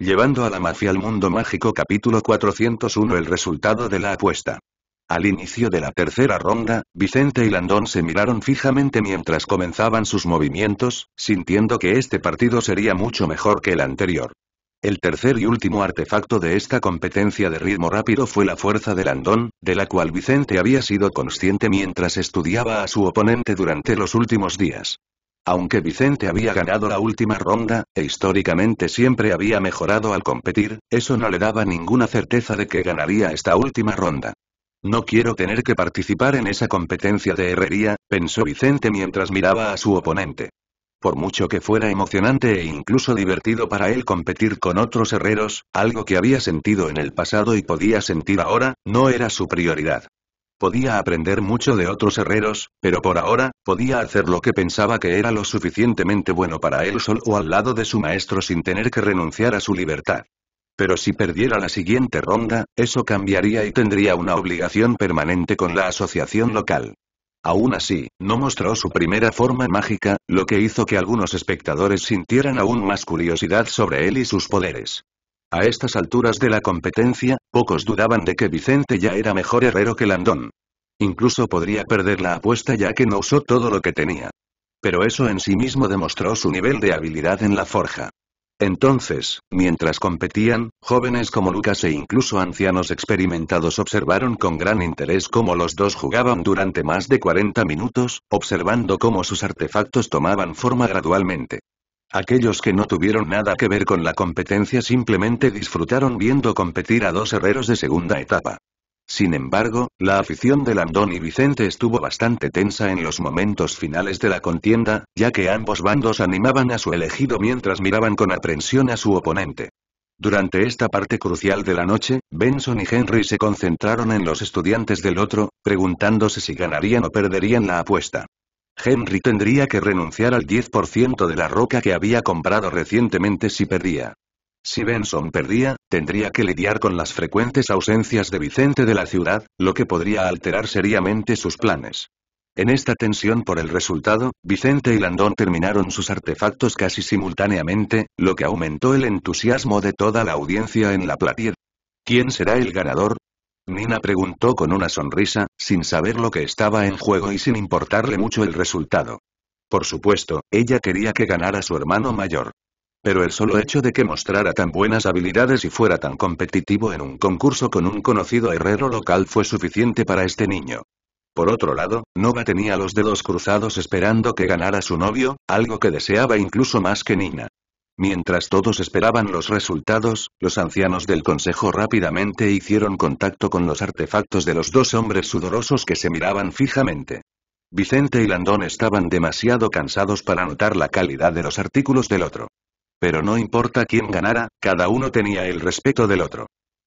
Llevando a la mafia al mundo mágico capítulo 401 El resultado de la apuesta. Al inicio de la tercera ronda, Vicente y Landón se miraron fijamente mientras comenzaban sus movimientos, sintiendo que este partido sería mucho mejor que el anterior. El tercer y último artefacto de esta competencia de ritmo rápido fue la fuerza de Landón, de la cual Vicente había sido consciente mientras estudiaba a su oponente durante los últimos días. Aunque Vicente había ganado la última ronda, e históricamente siempre había mejorado al competir, eso no le daba ninguna certeza de que ganaría esta última ronda. No quiero tener que participar en esa competencia de herrería, pensó Vicente mientras miraba a su oponente. Por mucho que fuera emocionante e incluso divertido para él competir con otros herreros, algo que había sentido en el pasado y podía sentir ahora, no era su prioridad. Podía aprender mucho de otros herreros, pero por ahora, podía hacer lo que pensaba que era lo suficientemente bueno para él solo o al lado de su maestro sin tener que renunciar a su libertad. Pero si perdiera la siguiente ronda, eso cambiaría y tendría una obligación permanente con la asociación local. Aún así, no mostró su primera forma mágica, lo que hizo que algunos espectadores sintieran aún más curiosidad sobre él y sus poderes. A estas alturas de la competencia, pocos dudaban de que Vicente ya era mejor herrero que Landón. Incluso podría perder la apuesta ya que no usó todo lo que tenía. Pero eso en sí mismo demostró su nivel de habilidad en la forja. Entonces, mientras competían, jóvenes como Lucas e incluso ancianos experimentados observaron con gran interés cómo los dos jugaban durante más de 40 minutos, observando cómo sus artefactos tomaban forma gradualmente. Aquellos que no tuvieron nada que ver con la competencia simplemente disfrutaron viendo competir a dos herreros de segunda etapa. Sin embargo, la afición de Landón y Vicente estuvo bastante tensa en los momentos finales de la contienda, ya que ambos bandos animaban a su elegido mientras miraban con aprensión a su oponente. Durante esta parte crucial de la noche, Benson y Henry se concentraron en los estudiantes del otro, preguntándose si ganarían o perderían la apuesta. Henry tendría que renunciar al 10% de la roca que había comprado recientemente si perdía. Si Benson perdía, tendría que lidiar con las frecuentes ausencias de Vicente de la ciudad, lo que podría alterar seriamente sus planes. En esta tensión por el resultado, Vicente y Landon terminaron sus artefactos casi simultáneamente, lo que aumentó el entusiasmo de toda la audiencia en la Platier. ¿Quién será el ganador? Nina preguntó con una sonrisa, sin saber lo que estaba en juego y sin importarle mucho el resultado. Por supuesto, ella quería que ganara su hermano mayor. Pero el solo hecho de que mostrara tan buenas habilidades y fuera tan competitivo en un concurso con un conocido herrero local fue suficiente para este niño. Por otro lado, Nova tenía los dedos cruzados esperando que ganara su novio, algo que deseaba incluso más que Nina. Mientras todos esperaban los resultados, los ancianos del consejo rápidamente hicieron contacto con los artefactos de los dos hombres sudorosos que se miraban fijamente. Vicente y Landón estaban demasiado cansados para notar la calidad de los artículos del otro. Pero no importa quién ganara, cada uno tenía el respeto del otro.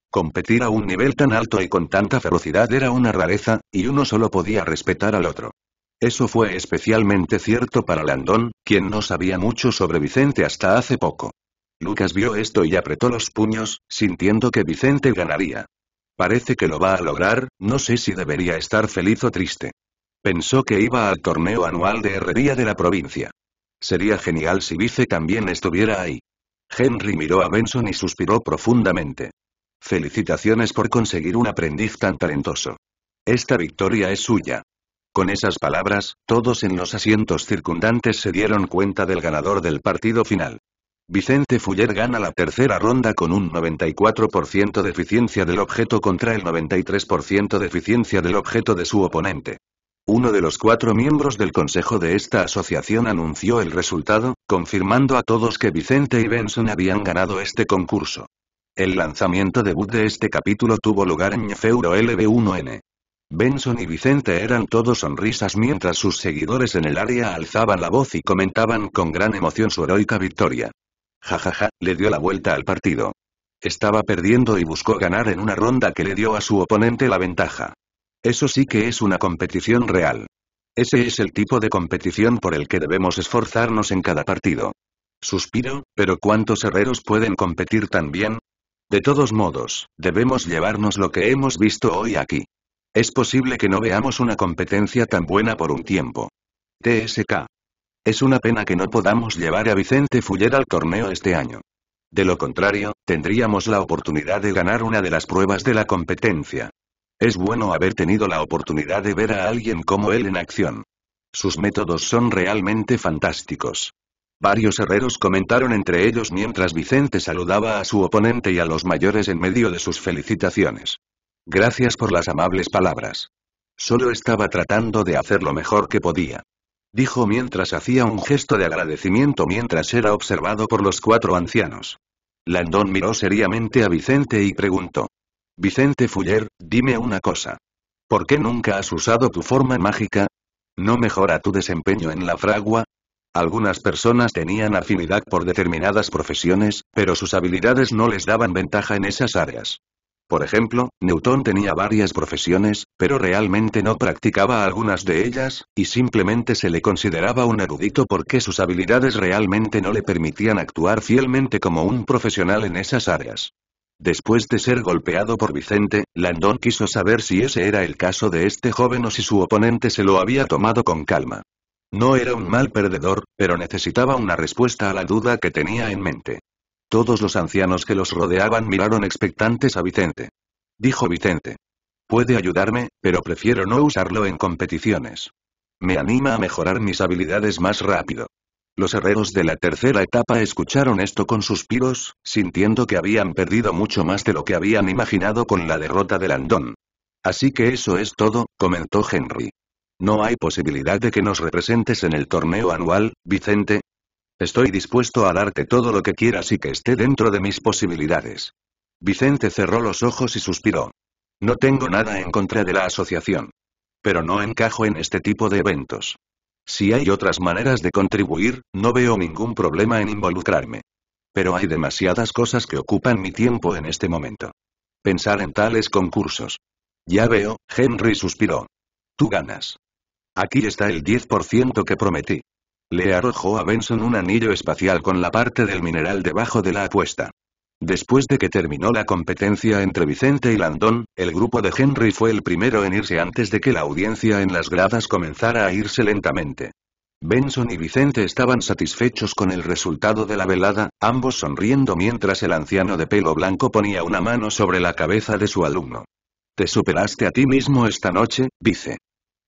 Competir a un nivel tan alto y con tanta ferocidad era una rareza, y uno solo podía respetar al otro. Eso fue especialmente cierto para Landon, quien no sabía mucho sobre Vicente hasta hace poco. Lucas vio esto y apretó los puños, sintiendo que Vicente ganaría. Parece que lo va a lograr, no sé si debería estar feliz o triste. Pensó que iba al torneo anual de herrería de la provincia. Sería genial si Vice también estuviera ahí. Henry miró a Benson y suspiró profundamente. Felicitaciones por conseguir un aprendiz tan talentoso. Esta victoria es suya. Con esas palabras, todos en los asientos circundantes se dieron cuenta del ganador del partido final. Vicente Fuller gana la tercera ronda con un 94% de eficiencia del objeto contra el 93% de eficiencia del objeto de su oponente. Uno de los cuatro miembros del consejo de esta asociación anunció el resultado, confirmando a todos que Vicente y Benson habían ganado este concurso. El lanzamiento debut de este capítulo tuvo lugar en Feuro LB1N. Benson y Vicente eran todos sonrisas mientras sus seguidores en el área alzaban la voz y comentaban con gran emoción su heroica victoria. Jajaja, ja, ja, le dio la vuelta al partido. Estaba perdiendo y buscó ganar en una ronda que le dio a su oponente la ventaja. Eso sí que es una competición real. Ese es el tipo de competición por el que debemos esforzarnos en cada partido. Suspiro, pero ¿cuántos herreros pueden competir tan bien? De todos modos, debemos llevarnos lo que hemos visto hoy aquí. Es posible que no veamos una competencia tan buena por un tiempo. TSK. Es una pena que no podamos llevar a Vicente Fuller al torneo este año. De lo contrario, tendríamos la oportunidad de ganar una de las pruebas de la competencia. Es bueno haber tenido la oportunidad de ver a alguien como él en acción. Sus métodos son realmente fantásticos. Varios herreros comentaron entre ellos mientras Vicente saludaba a su oponente y a los mayores en medio de sus felicitaciones. Gracias por las amables palabras. Solo estaba tratando de hacer lo mejor que podía. Dijo mientras hacía un gesto de agradecimiento mientras era observado por los cuatro ancianos. Landon miró seriamente a Vicente y preguntó. Vicente Fuller, dime una cosa. ¿Por qué nunca has usado tu forma mágica? ¿No mejora tu desempeño en la fragua? Algunas personas tenían afinidad por determinadas profesiones, pero sus habilidades no les daban ventaja en esas áreas. Por ejemplo, Newton tenía varias profesiones, pero realmente no practicaba algunas de ellas, y simplemente se le consideraba un erudito porque sus habilidades realmente no le permitían actuar fielmente como un profesional en esas áreas. Después de ser golpeado por Vicente, Landon quiso saber si ese era el caso de este joven o si su oponente se lo había tomado con calma. No era un mal perdedor, pero necesitaba una respuesta a la duda que tenía en mente. Todos los ancianos que los rodeaban miraron expectantes a Vicente. Dijo Vicente. Puede ayudarme, pero prefiero no usarlo en competiciones. Me anima a mejorar mis habilidades más rápido. Los herreros de la tercera etapa escucharon esto con suspiros, sintiendo que habían perdido mucho más de lo que habían imaginado con la derrota de Andón. Así que eso es todo, comentó Henry. No hay posibilidad de que nos representes en el torneo anual, Vicente, Estoy dispuesto a darte todo lo que quieras y que esté dentro de mis posibilidades. Vicente cerró los ojos y suspiró. No tengo nada en contra de la asociación. Pero no encajo en este tipo de eventos. Si hay otras maneras de contribuir, no veo ningún problema en involucrarme. Pero hay demasiadas cosas que ocupan mi tiempo en este momento. Pensar en tales concursos. Ya veo, Henry suspiró. Tú ganas. Aquí está el 10% que prometí. Le arrojó a Benson un anillo espacial con la parte del mineral debajo de la apuesta. Después de que terminó la competencia entre Vicente y Landon, el grupo de Henry fue el primero en irse antes de que la audiencia en las gradas comenzara a irse lentamente. Benson y Vicente estaban satisfechos con el resultado de la velada, ambos sonriendo mientras el anciano de pelo blanco ponía una mano sobre la cabeza de su alumno. Te superaste a ti mismo esta noche, dice.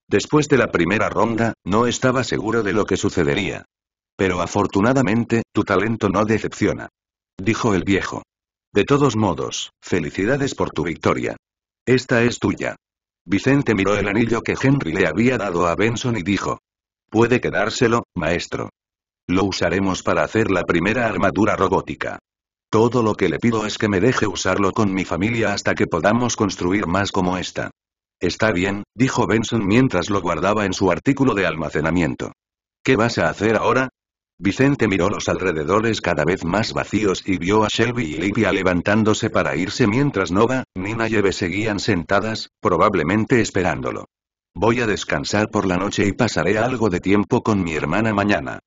Después de la primera ronda, no estaba seguro de lo que sucedería. Pero afortunadamente, tu talento no decepciona. Dijo el viejo. De todos modos, felicidades por tu victoria. Esta es tuya. Vicente miró el anillo que Henry le había dado a Benson y dijo. Puede quedárselo, maestro. Lo usaremos para hacer la primera armadura robótica. Todo lo que le pido es que me deje usarlo con mi familia hasta que podamos construir más como esta. Está bien, dijo Benson mientras lo guardaba en su artículo de almacenamiento. ¿Qué vas a hacer ahora? Vicente miró los alrededores cada vez más vacíos y vio a Shelby y Livia levantándose para irse mientras Nova, Nina y Eve seguían sentadas, probablemente esperándolo. Voy a descansar por la noche y pasaré algo de tiempo con mi hermana mañana.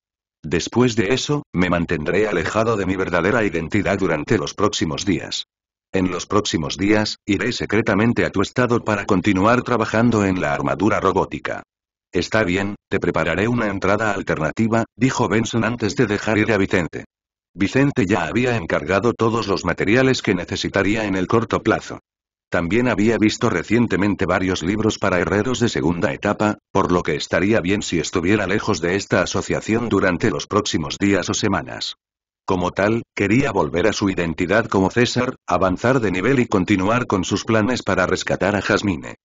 Después de eso, me mantendré alejado de mi verdadera identidad durante los próximos días. En los próximos días, iré secretamente a tu estado para continuar trabajando en la armadura robótica. Está bien, te prepararé una entrada alternativa, dijo Benson antes de dejar ir a Vicente. Vicente ya había encargado todos los materiales que necesitaría en el corto plazo. También había visto recientemente varios libros para herreros de segunda etapa, por lo que estaría bien si estuviera lejos de esta asociación durante los próximos días o semanas. Como tal, quería volver a su identidad como César, avanzar de nivel y continuar con sus planes para rescatar a Jasmine.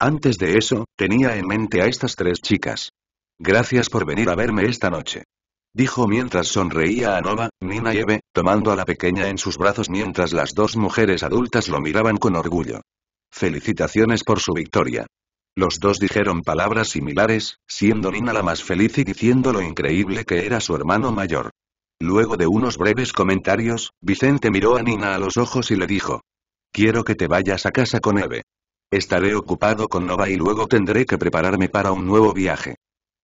Antes de eso, tenía en mente a estas tres chicas. Gracias por venir a verme esta noche. Dijo mientras sonreía a Nova, Nina y Eve, tomando a la pequeña en sus brazos mientras las dos mujeres adultas lo miraban con orgullo. Felicitaciones por su victoria. Los dos dijeron palabras similares, siendo Nina la más feliz y diciendo lo increíble que era su hermano mayor. Luego de unos breves comentarios, Vicente miró a Nina a los ojos y le dijo. Quiero que te vayas a casa con Eve. Estaré ocupado con Nova y luego tendré que prepararme para un nuevo viaje.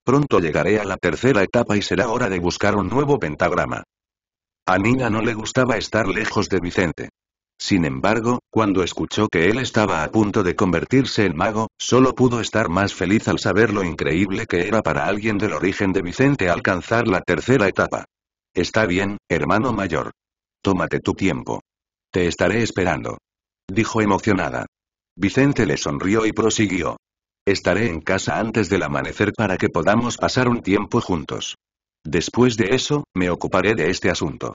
Pronto llegaré a la tercera etapa y será hora de buscar un nuevo pentagrama. A Nina no le gustaba estar lejos de Vicente. Sin embargo, cuando escuchó que él estaba a punto de convertirse en mago, solo pudo estar más feliz al saber lo increíble que era para alguien del origen de Vicente alcanzar la tercera etapa. Está bien, hermano mayor. Tómate tu tiempo. Te estaré esperando. Dijo emocionada. Vicente le sonrió y prosiguió. Estaré en casa antes del amanecer para que podamos pasar un tiempo juntos. Después de eso, me ocuparé de este asunto.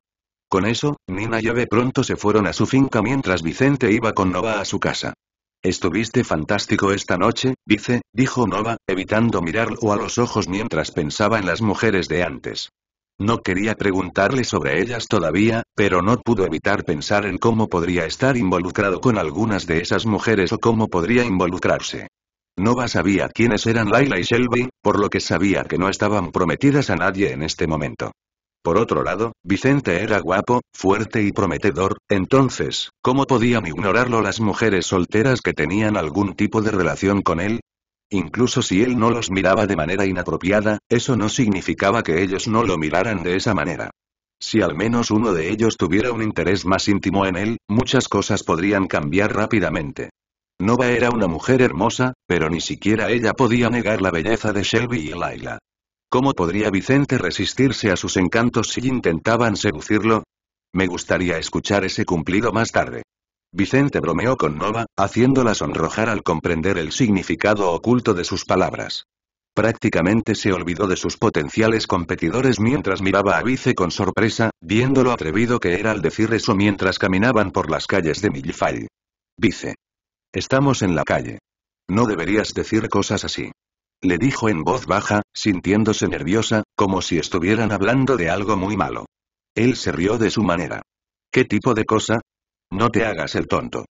Con eso, Nina y Abe pronto se fueron a su finca mientras Vicente iba con Nova a su casa. Estuviste fantástico esta noche, dice, dijo Nova, evitando mirarlo a los ojos mientras pensaba en las mujeres de antes. No quería preguntarle sobre ellas todavía, pero no pudo evitar pensar en cómo podría estar involucrado con algunas de esas mujeres o cómo podría involucrarse. Nova sabía quiénes eran Laila y Shelby, por lo que sabía que no estaban prometidas a nadie en este momento. Por otro lado, Vicente era guapo, fuerte y prometedor, entonces, ¿cómo podían ignorarlo las mujeres solteras que tenían algún tipo de relación con él? Incluso si él no los miraba de manera inapropiada, eso no significaba que ellos no lo miraran de esa manera. Si al menos uno de ellos tuviera un interés más íntimo en él, muchas cosas podrían cambiar rápidamente. Nova era una mujer hermosa, pero ni siquiera ella podía negar la belleza de Shelby y Layla. ¿Cómo podría Vicente resistirse a sus encantos si intentaban seducirlo? Me gustaría escuchar ese cumplido más tarde. Vicente bromeó con Nova, haciéndola sonrojar al comprender el significado oculto de sus palabras. Prácticamente se olvidó de sus potenciales competidores mientras miraba a Vice con sorpresa, viendo lo atrevido que era al decir eso mientras caminaban por las calles de Millfield. Vice. Estamos en la calle. No deberías decir cosas así. Le dijo en voz baja, sintiéndose nerviosa, como si estuvieran hablando de algo muy malo. Él se rió de su manera. ¿Qué tipo de cosa? No te hagas el tonto.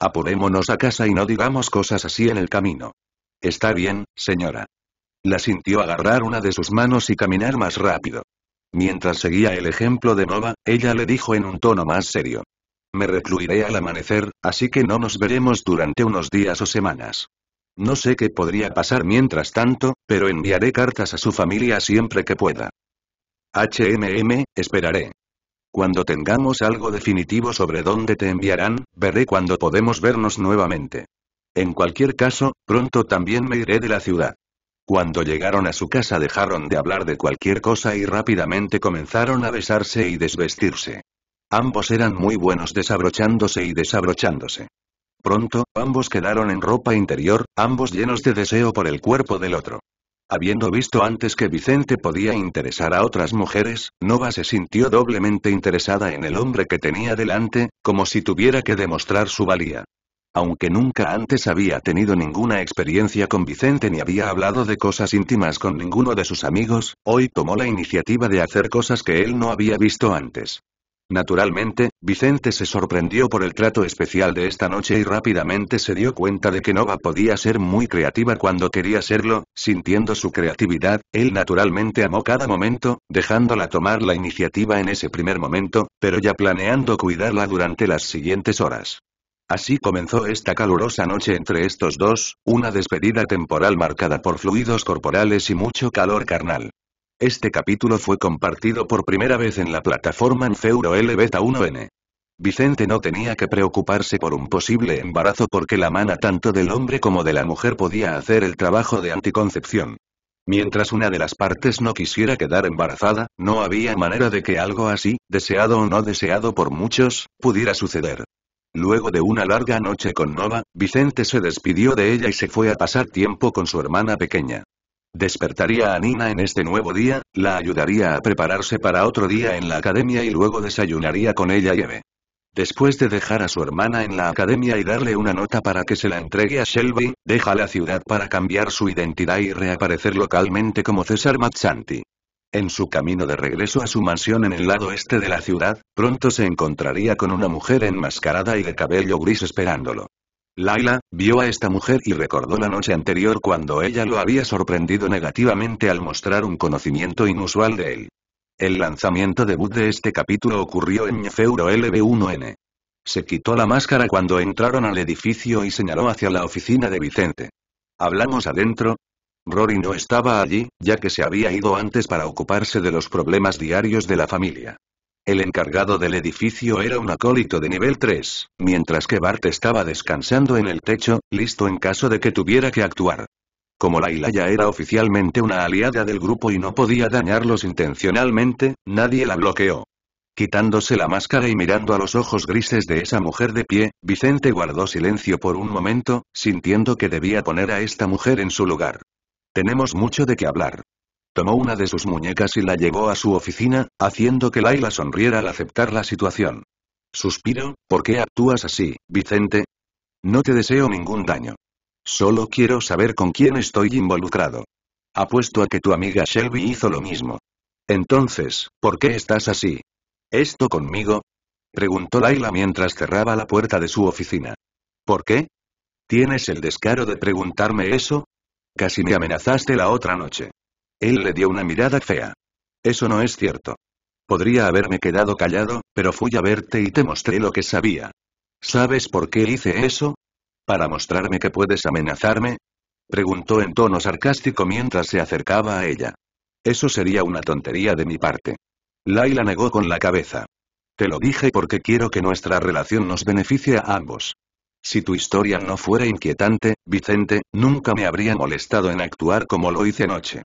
Apurémonos a casa y no digamos cosas así en el camino. Está bien, señora. La sintió agarrar una de sus manos y caminar más rápido. Mientras seguía el ejemplo de Nova, ella le dijo en un tono más serio. Me recluiré al amanecer, así que no nos veremos durante unos días o semanas. No sé qué podría pasar mientras tanto, pero enviaré cartas a su familia siempre que pueda. HMM, esperaré. Cuando tengamos algo definitivo sobre dónde te enviarán, veré cuando podemos vernos nuevamente. En cualquier caso, pronto también me iré de la ciudad. Cuando llegaron a su casa dejaron de hablar de cualquier cosa y rápidamente comenzaron a besarse y desvestirse. Ambos eran muy buenos desabrochándose y desabrochándose. Pronto, ambos quedaron en ropa interior, ambos llenos de deseo por el cuerpo del otro. Habiendo visto antes que Vicente podía interesar a otras mujeres, Nova se sintió doblemente interesada en el hombre que tenía delante, como si tuviera que demostrar su valía. Aunque nunca antes había tenido ninguna experiencia con Vicente ni había hablado de cosas íntimas con ninguno de sus amigos, hoy tomó la iniciativa de hacer cosas que él no había visto antes. Naturalmente, Vicente se sorprendió por el trato especial de esta noche y rápidamente se dio cuenta de que Nova podía ser muy creativa cuando quería serlo, sintiendo su creatividad, él naturalmente amó cada momento, dejándola tomar la iniciativa en ese primer momento, pero ya planeando cuidarla durante las siguientes horas. Así comenzó esta calurosa noche entre estos dos, una despedida temporal marcada por fluidos corporales y mucho calor carnal. Este capítulo fue compartido por primera vez en la plataforma Enfeuro L Beta 1N. Vicente no tenía que preocuparse por un posible embarazo porque la mana tanto del hombre como de la mujer podía hacer el trabajo de anticoncepción. Mientras una de las partes no quisiera quedar embarazada, no había manera de que algo así, deseado o no deseado por muchos, pudiera suceder. Luego de una larga noche con Nova, Vicente se despidió de ella y se fue a pasar tiempo con su hermana pequeña. Despertaría a Nina en este nuevo día, la ayudaría a prepararse para otro día en la academia y luego desayunaría con ella y Eve. Después de dejar a su hermana en la academia y darle una nota para que se la entregue a Shelby, deja la ciudad para cambiar su identidad y reaparecer localmente como César Mazzanti. En su camino de regreso a su mansión en el lado este de la ciudad, pronto se encontraría con una mujer enmascarada y de cabello gris esperándolo. Laila, vio a esta mujer y recordó la noche anterior cuando ella lo había sorprendido negativamente al mostrar un conocimiento inusual de él. El lanzamiento debut de este capítulo ocurrió en Feuro LB1N. Se quitó la máscara cuando entraron al edificio y señaló hacia la oficina de Vicente. ¿Hablamos adentro? Rory no estaba allí, ya que se había ido antes para ocuparse de los problemas diarios de la familia. El encargado del edificio era un acólito de nivel 3, mientras que Bart estaba descansando en el techo, listo en caso de que tuviera que actuar. Como Laila ya era oficialmente una aliada del grupo y no podía dañarlos intencionalmente, nadie la bloqueó. Quitándose la máscara y mirando a los ojos grises de esa mujer de pie, Vicente guardó silencio por un momento, sintiendo que debía poner a esta mujer en su lugar. Tenemos mucho de qué hablar tomó una de sus muñecas y la llevó a su oficina, haciendo que Laila sonriera al aceptar la situación. Suspiro, ¿por qué actúas así, Vicente? No te deseo ningún daño. Solo quiero saber con quién estoy involucrado. Apuesto a que tu amiga Shelby hizo lo mismo. Entonces, ¿por qué estás así? ¿Esto conmigo? Preguntó Laila mientras cerraba la puerta de su oficina. ¿Por qué? ¿Tienes el descaro de preguntarme eso? Casi me amenazaste la otra noche. Él le dio una mirada fea. Eso no es cierto. Podría haberme quedado callado, pero fui a verte y te mostré lo que sabía. ¿Sabes por qué hice eso? ¿Para mostrarme que puedes amenazarme? Preguntó en tono sarcástico mientras se acercaba a ella. Eso sería una tontería de mi parte. Laila negó con la cabeza. Te lo dije porque quiero que nuestra relación nos beneficie a ambos. Si tu historia no fuera inquietante, Vicente, nunca me habría molestado en actuar como lo hice anoche.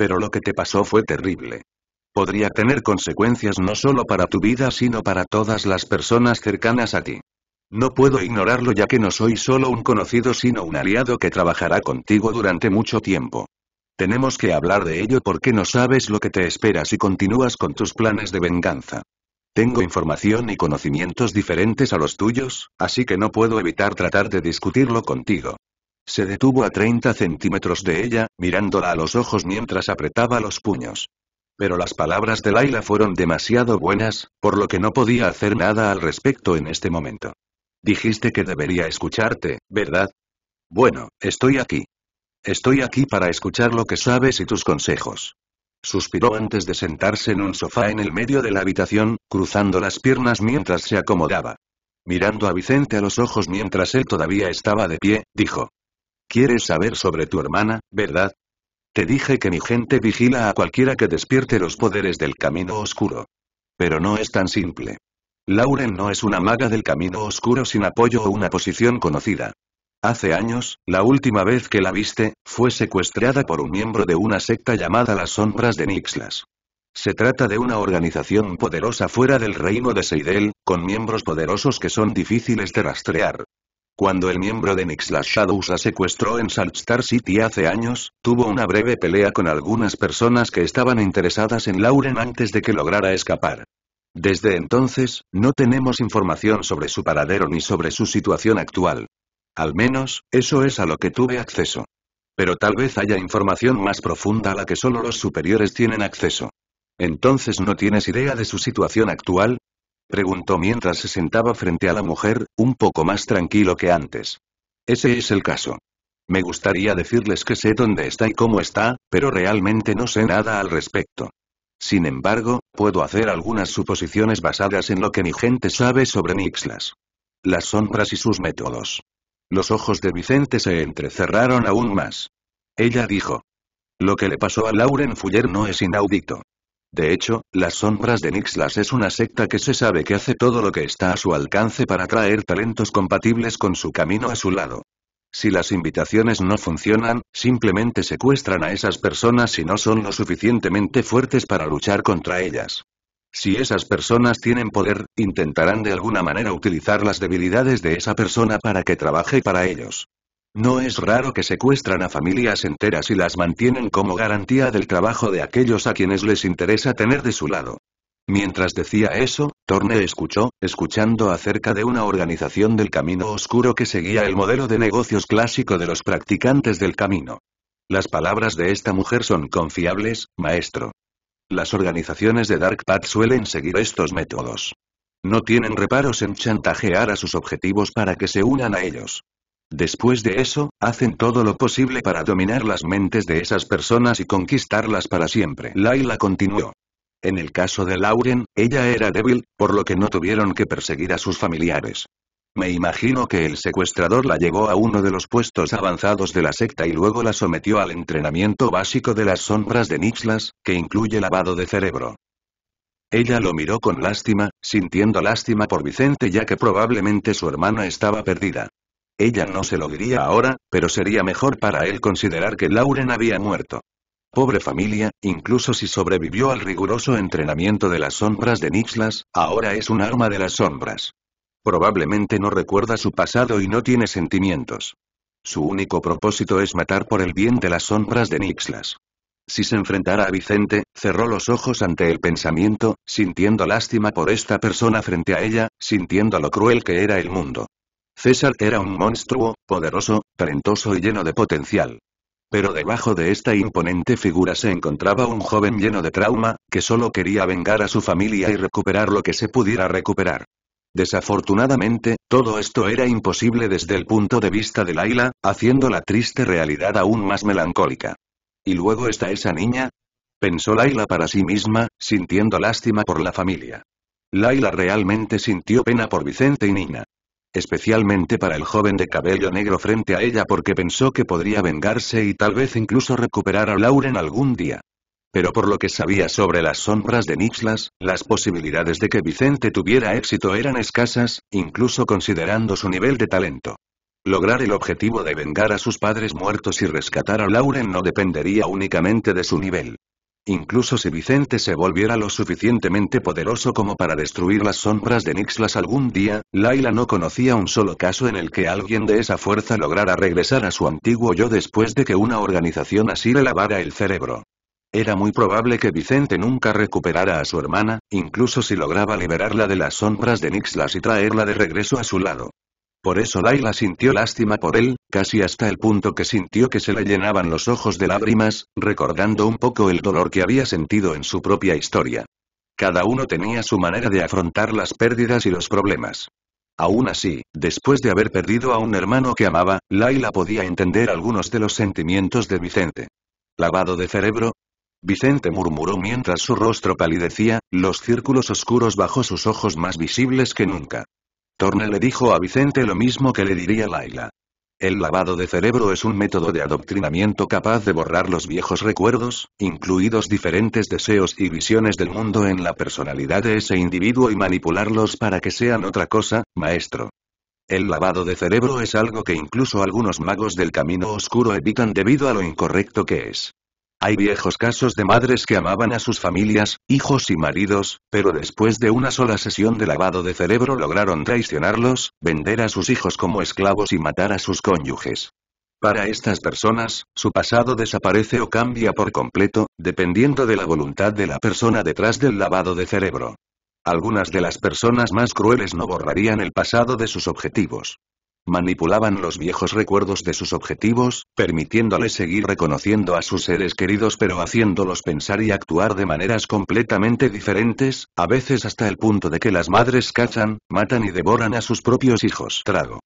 Pero lo que te pasó fue terrible. Podría tener consecuencias no solo para tu vida sino para todas las personas cercanas a ti. No puedo ignorarlo ya que no soy solo un conocido sino un aliado que trabajará contigo durante mucho tiempo. Tenemos que hablar de ello porque no sabes lo que te espera si continúas con tus planes de venganza. Tengo información y conocimientos diferentes a los tuyos, así que no puedo evitar tratar de discutirlo contigo. Se detuvo a 30 centímetros de ella, mirándola a los ojos mientras apretaba los puños. Pero las palabras de Laila fueron demasiado buenas, por lo que no podía hacer nada al respecto en este momento. Dijiste que debería escucharte, ¿verdad? Bueno, estoy aquí. Estoy aquí para escuchar lo que sabes y tus consejos. Suspiró antes de sentarse en un sofá en el medio de la habitación, cruzando las piernas mientras se acomodaba. Mirando a Vicente a los ojos mientras él todavía estaba de pie, dijo. ¿Quieres saber sobre tu hermana, verdad? Te dije que mi gente vigila a cualquiera que despierte los poderes del camino oscuro. Pero no es tan simple. Lauren no es una maga del camino oscuro sin apoyo o una posición conocida. Hace años, la última vez que la viste, fue secuestrada por un miembro de una secta llamada Las Sombras de Nixlas. Se trata de una organización poderosa fuera del reino de Seidel, con miembros poderosos que son difíciles de rastrear. Cuando el miembro de Nixlas Shadows la secuestró en Saltstar City hace años, tuvo una breve pelea con algunas personas que estaban interesadas en Lauren antes de que lograra escapar. Desde entonces, no tenemos información sobre su paradero ni sobre su situación actual. Al menos, eso es a lo que tuve acceso. Pero tal vez haya información más profunda a la que solo los superiores tienen acceso. Entonces no tienes idea de su situación actual, Preguntó mientras se sentaba frente a la mujer, un poco más tranquilo que antes. Ese es el caso. Me gustaría decirles que sé dónde está y cómo está, pero realmente no sé nada al respecto. Sin embargo, puedo hacer algunas suposiciones basadas en lo que mi gente sabe sobre Nixlas. Las sombras y sus métodos. Los ojos de Vicente se entrecerraron aún más. Ella dijo. Lo que le pasó a Lauren Fuller no es inaudito. De hecho, las sombras de Nixlas es una secta que se sabe que hace todo lo que está a su alcance para atraer talentos compatibles con su camino a su lado. Si las invitaciones no funcionan, simplemente secuestran a esas personas si no son lo suficientemente fuertes para luchar contra ellas. Si esas personas tienen poder, intentarán de alguna manera utilizar las debilidades de esa persona para que trabaje para ellos. No es raro que secuestran a familias enteras y las mantienen como garantía del trabajo de aquellos a quienes les interesa tener de su lado. Mientras decía eso, Torne escuchó, escuchando acerca de una organización del camino oscuro que seguía el modelo de negocios clásico de los practicantes del camino. Las palabras de esta mujer son confiables, maestro. Las organizaciones de Dark Path suelen seguir estos métodos. No tienen reparos en chantajear a sus objetivos para que se unan a ellos. Después de eso, hacen todo lo posible para dominar las mentes de esas personas y conquistarlas para siempre. Laila continuó. En el caso de Lauren, ella era débil, por lo que no tuvieron que perseguir a sus familiares. Me imagino que el secuestrador la llevó a uno de los puestos avanzados de la secta y luego la sometió al entrenamiento básico de las sombras de Nixlas, que incluye lavado de cerebro. Ella lo miró con lástima, sintiendo lástima por Vicente ya que probablemente su hermana estaba perdida. Ella no se lo diría ahora, pero sería mejor para él considerar que Lauren había muerto. Pobre familia, incluso si sobrevivió al riguroso entrenamiento de las sombras de Nixlas, ahora es un arma de las sombras. Probablemente no recuerda su pasado y no tiene sentimientos. Su único propósito es matar por el bien de las sombras de Nixlas. Si se enfrentara a Vicente, cerró los ojos ante el pensamiento, sintiendo lástima por esta persona frente a ella, sintiendo lo cruel que era el mundo. César era un monstruo, poderoso, talentoso y lleno de potencial. Pero debajo de esta imponente figura se encontraba un joven lleno de trauma, que solo quería vengar a su familia y recuperar lo que se pudiera recuperar. Desafortunadamente, todo esto era imposible desde el punto de vista de Laila, haciendo la triste realidad aún más melancólica. ¿Y luego está esa niña? Pensó Laila para sí misma, sintiendo lástima por la familia. Laila realmente sintió pena por Vicente y Nina. Especialmente para el joven de cabello negro frente a ella porque pensó que podría vengarse y tal vez incluso recuperar a Lauren algún día. Pero por lo que sabía sobre las sombras de Nixlas, las posibilidades de que Vicente tuviera éxito eran escasas, incluso considerando su nivel de talento. Lograr el objetivo de vengar a sus padres muertos y rescatar a Lauren no dependería únicamente de su nivel. Incluso si Vicente se volviera lo suficientemente poderoso como para destruir las sombras de Nixlas algún día, Laila no conocía un solo caso en el que alguien de esa fuerza lograra regresar a su antiguo yo después de que una organización así le lavara el cerebro. Era muy probable que Vicente nunca recuperara a su hermana, incluso si lograba liberarla de las sombras de Nixlas y traerla de regreso a su lado. Por eso Laila sintió lástima por él, casi hasta el punto que sintió que se le llenaban los ojos de lágrimas, recordando un poco el dolor que había sentido en su propia historia. Cada uno tenía su manera de afrontar las pérdidas y los problemas. Aún así, después de haber perdido a un hermano que amaba, Laila podía entender algunos de los sentimientos de Vicente. ¿Lavado de cerebro? Vicente murmuró mientras su rostro palidecía, los círculos oscuros bajo sus ojos más visibles que nunca. Torne le dijo a Vicente lo mismo que le diría Laila. El lavado de cerebro es un método de adoctrinamiento capaz de borrar los viejos recuerdos, incluidos diferentes deseos y visiones del mundo en la personalidad de ese individuo y manipularlos para que sean otra cosa, maestro. El lavado de cerebro es algo que incluso algunos magos del camino oscuro evitan debido a lo incorrecto que es. Hay viejos casos de madres que amaban a sus familias, hijos y maridos, pero después de una sola sesión de lavado de cerebro lograron traicionarlos, vender a sus hijos como esclavos y matar a sus cónyuges. Para estas personas, su pasado desaparece o cambia por completo, dependiendo de la voluntad de la persona detrás del lavado de cerebro. Algunas de las personas más crueles no borrarían el pasado de sus objetivos. Manipulaban los viejos recuerdos de sus objetivos, permitiéndoles seguir reconociendo a sus seres queridos pero haciéndolos pensar y actuar de maneras completamente diferentes, a veces hasta el punto de que las madres cazan, matan y devoran a sus propios hijos. Trago.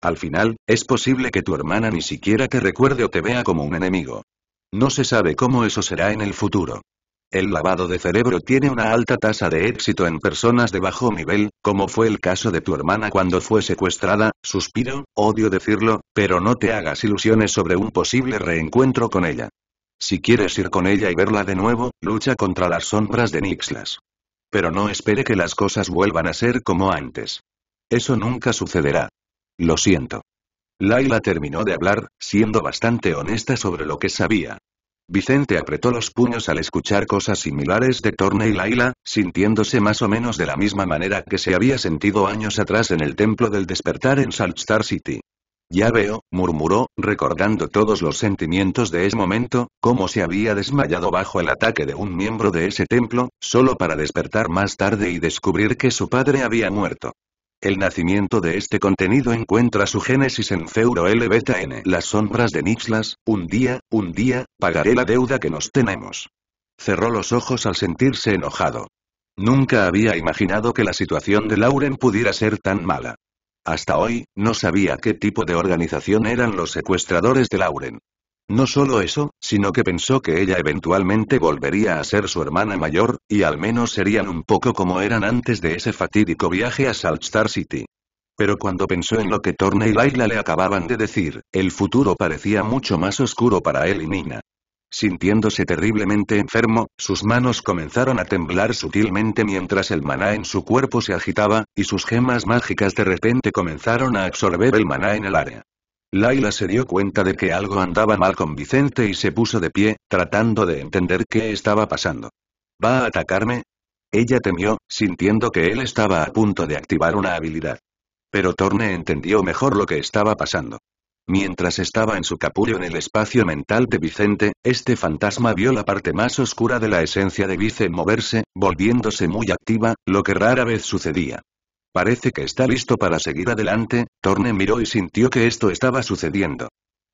Al final, es posible que tu hermana ni siquiera te recuerde o te vea como un enemigo. No se sabe cómo eso será en el futuro el lavado de cerebro tiene una alta tasa de éxito en personas de bajo nivel, como fue el caso de tu hermana cuando fue secuestrada, suspiro, odio decirlo, pero no te hagas ilusiones sobre un posible reencuentro con ella. Si quieres ir con ella y verla de nuevo, lucha contra las sombras de Nixlas. Pero no espere que las cosas vuelvan a ser como antes. Eso nunca sucederá. Lo siento. Laila terminó de hablar, siendo bastante honesta sobre lo que sabía. Vicente apretó los puños al escuchar cosas similares de Torne y Laila, sintiéndose más o menos de la misma manera que se había sentido años atrás en el templo del despertar en Salt Star City. Ya veo, murmuró, recordando todos los sentimientos de ese momento, cómo se había desmayado bajo el ataque de un miembro de ese templo, solo para despertar más tarde y descubrir que su padre había muerto. El nacimiento de este contenido encuentra su génesis en Feuro L Las sombras de Nixlas, un día, un día, pagaré la deuda que nos tenemos. Cerró los ojos al sentirse enojado. Nunca había imaginado que la situación de Lauren pudiera ser tan mala. Hasta hoy, no sabía qué tipo de organización eran los secuestradores de Lauren. No solo eso, sino que pensó que ella eventualmente volvería a ser su hermana mayor, y al menos serían un poco como eran antes de ese fatídico viaje a Salt Star City. Pero cuando pensó en lo que Torne y Laila le acababan de decir, el futuro parecía mucho más oscuro para él y Nina. Sintiéndose terriblemente enfermo, sus manos comenzaron a temblar sutilmente mientras el maná en su cuerpo se agitaba, y sus gemas mágicas de repente comenzaron a absorber el maná en el área. Laila se dio cuenta de que algo andaba mal con Vicente y se puso de pie, tratando de entender qué estaba pasando. ¿Va a atacarme? Ella temió, sintiendo que él estaba a punto de activar una habilidad. Pero Torne entendió mejor lo que estaba pasando. Mientras estaba en su capullo en el espacio mental de Vicente, este fantasma vio la parte más oscura de la esencia de Vicente moverse, volviéndose muy activa, lo que rara vez sucedía. Parece que está listo para seguir adelante, Torne miró y sintió que esto estaba sucediendo.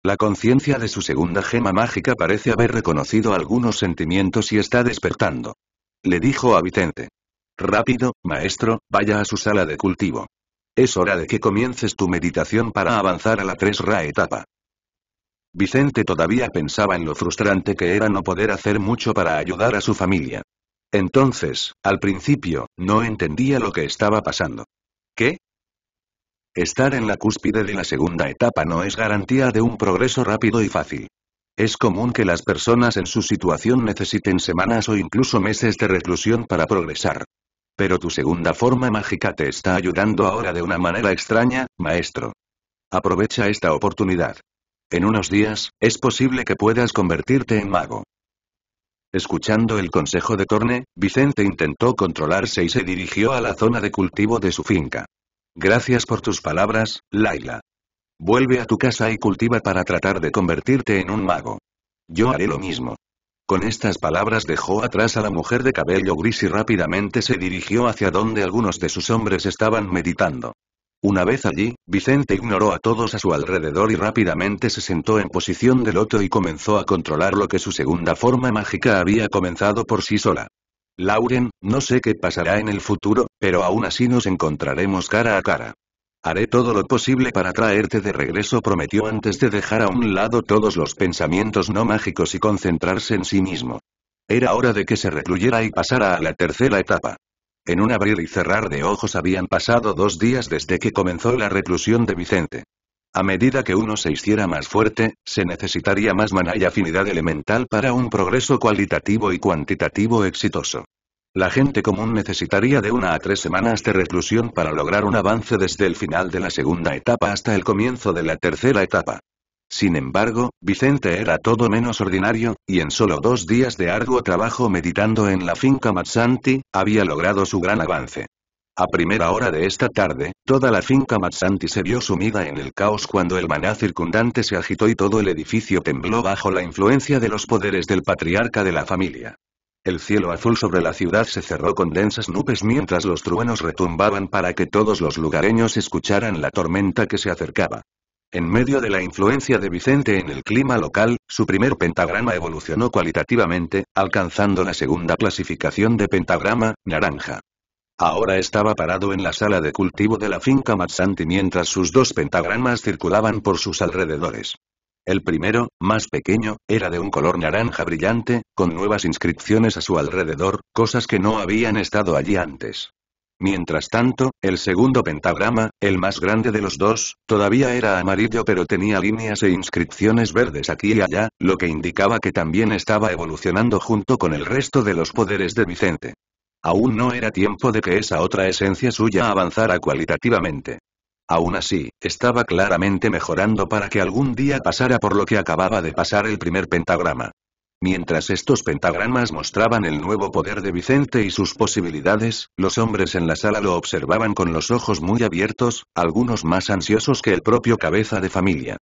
La conciencia de su segunda gema mágica parece haber reconocido algunos sentimientos y está despertando. Le dijo a Vicente. Rápido, maestro, vaya a su sala de cultivo. Es hora de que comiences tu meditación para avanzar a la tres ra etapa. Vicente todavía pensaba en lo frustrante que era no poder hacer mucho para ayudar a su familia. Entonces, al principio, no entendía lo que estaba pasando. ¿Qué? Estar en la cúspide de la segunda etapa no es garantía de un progreso rápido y fácil. Es común que las personas en su situación necesiten semanas o incluso meses de reclusión para progresar. Pero tu segunda forma mágica te está ayudando ahora de una manera extraña, maestro. Aprovecha esta oportunidad. En unos días, es posible que puedas convertirte en mago. Escuchando el consejo de Torne, Vicente intentó controlarse y se dirigió a la zona de cultivo de su finca. Gracias por tus palabras, Laila. Vuelve a tu casa y cultiva para tratar de convertirte en un mago. Yo haré lo mismo. Con estas palabras dejó atrás a la mujer de cabello gris y rápidamente se dirigió hacia donde algunos de sus hombres estaban meditando. Una vez allí, Vicente ignoró a todos a su alrededor y rápidamente se sentó en posición de loto y comenzó a controlar lo que su segunda forma mágica había comenzado por sí sola. Lauren, no sé qué pasará en el futuro, pero aún así nos encontraremos cara a cara. Haré todo lo posible para traerte de regreso, prometió antes de dejar a un lado todos los pensamientos no mágicos y concentrarse en sí mismo. Era hora de que se recluyera y pasara a la tercera etapa. En un abrir y cerrar de ojos habían pasado dos días desde que comenzó la reclusión de Vicente. A medida que uno se hiciera más fuerte, se necesitaría más maná y afinidad elemental para un progreso cualitativo y cuantitativo exitoso. La gente común necesitaría de una a tres semanas de reclusión para lograr un avance desde el final de la segunda etapa hasta el comienzo de la tercera etapa. Sin embargo, Vicente era todo menos ordinario, y en solo dos días de arduo trabajo meditando en la finca Matsanti había logrado su gran avance. A primera hora de esta tarde, toda la finca Matsanti se vio sumida en el caos cuando el maná circundante se agitó y todo el edificio tembló bajo la influencia de los poderes del patriarca de la familia. El cielo azul sobre la ciudad se cerró con densas nubes mientras los truenos retumbaban para que todos los lugareños escucharan la tormenta que se acercaba. En medio de la influencia de Vicente en el clima local, su primer pentagrama evolucionó cualitativamente, alcanzando la segunda clasificación de pentagrama, naranja. Ahora estaba parado en la sala de cultivo de la finca Matsanti mientras sus dos pentagramas circulaban por sus alrededores. El primero, más pequeño, era de un color naranja brillante, con nuevas inscripciones a su alrededor, cosas que no habían estado allí antes. Mientras tanto, el segundo pentagrama, el más grande de los dos, todavía era amarillo pero tenía líneas e inscripciones verdes aquí y allá, lo que indicaba que también estaba evolucionando junto con el resto de los poderes de Vicente. Aún no era tiempo de que esa otra esencia suya avanzara cualitativamente. Aún así, estaba claramente mejorando para que algún día pasara por lo que acababa de pasar el primer pentagrama. Mientras estos pentagramas mostraban el nuevo poder de Vicente y sus posibilidades, los hombres en la sala lo observaban con los ojos muy abiertos, algunos más ansiosos que el propio cabeza de familia.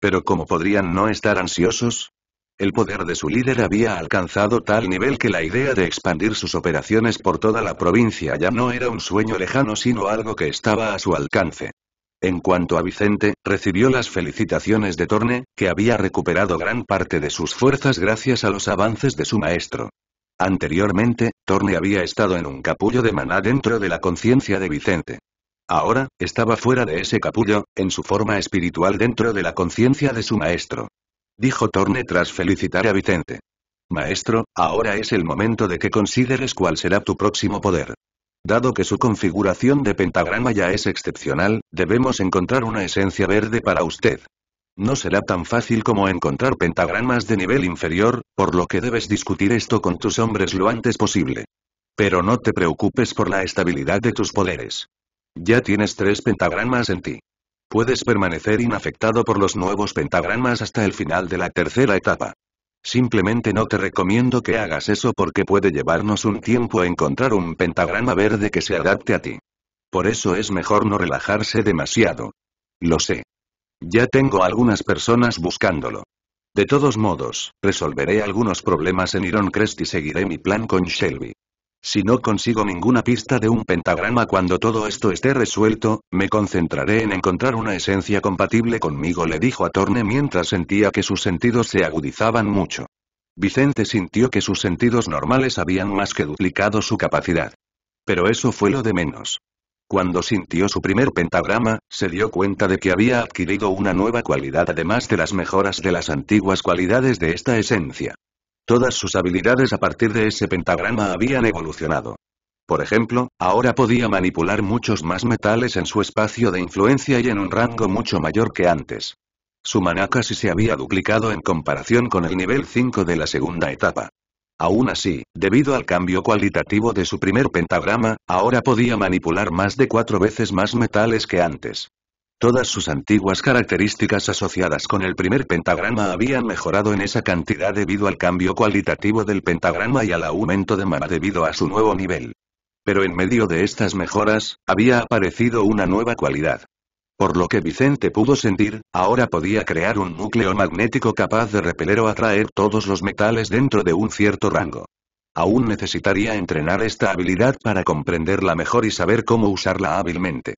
Pero ¿cómo podrían no estar ansiosos? El poder de su líder había alcanzado tal nivel que la idea de expandir sus operaciones por toda la provincia ya no era un sueño lejano sino algo que estaba a su alcance. En cuanto a Vicente, recibió las felicitaciones de Torne, que había recuperado gran parte de sus fuerzas gracias a los avances de su maestro. Anteriormente, Torne había estado en un capullo de maná dentro de la conciencia de Vicente. Ahora, estaba fuera de ese capullo, en su forma espiritual dentro de la conciencia de su maestro. Dijo Torne tras felicitar a Vicente. Maestro, ahora es el momento de que consideres cuál será tu próximo poder. Dado que su configuración de pentagrama ya es excepcional, debemos encontrar una esencia verde para usted. No será tan fácil como encontrar pentagramas de nivel inferior, por lo que debes discutir esto con tus hombres lo antes posible. Pero no te preocupes por la estabilidad de tus poderes. Ya tienes tres pentagramas en ti. Puedes permanecer inafectado por los nuevos pentagramas hasta el final de la tercera etapa. Simplemente no te recomiendo que hagas eso porque puede llevarnos un tiempo a encontrar un pentagrama verde que se adapte a ti. Por eso es mejor no relajarse demasiado. Lo sé. Ya tengo algunas personas buscándolo. De todos modos, resolveré algunos problemas en Ironcrest y seguiré mi plan con Shelby. Si no consigo ninguna pista de un pentagrama cuando todo esto esté resuelto, me concentraré en encontrar una esencia compatible conmigo, le dijo a Torne mientras sentía que sus sentidos se agudizaban mucho. Vicente sintió que sus sentidos normales habían más que duplicado su capacidad. Pero eso fue lo de menos. Cuando sintió su primer pentagrama, se dio cuenta de que había adquirido una nueva cualidad además de las mejoras de las antiguas cualidades de esta esencia. Todas sus habilidades a partir de ese pentagrama habían evolucionado. Por ejemplo, ahora podía manipular muchos más metales en su espacio de influencia y en un rango mucho mayor que antes. Su maná casi se había duplicado en comparación con el nivel 5 de la segunda etapa. Aún así, debido al cambio cualitativo de su primer pentagrama, ahora podía manipular más de cuatro veces más metales que antes. Todas sus antiguas características asociadas con el primer pentagrama habían mejorado en esa cantidad debido al cambio cualitativo del pentagrama y al aumento de mana debido a su nuevo nivel. Pero en medio de estas mejoras, había aparecido una nueva cualidad. Por lo que Vicente pudo sentir, ahora podía crear un núcleo magnético capaz de repeler o atraer todos los metales dentro de un cierto rango. Aún necesitaría entrenar esta habilidad para comprenderla mejor y saber cómo usarla hábilmente.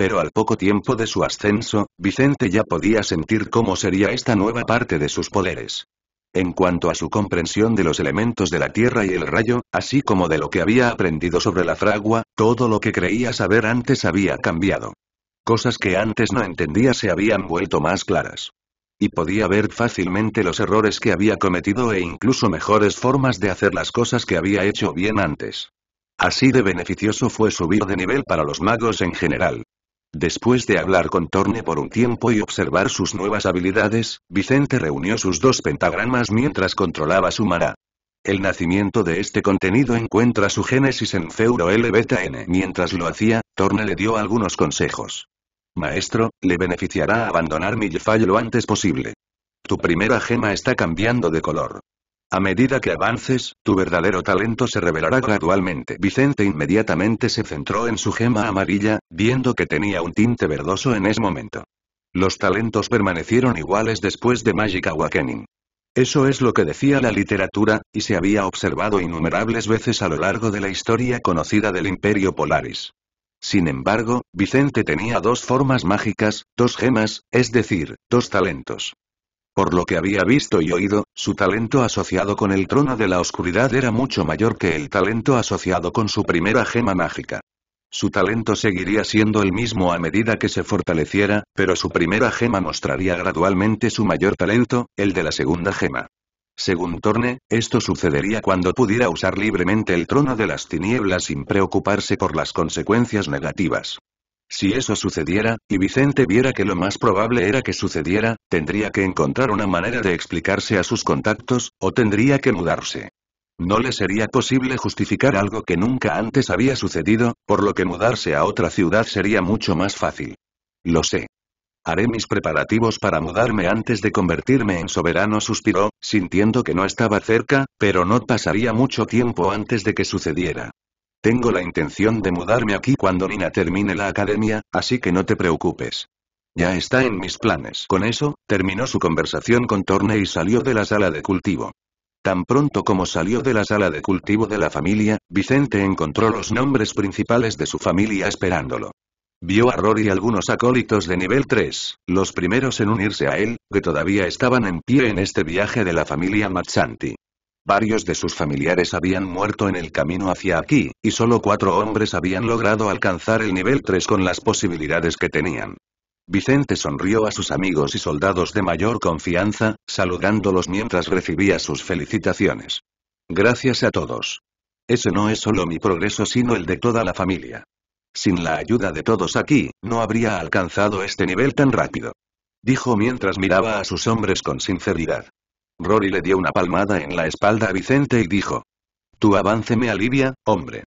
Pero al poco tiempo de su ascenso, Vicente ya podía sentir cómo sería esta nueva parte de sus poderes. En cuanto a su comprensión de los elementos de la tierra y el rayo, así como de lo que había aprendido sobre la fragua, todo lo que creía saber antes había cambiado. Cosas que antes no entendía se habían vuelto más claras. Y podía ver fácilmente los errores que había cometido e incluso mejores formas de hacer las cosas que había hecho bien antes. Así de beneficioso fue subir de nivel para los magos en general. Después de hablar con Torne por un tiempo y observar sus nuevas habilidades, Vicente reunió sus dos pentagramas mientras controlaba su mara. El nacimiento de este contenido encuentra su génesis en Feuro L beta N. Mientras lo hacía, Torne le dio algunos consejos. Maestro, le beneficiará abandonar mi lo antes posible. Tu primera gema está cambiando de color. A medida que avances, tu verdadero talento se revelará gradualmente. Vicente inmediatamente se centró en su gema amarilla, viendo que tenía un tinte verdoso en ese momento. Los talentos permanecieron iguales después de Magic Awakening. Eso es lo que decía la literatura, y se había observado innumerables veces a lo largo de la historia conocida del Imperio Polaris. Sin embargo, Vicente tenía dos formas mágicas, dos gemas, es decir, dos talentos. Por lo que había visto y oído, su talento asociado con el trono de la oscuridad era mucho mayor que el talento asociado con su primera gema mágica. Su talento seguiría siendo el mismo a medida que se fortaleciera, pero su primera gema mostraría gradualmente su mayor talento, el de la segunda gema. Según Torne, esto sucedería cuando pudiera usar libremente el trono de las tinieblas sin preocuparse por las consecuencias negativas. Si eso sucediera, y Vicente viera que lo más probable era que sucediera, tendría que encontrar una manera de explicarse a sus contactos, o tendría que mudarse. No le sería posible justificar algo que nunca antes había sucedido, por lo que mudarse a otra ciudad sería mucho más fácil. Lo sé. Haré mis preparativos para mudarme antes de convertirme en soberano, suspiró, sintiendo que no estaba cerca, pero no pasaría mucho tiempo antes de que sucediera. Tengo la intención de mudarme aquí cuando Nina termine la academia, así que no te preocupes. Ya está en mis planes. Con eso, terminó su conversación con Torne y salió de la sala de cultivo. Tan pronto como salió de la sala de cultivo de la familia, Vicente encontró los nombres principales de su familia esperándolo. Vio a Rory y algunos acólitos de nivel 3, los primeros en unirse a él, que todavía estaban en pie en este viaje de la familia Matsanti. Varios de sus familiares habían muerto en el camino hacia aquí, y solo cuatro hombres habían logrado alcanzar el nivel 3 con las posibilidades que tenían. Vicente sonrió a sus amigos y soldados de mayor confianza, saludándolos mientras recibía sus felicitaciones. Gracias a todos. Ese no es solo mi progreso sino el de toda la familia. Sin la ayuda de todos aquí, no habría alcanzado este nivel tan rápido. Dijo mientras miraba a sus hombres con sinceridad. Rory le dio una palmada en la espalda a Vicente y dijo. Tu avance me alivia, hombre.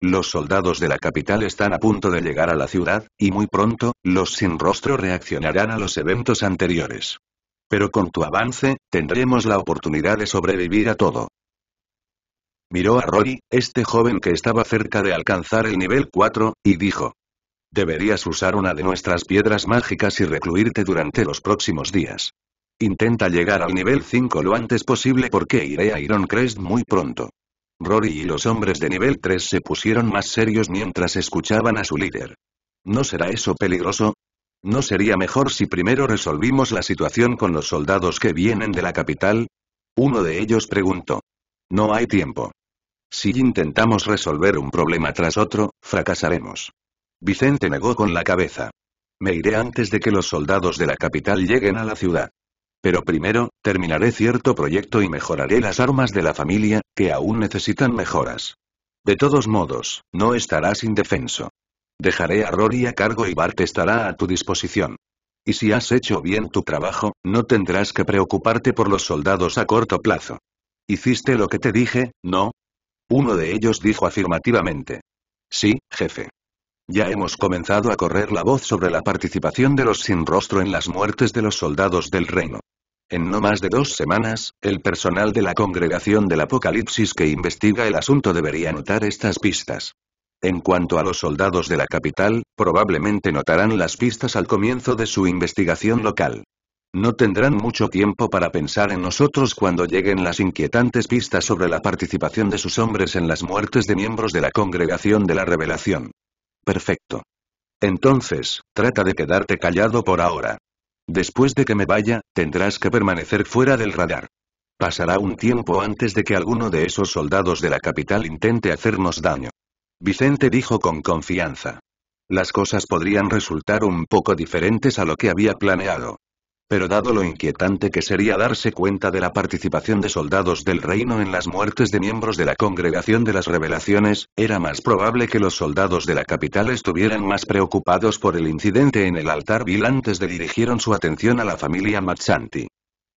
Los soldados de la capital están a punto de llegar a la ciudad, y muy pronto, los sin rostro reaccionarán a los eventos anteriores. Pero con tu avance, tendremos la oportunidad de sobrevivir a todo. Miró a Rory, este joven que estaba cerca de alcanzar el nivel 4, y dijo. Deberías usar una de nuestras piedras mágicas y recluirte durante los próximos días. Intenta llegar al nivel 5 lo antes posible porque iré a Iron Crest muy pronto. Rory y los hombres de nivel 3 se pusieron más serios mientras escuchaban a su líder. ¿No será eso peligroso? ¿No sería mejor si primero resolvimos la situación con los soldados que vienen de la capital? Uno de ellos preguntó. No hay tiempo. Si intentamos resolver un problema tras otro, fracasaremos. Vicente negó con la cabeza. Me iré antes de que los soldados de la capital lleguen a la ciudad. Pero primero, terminaré cierto proyecto y mejoraré las armas de la familia, que aún necesitan mejoras. De todos modos, no estarás indefenso. Dejaré a Rory a cargo y Bart estará a tu disposición. Y si has hecho bien tu trabajo, no tendrás que preocuparte por los soldados a corto plazo. ¿Hiciste lo que te dije, no? Uno de ellos dijo afirmativamente. Sí, jefe. Ya hemos comenzado a correr la voz sobre la participación de los sin rostro en las muertes de los soldados del reino. En no más de dos semanas, el personal de la Congregación del Apocalipsis que investiga el asunto debería notar estas pistas. En cuanto a los soldados de la capital, probablemente notarán las pistas al comienzo de su investigación local. No tendrán mucho tiempo para pensar en nosotros cuando lleguen las inquietantes pistas sobre la participación de sus hombres en las muertes de miembros de la Congregación de la Revelación. Perfecto. Entonces, trata de quedarte callado por ahora. Después de que me vaya, tendrás que permanecer fuera del radar. Pasará un tiempo antes de que alguno de esos soldados de la capital intente hacernos daño. Vicente dijo con confianza. Las cosas podrían resultar un poco diferentes a lo que había planeado. Pero dado lo inquietante que sería darse cuenta de la participación de soldados del reino en las muertes de miembros de la congregación de las revelaciones, era más probable que los soldados de la capital estuvieran más preocupados por el incidente en el altar vil antes de dirigieron su atención a la familia Machanti.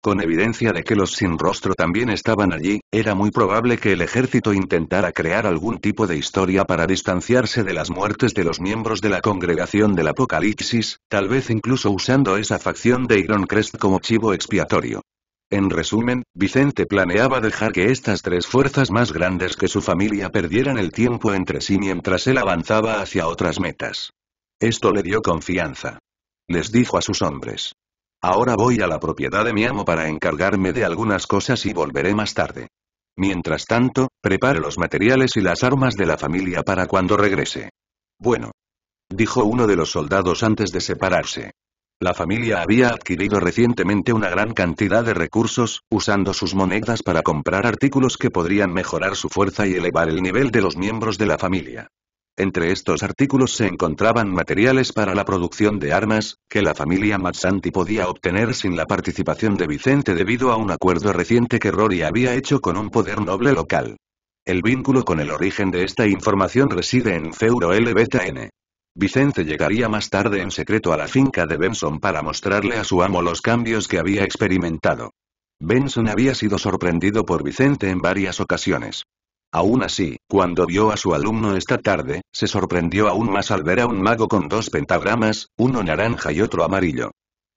Con evidencia de que los sin rostro también estaban allí, era muy probable que el ejército intentara crear algún tipo de historia para distanciarse de las muertes de los miembros de la congregación del Apocalipsis, tal vez incluso usando esa facción de Ironcrest como chivo expiatorio. En resumen, Vicente planeaba dejar que estas tres fuerzas más grandes que su familia perdieran el tiempo entre sí mientras él avanzaba hacia otras metas. Esto le dio confianza. Les dijo a sus hombres, Ahora voy a la propiedad de mi amo para encargarme de algunas cosas y volveré más tarde. Mientras tanto, prepare los materiales y las armas de la familia para cuando regrese. Bueno. Dijo uno de los soldados antes de separarse. La familia había adquirido recientemente una gran cantidad de recursos, usando sus monedas para comprar artículos que podrían mejorar su fuerza y elevar el nivel de los miembros de la familia. Entre estos artículos se encontraban materiales para la producción de armas, que la familia Mazzanti podía obtener sin la participación de Vicente debido a un acuerdo reciente que Rory había hecho con un poder noble local. El vínculo con el origen de esta información reside en Feuro LBTN. Vicente llegaría más tarde en secreto a la finca de Benson para mostrarle a su amo los cambios que había experimentado. Benson había sido sorprendido por Vicente en varias ocasiones. Aún así, cuando vio a su alumno esta tarde, se sorprendió aún más al ver a un mago con dos pentagramas, uno naranja y otro amarillo.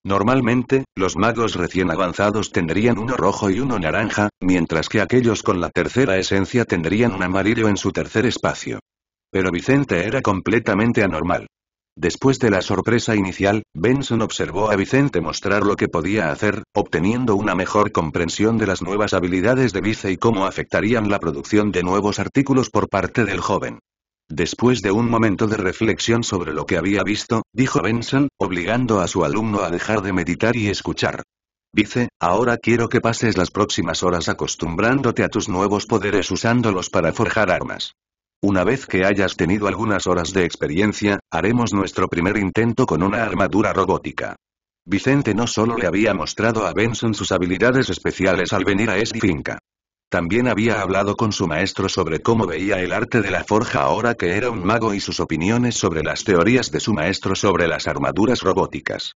Normalmente, los magos recién avanzados tendrían uno rojo y uno naranja, mientras que aquellos con la tercera esencia tendrían un amarillo en su tercer espacio. Pero Vicente era completamente anormal. Después de la sorpresa inicial, Benson observó a Vicente mostrar lo que podía hacer, obteniendo una mejor comprensión de las nuevas habilidades de Vice y cómo afectarían la producción de nuevos artículos por parte del joven. Después de un momento de reflexión sobre lo que había visto, dijo Benson, obligando a su alumno a dejar de meditar y escuchar. Vice, ahora quiero que pases las próximas horas acostumbrándote a tus nuevos poderes usándolos para forjar armas. Una vez que hayas tenido algunas horas de experiencia, haremos nuestro primer intento con una armadura robótica. Vicente no solo le había mostrado a Benson sus habilidades especiales al venir a esta finca. También había hablado con su maestro sobre cómo veía el arte de la forja ahora que era un mago y sus opiniones sobre las teorías de su maestro sobre las armaduras robóticas.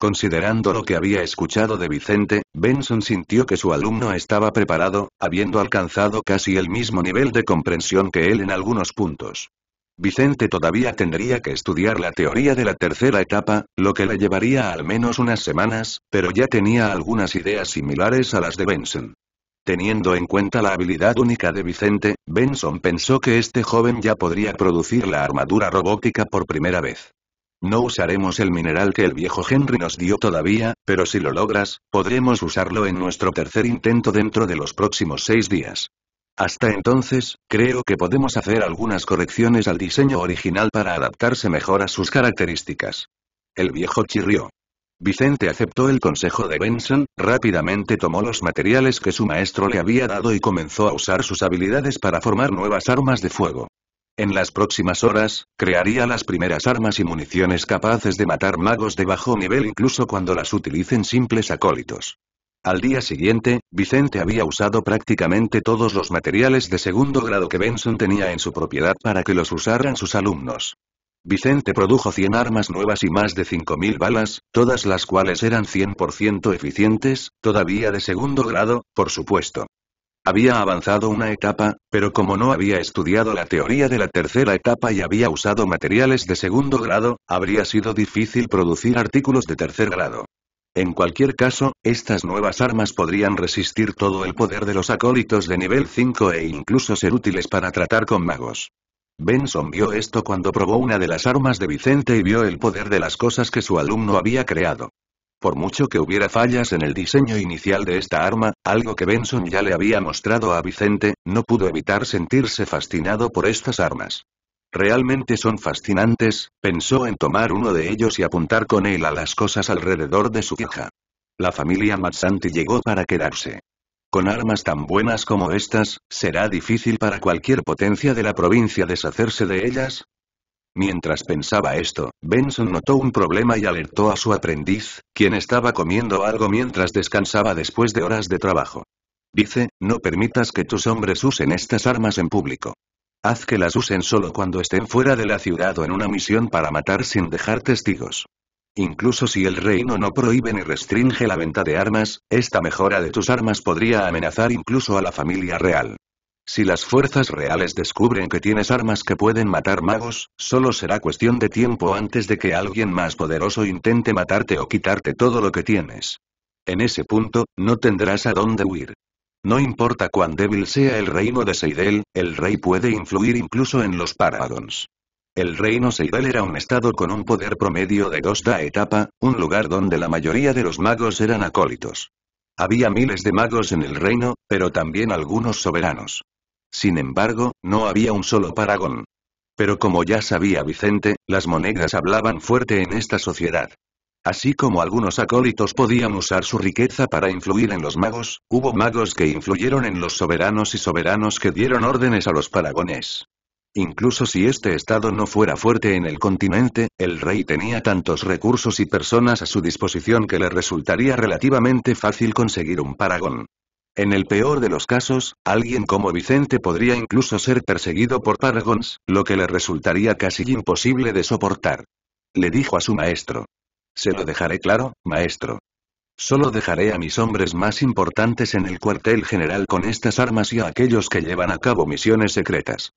Considerando lo que había escuchado de Vicente, Benson sintió que su alumno estaba preparado, habiendo alcanzado casi el mismo nivel de comprensión que él en algunos puntos. Vicente todavía tendría que estudiar la teoría de la tercera etapa, lo que le llevaría al menos unas semanas, pero ya tenía algunas ideas similares a las de Benson. Teniendo en cuenta la habilidad única de Vicente, Benson pensó que este joven ya podría producir la armadura robótica por primera vez. No usaremos el mineral que el viejo Henry nos dio todavía, pero si lo logras, podremos usarlo en nuestro tercer intento dentro de los próximos seis días. Hasta entonces, creo que podemos hacer algunas correcciones al diseño original para adaptarse mejor a sus características. El viejo chirrió. Vicente aceptó el consejo de Benson, rápidamente tomó los materiales que su maestro le había dado y comenzó a usar sus habilidades para formar nuevas armas de fuego. En las próximas horas, crearía las primeras armas y municiones capaces de matar magos de bajo nivel incluso cuando las utilicen simples acólitos. Al día siguiente, Vicente había usado prácticamente todos los materiales de segundo grado que Benson tenía en su propiedad para que los usaran sus alumnos. Vicente produjo 100 armas nuevas y más de 5.000 balas, todas las cuales eran 100% eficientes, todavía de segundo grado, por supuesto. Había avanzado una etapa, pero como no había estudiado la teoría de la tercera etapa y había usado materiales de segundo grado, habría sido difícil producir artículos de tercer grado. En cualquier caso, estas nuevas armas podrían resistir todo el poder de los acólitos de nivel 5 e incluso ser útiles para tratar con magos. Benson vio esto cuando probó una de las armas de Vicente y vio el poder de las cosas que su alumno había creado. Por mucho que hubiera fallas en el diseño inicial de esta arma, algo que Benson ya le había mostrado a Vicente, no pudo evitar sentirse fascinado por estas armas. Realmente son fascinantes, pensó en tomar uno de ellos y apuntar con él a las cosas alrededor de su hija. La familia Matsanti llegó para quedarse. Con armas tan buenas como estas, será difícil para cualquier potencia de la provincia deshacerse de ellas, Mientras pensaba esto, Benson notó un problema y alertó a su aprendiz, quien estaba comiendo algo mientras descansaba después de horas de trabajo. Dice, no permitas que tus hombres usen estas armas en público. Haz que las usen solo cuando estén fuera de la ciudad o en una misión para matar sin dejar testigos. Incluso si el reino no prohíbe ni restringe la venta de armas, esta mejora de tus armas podría amenazar incluso a la familia real. Si las fuerzas reales descubren que tienes armas que pueden matar magos, solo será cuestión de tiempo antes de que alguien más poderoso intente matarte o quitarte todo lo que tienes. En ese punto, no tendrás a dónde huir. No importa cuán débil sea el reino de Seidel, el rey puede influir incluso en los Paragons. El reino Seidel era un estado con un poder promedio de dos da etapa, un lugar donde la mayoría de los magos eran acólitos. Había miles de magos en el reino, pero también algunos soberanos. Sin embargo, no había un solo paragón. Pero como ya sabía Vicente, las monedas hablaban fuerte en esta sociedad. Así como algunos acólitos podían usar su riqueza para influir en los magos, hubo magos que influyeron en los soberanos y soberanos que dieron órdenes a los paragones. Incluso si este estado no fuera fuerte en el continente, el rey tenía tantos recursos y personas a su disposición que le resultaría relativamente fácil conseguir un paragón. En el peor de los casos, alguien como Vicente podría incluso ser perseguido por Paragons, lo que le resultaría casi imposible de soportar. Le dijo a su maestro. Se lo dejaré claro, maestro. Solo dejaré a mis hombres más importantes en el cuartel general con estas armas y a aquellos que llevan a cabo misiones secretas.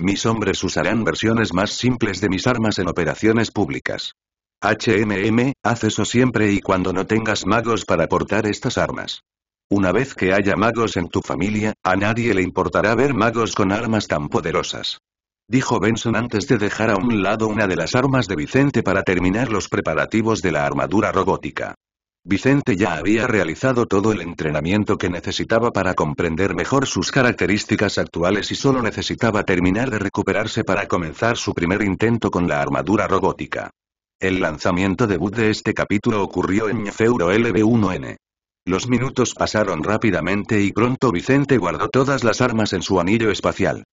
Mis hombres usarán versiones más simples de mis armas en operaciones públicas. HMM, haz eso siempre y cuando no tengas magos para portar estas armas. Una vez que haya magos en tu familia, a nadie le importará ver magos con armas tan poderosas. Dijo Benson antes de dejar a un lado una de las armas de Vicente para terminar los preparativos de la armadura robótica. Vicente ya había realizado todo el entrenamiento que necesitaba para comprender mejor sus características actuales y solo necesitaba terminar de recuperarse para comenzar su primer intento con la armadura robótica. El lanzamiento debut de este capítulo ocurrió en Feuro LB1N. Los minutos pasaron rápidamente y pronto Vicente guardó todas las armas en su anillo espacial.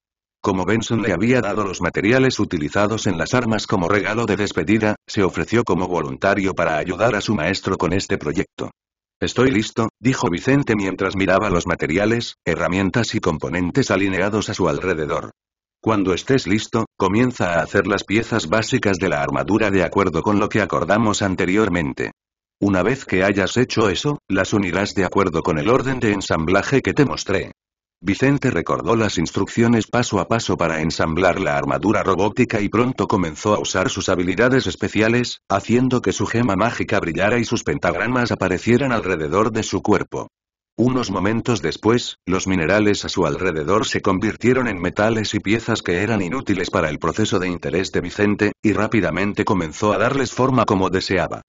Como Benson le había dado los materiales utilizados en las armas como regalo de despedida, se ofreció como voluntario para ayudar a su maestro con este proyecto. Estoy listo, dijo Vicente mientras miraba los materiales, herramientas y componentes alineados a su alrededor. Cuando estés listo, comienza a hacer las piezas básicas de la armadura de acuerdo con lo que acordamos anteriormente. Una vez que hayas hecho eso, las unirás de acuerdo con el orden de ensamblaje que te mostré. Vicente recordó las instrucciones paso a paso para ensamblar la armadura robótica y pronto comenzó a usar sus habilidades especiales, haciendo que su gema mágica brillara y sus pentagramas aparecieran alrededor de su cuerpo. Unos momentos después, los minerales a su alrededor se convirtieron en metales y piezas que eran inútiles para el proceso de interés de Vicente, y rápidamente comenzó a darles forma como deseaba.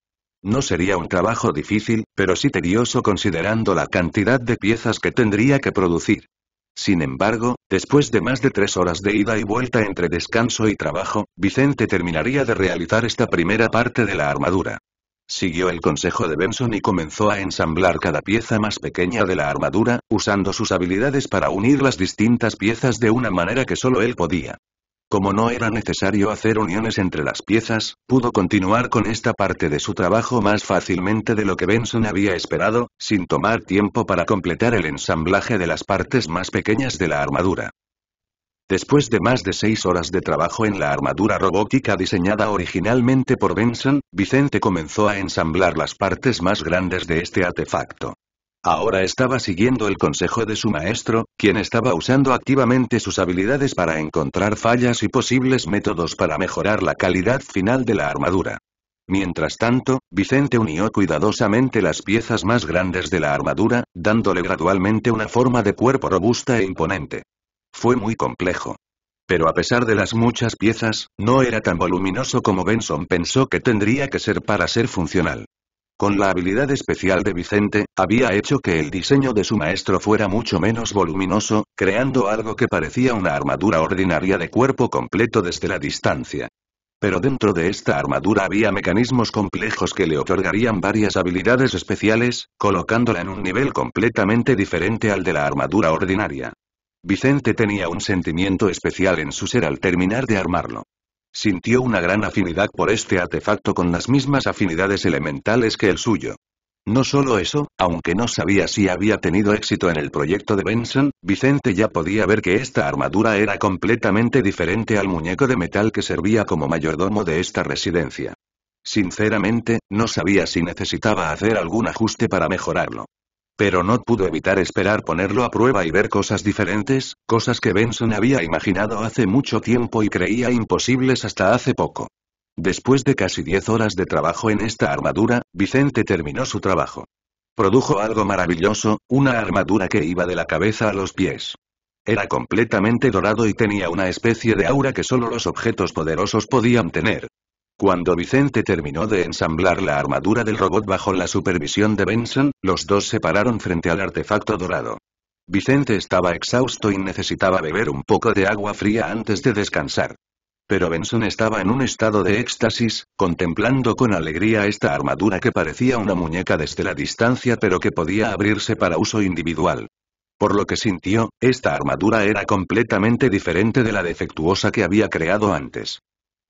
No sería un trabajo difícil, pero sí tedioso considerando la cantidad de piezas que tendría que producir. Sin embargo, después de más de tres horas de ida y vuelta entre descanso y trabajo, Vicente terminaría de realizar esta primera parte de la armadura. Siguió el consejo de Benson y comenzó a ensamblar cada pieza más pequeña de la armadura, usando sus habilidades para unir las distintas piezas de una manera que solo él podía. Como no era necesario hacer uniones entre las piezas, pudo continuar con esta parte de su trabajo más fácilmente de lo que Benson había esperado, sin tomar tiempo para completar el ensamblaje de las partes más pequeñas de la armadura. Después de más de seis horas de trabajo en la armadura robótica diseñada originalmente por Benson, Vicente comenzó a ensamblar las partes más grandes de este artefacto. Ahora estaba siguiendo el consejo de su maestro, quien estaba usando activamente sus habilidades para encontrar fallas y posibles métodos para mejorar la calidad final de la armadura. Mientras tanto, Vicente unió cuidadosamente las piezas más grandes de la armadura, dándole gradualmente una forma de cuerpo robusta e imponente. Fue muy complejo. Pero a pesar de las muchas piezas, no era tan voluminoso como Benson pensó que tendría que ser para ser funcional. Con la habilidad especial de Vicente, había hecho que el diseño de su maestro fuera mucho menos voluminoso, creando algo que parecía una armadura ordinaria de cuerpo completo desde la distancia. Pero dentro de esta armadura había mecanismos complejos que le otorgarían varias habilidades especiales, colocándola en un nivel completamente diferente al de la armadura ordinaria. Vicente tenía un sentimiento especial en su ser al terminar de armarlo. Sintió una gran afinidad por este artefacto con las mismas afinidades elementales que el suyo. No solo eso, aunque no sabía si había tenido éxito en el proyecto de Benson, Vicente ya podía ver que esta armadura era completamente diferente al muñeco de metal que servía como mayordomo de esta residencia. Sinceramente, no sabía si necesitaba hacer algún ajuste para mejorarlo. Pero no pudo evitar esperar ponerlo a prueba y ver cosas diferentes, cosas que Benson había imaginado hace mucho tiempo y creía imposibles hasta hace poco. Después de casi diez horas de trabajo en esta armadura, Vicente terminó su trabajo. Produjo algo maravilloso, una armadura que iba de la cabeza a los pies. Era completamente dorado y tenía una especie de aura que solo los objetos poderosos podían tener. Cuando Vicente terminó de ensamblar la armadura del robot bajo la supervisión de Benson, los dos se pararon frente al artefacto dorado. Vicente estaba exhausto y necesitaba beber un poco de agua fría antes de descansar. Pero Benson estaba en un estado de éxtasis, contemplando con alegría esta armadura que parecía una muñeca desde la distancia pero que podía abrirse para uso individual. Por lo que sintió, esta armadura era completamente diferente de la defectuosa que había creado antes.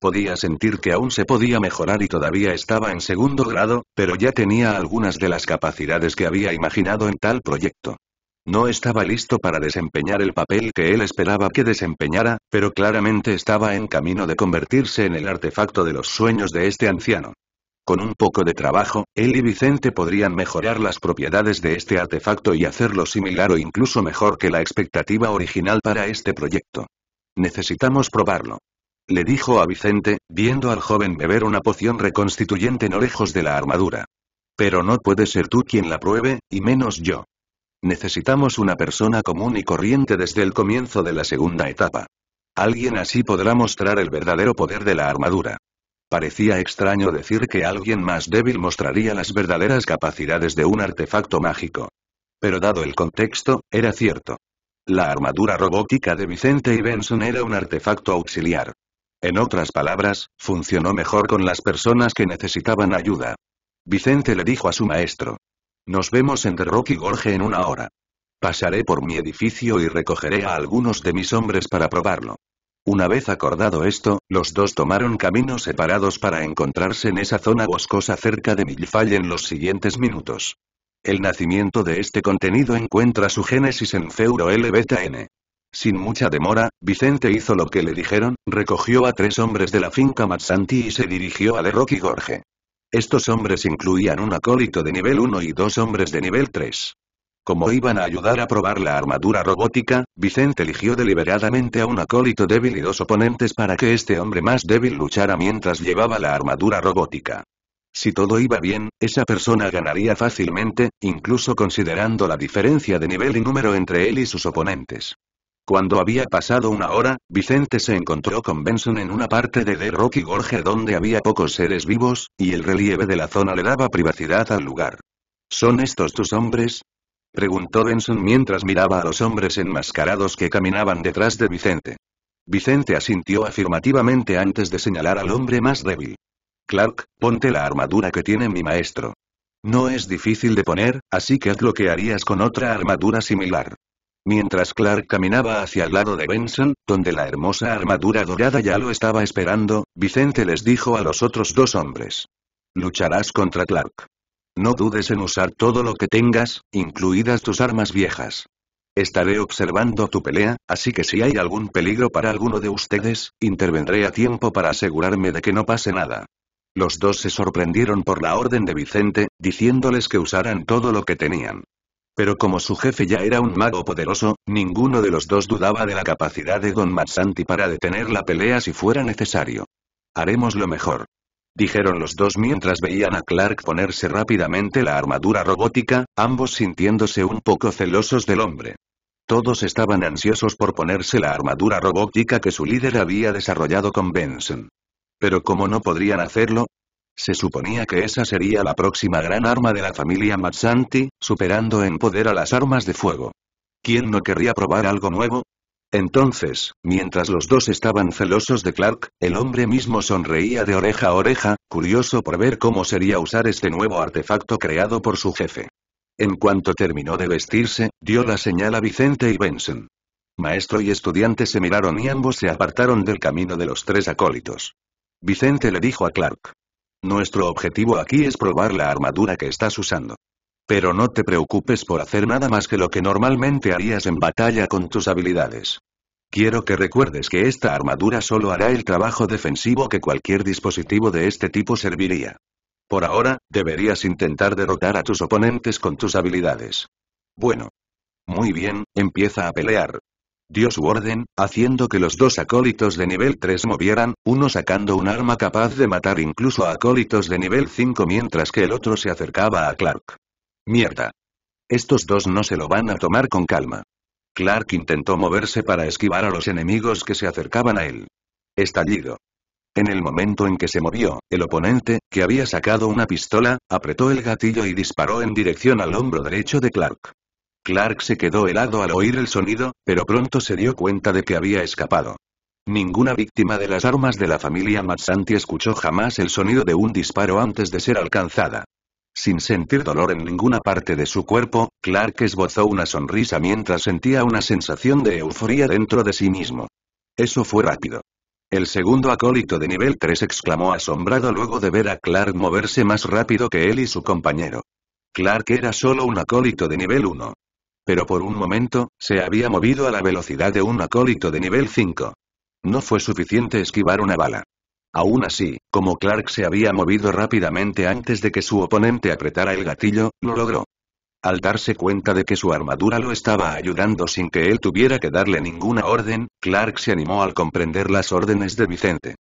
Podía sentir que aún se podía mejorar y todavía estaba en segundo grado, pero ya tenía algunas de las capacidades que había imaginado en tal proyecto. No estaba listo para desempeñar el papel que él esperaba que desempeñara, pero claramente estaba en camino de convertirse en el artefacto de los sueños de este anciano. Con un poco de trabajo, él y Vicente podrían mejorar las propiedades de este artefacto y hacerlo similar o incluso mejor que la expectativa original para este proyecto. Necesitamos probarlo le dijo a Vicente, viendo al joven beber una poción reconstituyente en lejos de la armadura. Pero no puede ser tú quien la pruebe, y menos yo. Necesitamos una persona común y corriente desde el comienzo de la segunda etapa. Alguien así podrá mostrar el verdadero poder de la armadura. Parecía extraño decir que alguien más débil mostraría las verdaderas capacidades de un artefacto mágico. Pero dado el contexto, era cierto. La armadura robótica de Vicente y Benson era un artefacto auxiliar. En otras palabras, funcionó mejor con las personas que necesitaban ayuda. Vicente le dijo a su maestro. Nos vemos entre Rock y Gorge en una hora. Pasaré por mi edificio y recogeré a algunos de mis hombres para probarlo. Una vez acordado esto, los dos tomaron caminos separados para encontrarse en esa zona boscosa cerca de Milfall en los siguientes minutos. El nacimiento de este contenido encuentra su génesis en Feuro Lbtn. Sin mucha demora, Vicente hizo lo que le dijeron, recogió a tres hombres de la finca Matsanti y se dirigió a de Rocky Gorge. Estos hombres incluían un acólito de nivel 1 y dos hombres de nivel 3. Como iban a ayudar a probar la armadura robótica, Vicente eligió deliberadamente a un acólito débil y dos oponentes para que este hombre más débil luchara mientras llevaba la armadura robótica. Si todo iba bien, esa persona ganaría fácilmente, incluso considerando la diferencia de nivel y número entre él y sus oponentes. Cuando había pasado una hora, Vicente se encontró con Benson en una parte de The Rocky Gorge donde había pocos seres vivos, y el relieve de la zona le daba privacidad al lugar. ¿Son estos tus hombres? Preguntó Benson mientras miraba a los hombres enmascarados que caminaban detrás de Vicente. Vicente asintió afirmativamente antes de señalar al hombre más débil. Clark, ponte la armadura que tiene mi maestro. No es difícil de poner, así que haz lo que harías con otra armadura similar. Mientras Clark caminaba hacia el lado de Benson, donde la hermosa armadura dorada ya lo estaba esperando, Vicente les dijo a los otros dos hombres. Lucharás contra Clark. No dudes en usar todo lo que tengas, incluidas tus armas viejas. Estaré observando tu pelea, así que si hay algún peligro para alguno de ustedes, intervendré a tiempo para asegurarme de que no pase nada. Los dos se sorprendieron por la orden de Vicente, diciéndoles que usaran todo lo que tenían. Pero como su jefe ya era un mago poderoso, ninguno de los dos dudaba de la capacidad de Don Marsanti para detener la pelea si fuera necesario. Haremos lo mejor. Dijeron los dos mientras veían a Clark ponerse rápidamente la armadura robótica, ambos sintiéndose un poco celosos del hombre. Todos estaban ansiosos por ponerse la armadura robótica que su líder había desarrollado con Benson. Pero como no podrían hacerlo, se suponía que esa sería la próxima gran arma de la familia Matsanti, superando en poder a las armas de fuego. ¿Quién no querría probar algo nuevo? Entonces, mientras los dos estaban celosos de Clark, el hombre mismo sonreía de oreja a oreja, curioso por ver cómo sería usar este nuevo artefacto creado por su jefe. En cuanto terminó de vestirse, dio la señal a Vicente y Benson. Maestro y estudiante se miraron y ambos se apartaron del camino de los tres acólitos. Vicente le dijo a Clark. Nuestro objetivo aquí es probar la armadura que estás usando. Pero no te preocupes por hacer nada más que lo que normalmente harías en batalla con tus habilidades. Quiero que recuerdes que esta armadura solo hará el trabajo defensivo que cualquier dispositivo de este tipo serviría. Por ahora, deberías intentar derrotar a tus oponentes con tus habilidades. Bueno. Muy bien, empieza a pelear. Dio su orden, haciendo que los dos acólitos de nivel 3 movieran, uno sacando un arma capaz de matar incluso a acólitos de nivel 5 mientras que el otro se acercaba a Clark. Mierda. Estos dos no se lo van a tomar con calma. Clark intentó moverse para esquivar a los enemigos que se acercaban a él. Estallido. En el momento en que se movió, el oponente, que había sacado una pistola, apretó el gatillo y disparó en dirección al hombro derecho de Clark. Clark se quedó helado al oír el sonido, pero pronto se dio cuenta de que había escapado. Ninguna víctima de las armas de la familia Matsanti escuchó jamás el sonido de un disparo antes de ser alcanzada. Sin sentir dolor en ninguna parte de su cuerpo, Clark esbozó una sonrisa mientras sentía una sensación de euforía dentro de sí mismo. Eso fue rápido. El segundo acólito de nivel 3 exclamó asombrado luego de ver a Clark moverse más rápido que él y su compañero. Clark era solo un acólito de nivel 1. Pero por un momento, se había movido a la velocidad de un acólito de nivel 5. No fue suficiente esquivar una bala. Aún así, como Clark se había movido rápidamente antes de que su oponente apretara el gatillo, lo logró. Al darse cuenta de que su armadura lo estaba ayudando sin que él tuviera que darle ninguna orden, Clark se animó al comprender las órdenes de Vicente.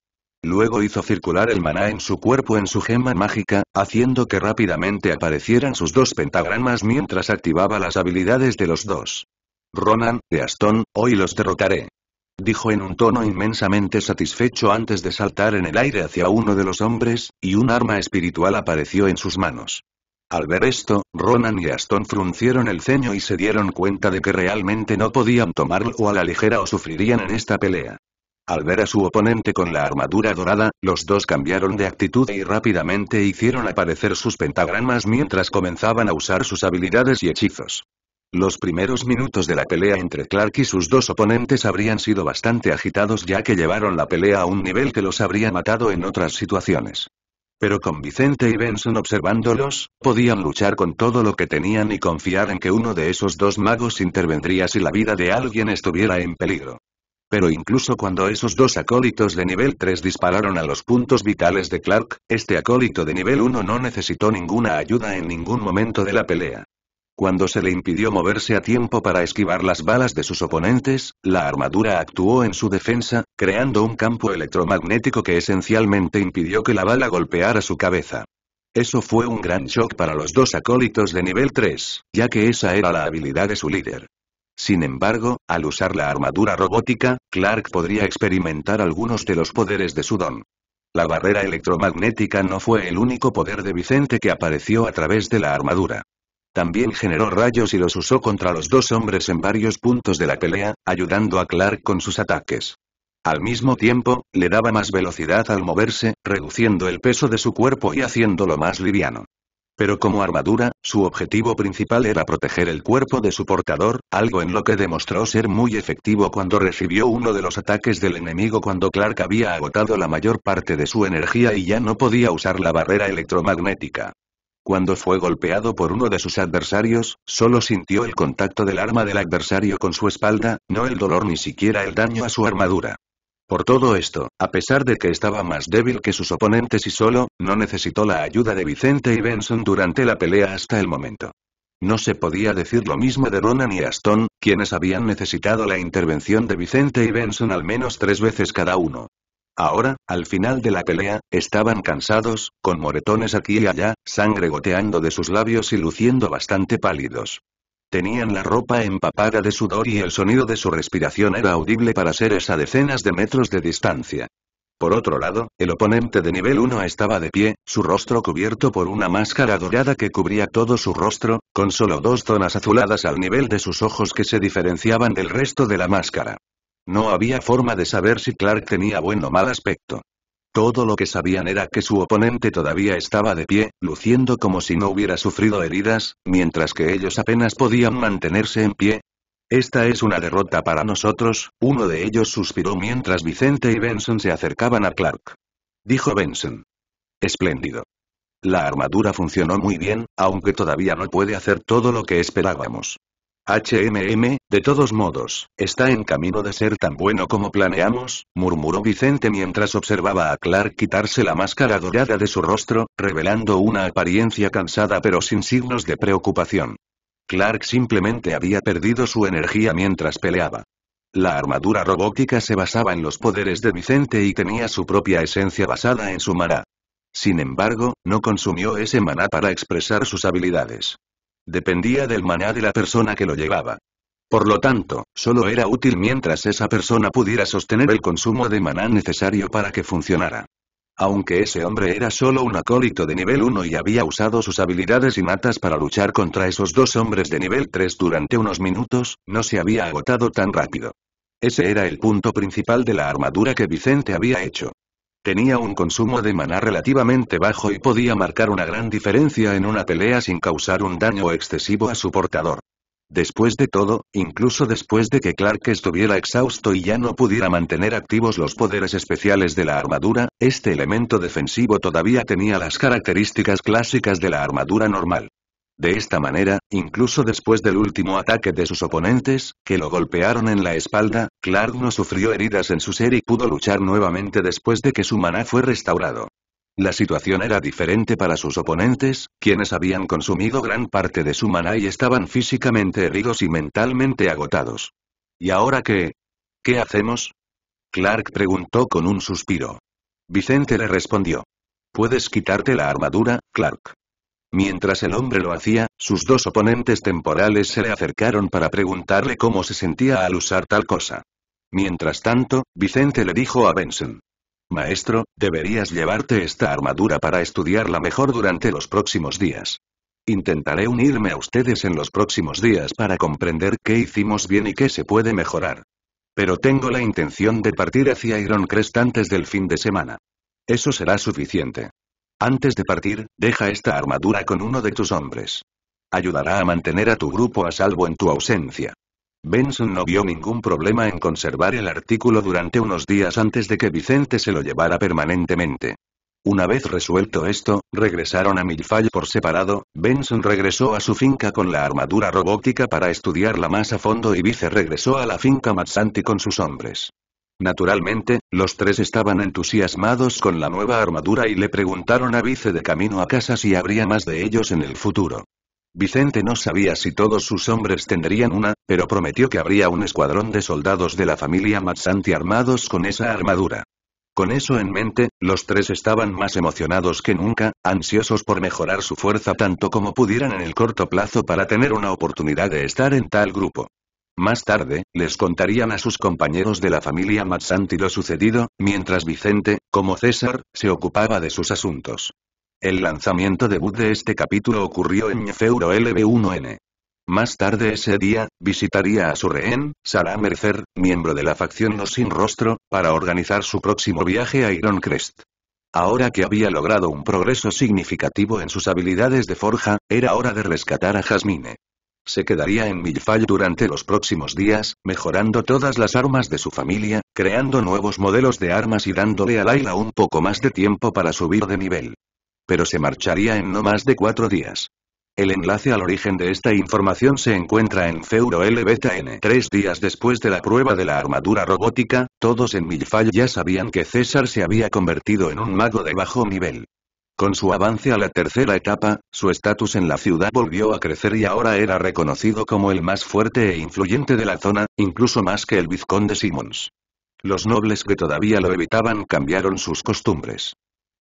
Luego hizo circular el maná en su cuerpo en su gema mágica, haciendo que rápidamente aparecieran sus dos pentagramas mientras activaba las habilidades de los dos. Ronan, de Aston, hoy los derrotaré. Dijo en un tono inmensamente satisfecho antes de saltar en el aire hacia uno de los hombres, y un arma espiritual apareció en sus manos. Al ver esto, Ronan y Aston fruncieron el ceño y se dieron cuenta de que realmente no podían tomarlo a la ligera o sufrirían en esta pelea. Al ver a su oponente con la armadura dorada, los dos cambiaron de actitud y rápidamente hicieron aparecer sus pentagramas mientras comenzaban a usar sus habilidades y hechizos. Los primeros minutos de la pelea entre Clark y sus dos oponentes habrían sido bastante agitados ya que llevaron la pelea a un nivel que los habría matado en otras situaciones. Pero con Vicente y Benson observándolos, podían luchar con todo lo que tenían y confiar en que uno de esos dos magos intervendría si la vida de alguien estuviera en peligro. Pero incluso cuando esos dos acólitos de nivel 3 dispararon a los puntos vitales de Clark, este acólito de nivel 1 no necesitó ninguna ayuda en ningún momento de la pelea. Cuando se le impidió moverse a tiempo para esquivar las balas de sus oponentes, la armadura actuó en su defensa, creando un campo electromagnético que esencialmente impidió que la bala golpeara su cabeza. Eso fue un gran shock para los dos acólitos de nivel 3, ya que esa era la habilidad de su líder. Sin embargo, al usar la armadura robótica, Clark podría experimentar algunos de los poderes de su don. La barrera electromagnética no fue el único poder de Vicente que apareció a través de la armadura. También generó rayos y los usó contra los dos hombres en varios puntos de la pelea, ayudando a Clark con sus ataques. Al mismo tiempo, le daba más velocidad al moverse, reduciendo el peso de su cuerpo y haciéndolo más liviano. Pero como armadura, su objetivo principal era proteger el cuerpo de su portador, algo en lo que demostró ser muy efectivo cuando recibió uno de los ataques del enemigo cuando Clark había agotado la mayor parte de su energía y ya no podía usar la barrera electromagnética. Cuando fue golpeado por uno de sus adversarios, solo sintió el contacto del arma del adversario con su espalda, no el dolor ni siquiera el daño a su armadura. Por todo esto, a pesar de que estaba más débil que sus oponentes y solo, no necesitó la ayuda de Vicente y Benson durante la pelea hasta el momento. No se podía decir lo mismo de Ronan y Aston, quienes habían necesitado la intervención de Vicente y Benson al menos tres veces cada uno. Ahora, al final de la pelea, estaban cansados, con moretones aquí y allá, sangre goteando de sus labios y luciendo bastante pálidos. Tenían la ropa empapada de sudor y el sonido de su respiración era audible para seres a decenas de metros de distancia. Por otro lado, el oponente de nivel 1 estaba de pie, su rostro cubierto por una máscara dorada que cubría todo su rostro, con solo dos zonas azuladas al nivel de sus ojos que se diferenciaban del resto de la máscara. No había forma de saber si Clark tenía buen o mal aspecto. Todo lo que sabían era que su oponente todavía estaba de pie, luciendo como si no hubiera sufrido heridas, mientras que ellos apenas podían mantenerse en pie. Esta es una derrota para nosotros, uno de ellos suspiró mientras Vicente y Benson se acercaban a Clark. Dijo Benson. Espléndido. La armadura funcionó muy bien, aunque todavía no puede hacer todo lo que esperábamos. HMM, de todos modos, está en camino de ser tan bueno como planeamos, murmuró Vicente mientras observaba a Clark quitarse la máscara dorada de su rostro, revelando una apariencia cansada pero sin signos de preocupación. Clark simplemente había perdido su energía mientras peleaba. La armadura robótica se basaba en los poderes de Vicente y tenía su propia esencia basada en su maná. Sin embargo, no consumió ese maná para expresar sus habilidades. Dependía del maná de la persona que lo llevaba. Por lo tanto, solo era útil mientras esa persona pudiera sostener el consumo de maná necesario para que funcionara. Aunque ese hombre era solo un acólito de nivel 1 y había usado sus habilidades y matas para luchar contra esos dos hombres de nivel 3 durante unos minutos, no se había agotado tan rápido. Ese era el punto principal de la armadura que Vicente había hecho. Tenía un consumo de maná relativamente bajo y podía marcar una gran diferencia en una pelea sin causar un daño excesivo a su portador. Después de todo, incluso después de que Clark estuviera exhausto y ya no pudiera mantener activos los poderes especiales de la armadura, este elemento defensivo todavía tenía las características clásicas de la armadura normal. De esta manera, incluso después del último ataque de sus oponentes, que lo golpearon en la espalda, Clark no sufrió heridas en su ser y pudo luchar nuevamente después de que su maná fue restaurado. La situación era diferente para sus oponentes, quienes habían consumido gran parte de su maná y estaban físicamente heridos y mentalmente agotados. ¿Y ahora qué? ¿Qué hacemos? Clark preguntó con un suspiro. Vicente le respondió. Puedes quitarte la armadura, Clark. Mientras el hombre lo hacía, sus dos oponentes temporales se le acercaron para preguntarle cómo se sentía al usar tal cosa. Mientras tanto, Vicente le dijo a Benson. Maestro, deberías llevarte esta armadura para estudiarla mejor durante los próximos días. Intentaré unirme a ustedes en los próximos días para comprender qué hicimos bien y qué se puede mejorar. Pero tengo la intención de partir hacia Iron Crest antes del fin de semana. Eso será suficiente. Antes de partir, deja esta armadura con uno de tus hombres. Ayudará a mantener a tu grupo a salvo en tu ausencia. Benson no vio ningún problema en conservar el artículo durante unos días antes de que Vicente se lo llevara permanentemente. Una vez resuelto esto, regresaron a Milfall por separado, Benson regresó a su finca con la armadura robótica para estudiarla más a fondo y Vice regresó a la finca Matsanti con sus hombres. Naturalmente, los tres estaban entusiasmados con la nueva armadura y le preguntaron a Vice de camino a casa si habría más de ellos en el futuro. Vicente no sabía si todos sus hombres tendrían una, pero prometió que habría un escuadrón de soldados de la familia Matsanti armados con esa armadura. Con eso en mente, los tres estaban más emocionados que nunca, ansiosos por mejorar su fuerza tanto como pudieran en el corto plazo para tener una oportunidad de estar en tal grupo. Más tarde, les contarían a sus compañeros de la familia Matsanti lo sucedido, mientras Vicente, como César, se ocupaba de sus asuntos. El lanzamiento debut de este capítulo ocurrió en Feuro LB1N. Más tarde ese día, visitaría a su rehén, Sarah Mercer, miembro de la facción No Sin Rostro, para organizar su próximo viaje a Iron Crest. Ahora que había logrado un progreso significativo en sus habilidades de forja, era hora de rescatar a Jasmine. Se quedaría en Milfall durante los próximos días, mejorando todas las armas de su familia, creando nuevos modelos de armas y dándole a Laila un poco más de tiempo para subir de nivel. Pero se marcharía en no más de cuatro días. El enlace al origen de esta información se encuentra en Feuro L Beta N. Tres días después de la prueba de la armadura robótica, todos en Milfall ya sabían que César se había convertido en un mago de bajo nivel. Con su avance a la tercera etapa, su estatus en la ciudad volvió a crecer y ahora era reconocido como el más fuerte e influyente de la zona, incluso más que el vizconde Simmons. Los nobles que todavía lo evitaban cambiaron sus costumbres.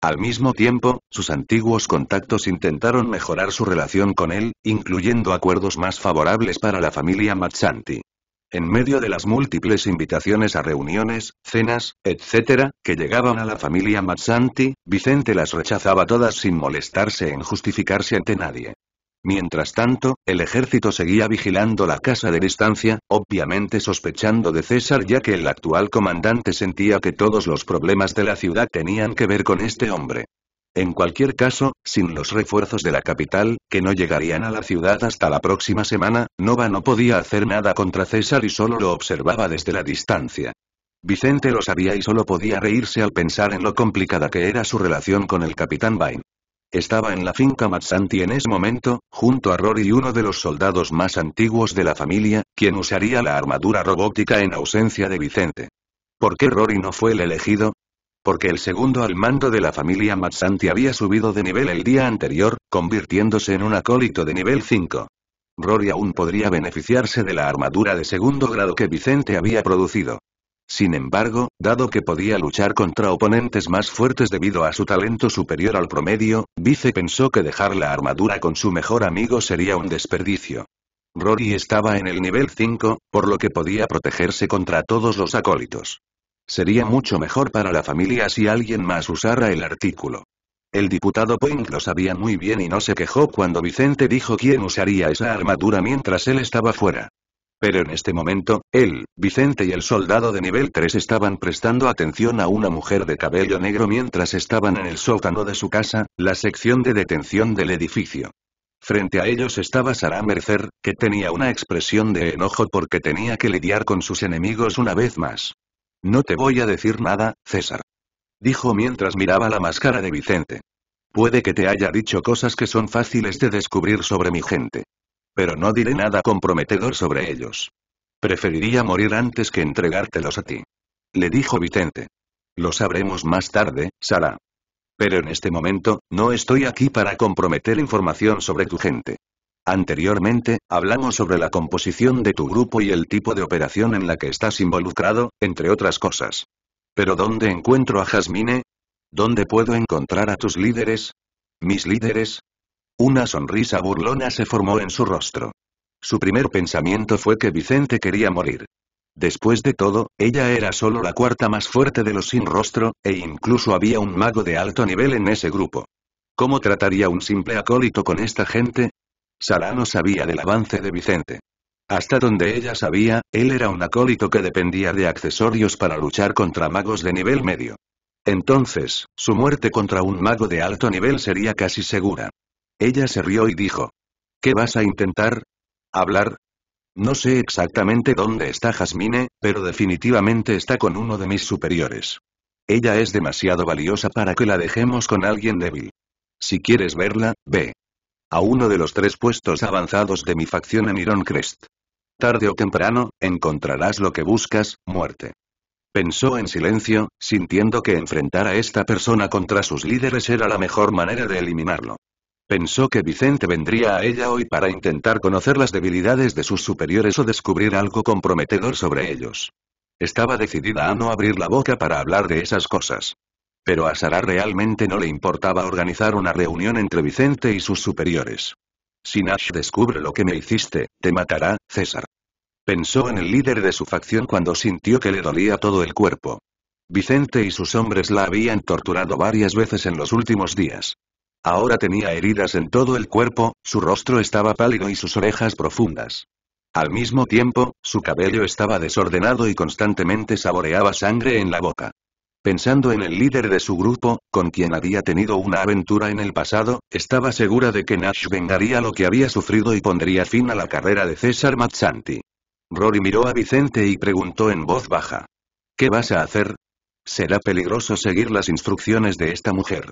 Al mismo tiempo, sus antiguos contactos intentaron mejorar su relación con él, incluyendo acuerdos más favorables para la familia Mazzanti en medio de las múltiples invitaciones a reuniones, cenas, etc., que llegaban a la familia Mazzanti, Vicente las rechazaba todas sin molestarse en justificarse ante nadie. Mientras tanto, el ejército seguía vigilando la casa de distancia, obviamente sospechando de César ya que el actual comandante sentía que todos los problemas de la ciudad tenían que ver con este hombre. En cualquier caso, sin los refuerzos de la capital, que no llegarían a la ciudad hasta la próxima semana, Nova no podía hacer nada contra César y solo lo observaba desde la distancia. Vicente lo sabía y solo podía reírse al pensar en lo complicada que era su relación con el capitán Vine. Estaba en la finca Matsanti en ese momento, junto a Rory y uno de los soldados más antiguos de la familia, quien usaría la armadura robótica en ausencia de Vicente. ¿Por qué Rory no fue el elegido? porque el segundo al mando de la familia Matsanti había subido de nivel el día anterior, convirtiéndose en un acólito de nivel 5. Rory aún podría beneficiarse de la armadura de segundo grado que Vicente había producido. Sin embargo, dado que podía luchar contra oponentes más fuertes debido a su talento superior al promedio, Vice pensó que dejar la armadura con su mejor amigo sería un desperdicio. Rory estaba en el nivel 5, por lo que podía protegerse contra todos los acólitos. Sería mucho mejor para la familia si alguien más usara el artículo. El diputado Point lo sabía muy bien y no se quejó cuando Vicente dijo quién usaría esa armadura mientras él estaba fuera. Pero en este momento, él, Vicente y el soldado de nivel 3 estaban prestando atención a una mujer de cabello negro mientras estaban en el sótano de su casa, la sección de detención del edificio. Frente a ellos estaba Sarah Mercer, que tenía una expresión de enojo porque tenía que lidiar con sus enemigos una vez más. No te voy a decir nada, César. Dijo mientras miraba la máscara de Vicente. Puede que te haya dicho cosas que son fáciles de descubrir sobre mi gente. Pero no diré nada comprometedor sobre ellos. Preferiría morir antes que entregártelos a ti. Le dijo Vicente. Lo sabremos más tarde, Sara. Pero en este momento, no estoy aquí para comprometer información sobre tu gente. Anteriormente, hablamos sobre la composición de tu grupo y el tipo de operación en la que estás involucrado, entre otras cosas. Pero ¿dónde encuentro a Jasmine? ¿Dónde puedo encontrar a tus líderes? ¿Mis líderes? Una sonrisa burlona se formó en su rostro. Su primer pensamiento fue que Vicente quería morir. Después de todo, ella era solo la cuarta más fuerte de los sin rostro, e incluso había un mago de alto nivel en ese grupo. ¿Cómo trataría un simple acólito con esta gente? Sara no sabía del avance de Vicente. Hasta donde ella sabía, él era un acólito que dependía de accesorios para luchar contra magos de nivel medio. Entonces, su muerte contra un mago de alto nivel sería casi segura. Ella se rió y dijo. ¿Qué vas a intentar? ¿Hablar? No sé exactamente dónde está Jasmine, pero definitivamente está con uno de mis superiores. Ella es demasiado valiosa para que la dejemos con alguien débil. Si quieres verla, ve a uno de los tres puestos avanzados de mi facción en Iron Crest. Tarde o temprano, encontrarás lo que buscas, muerte. Pensó en silencio, sintiendo que enfrentar a esta persona contra sus líderes era la mejor manera de eliminarlo. Pensó que Vicente vendría a ella hoy para intentar conocer las debilidades de sus superiores o descubrir algo comprometedor sobre ellos. Estaba decidida a no abrir la boca para hablar de esas cosas. Pero a Sara realmente no le importaba organizar una reunión entre Vicente y sus superiores. Si Nash descubre lo que me hiciste, te matará, César. Pensó en el líder de su facción cuando sintió que le dolía todo el cuerpo. Vicente y sus hombres la habían torturado varias veces en los últimos días. Ahora tenía heridas en todo el cuerpo, su rostro estaba pálido y sus orejas profundas. Al mismo tiempo, su cabello estaba desordenado y constantemente saboreaba sangre en la boca. Pensando en el líder de su grupo, con quien había tenido una aventura en el pasado, estaba segura de que Nash vengaría lo que había sufrido y pondría fin a la carrera de César Mazzanti. Rory miró a Vicente y preguntó en voz baja. ¿Qué vas a hacer? Será peligroso seguir las instrucciones de esta mujer.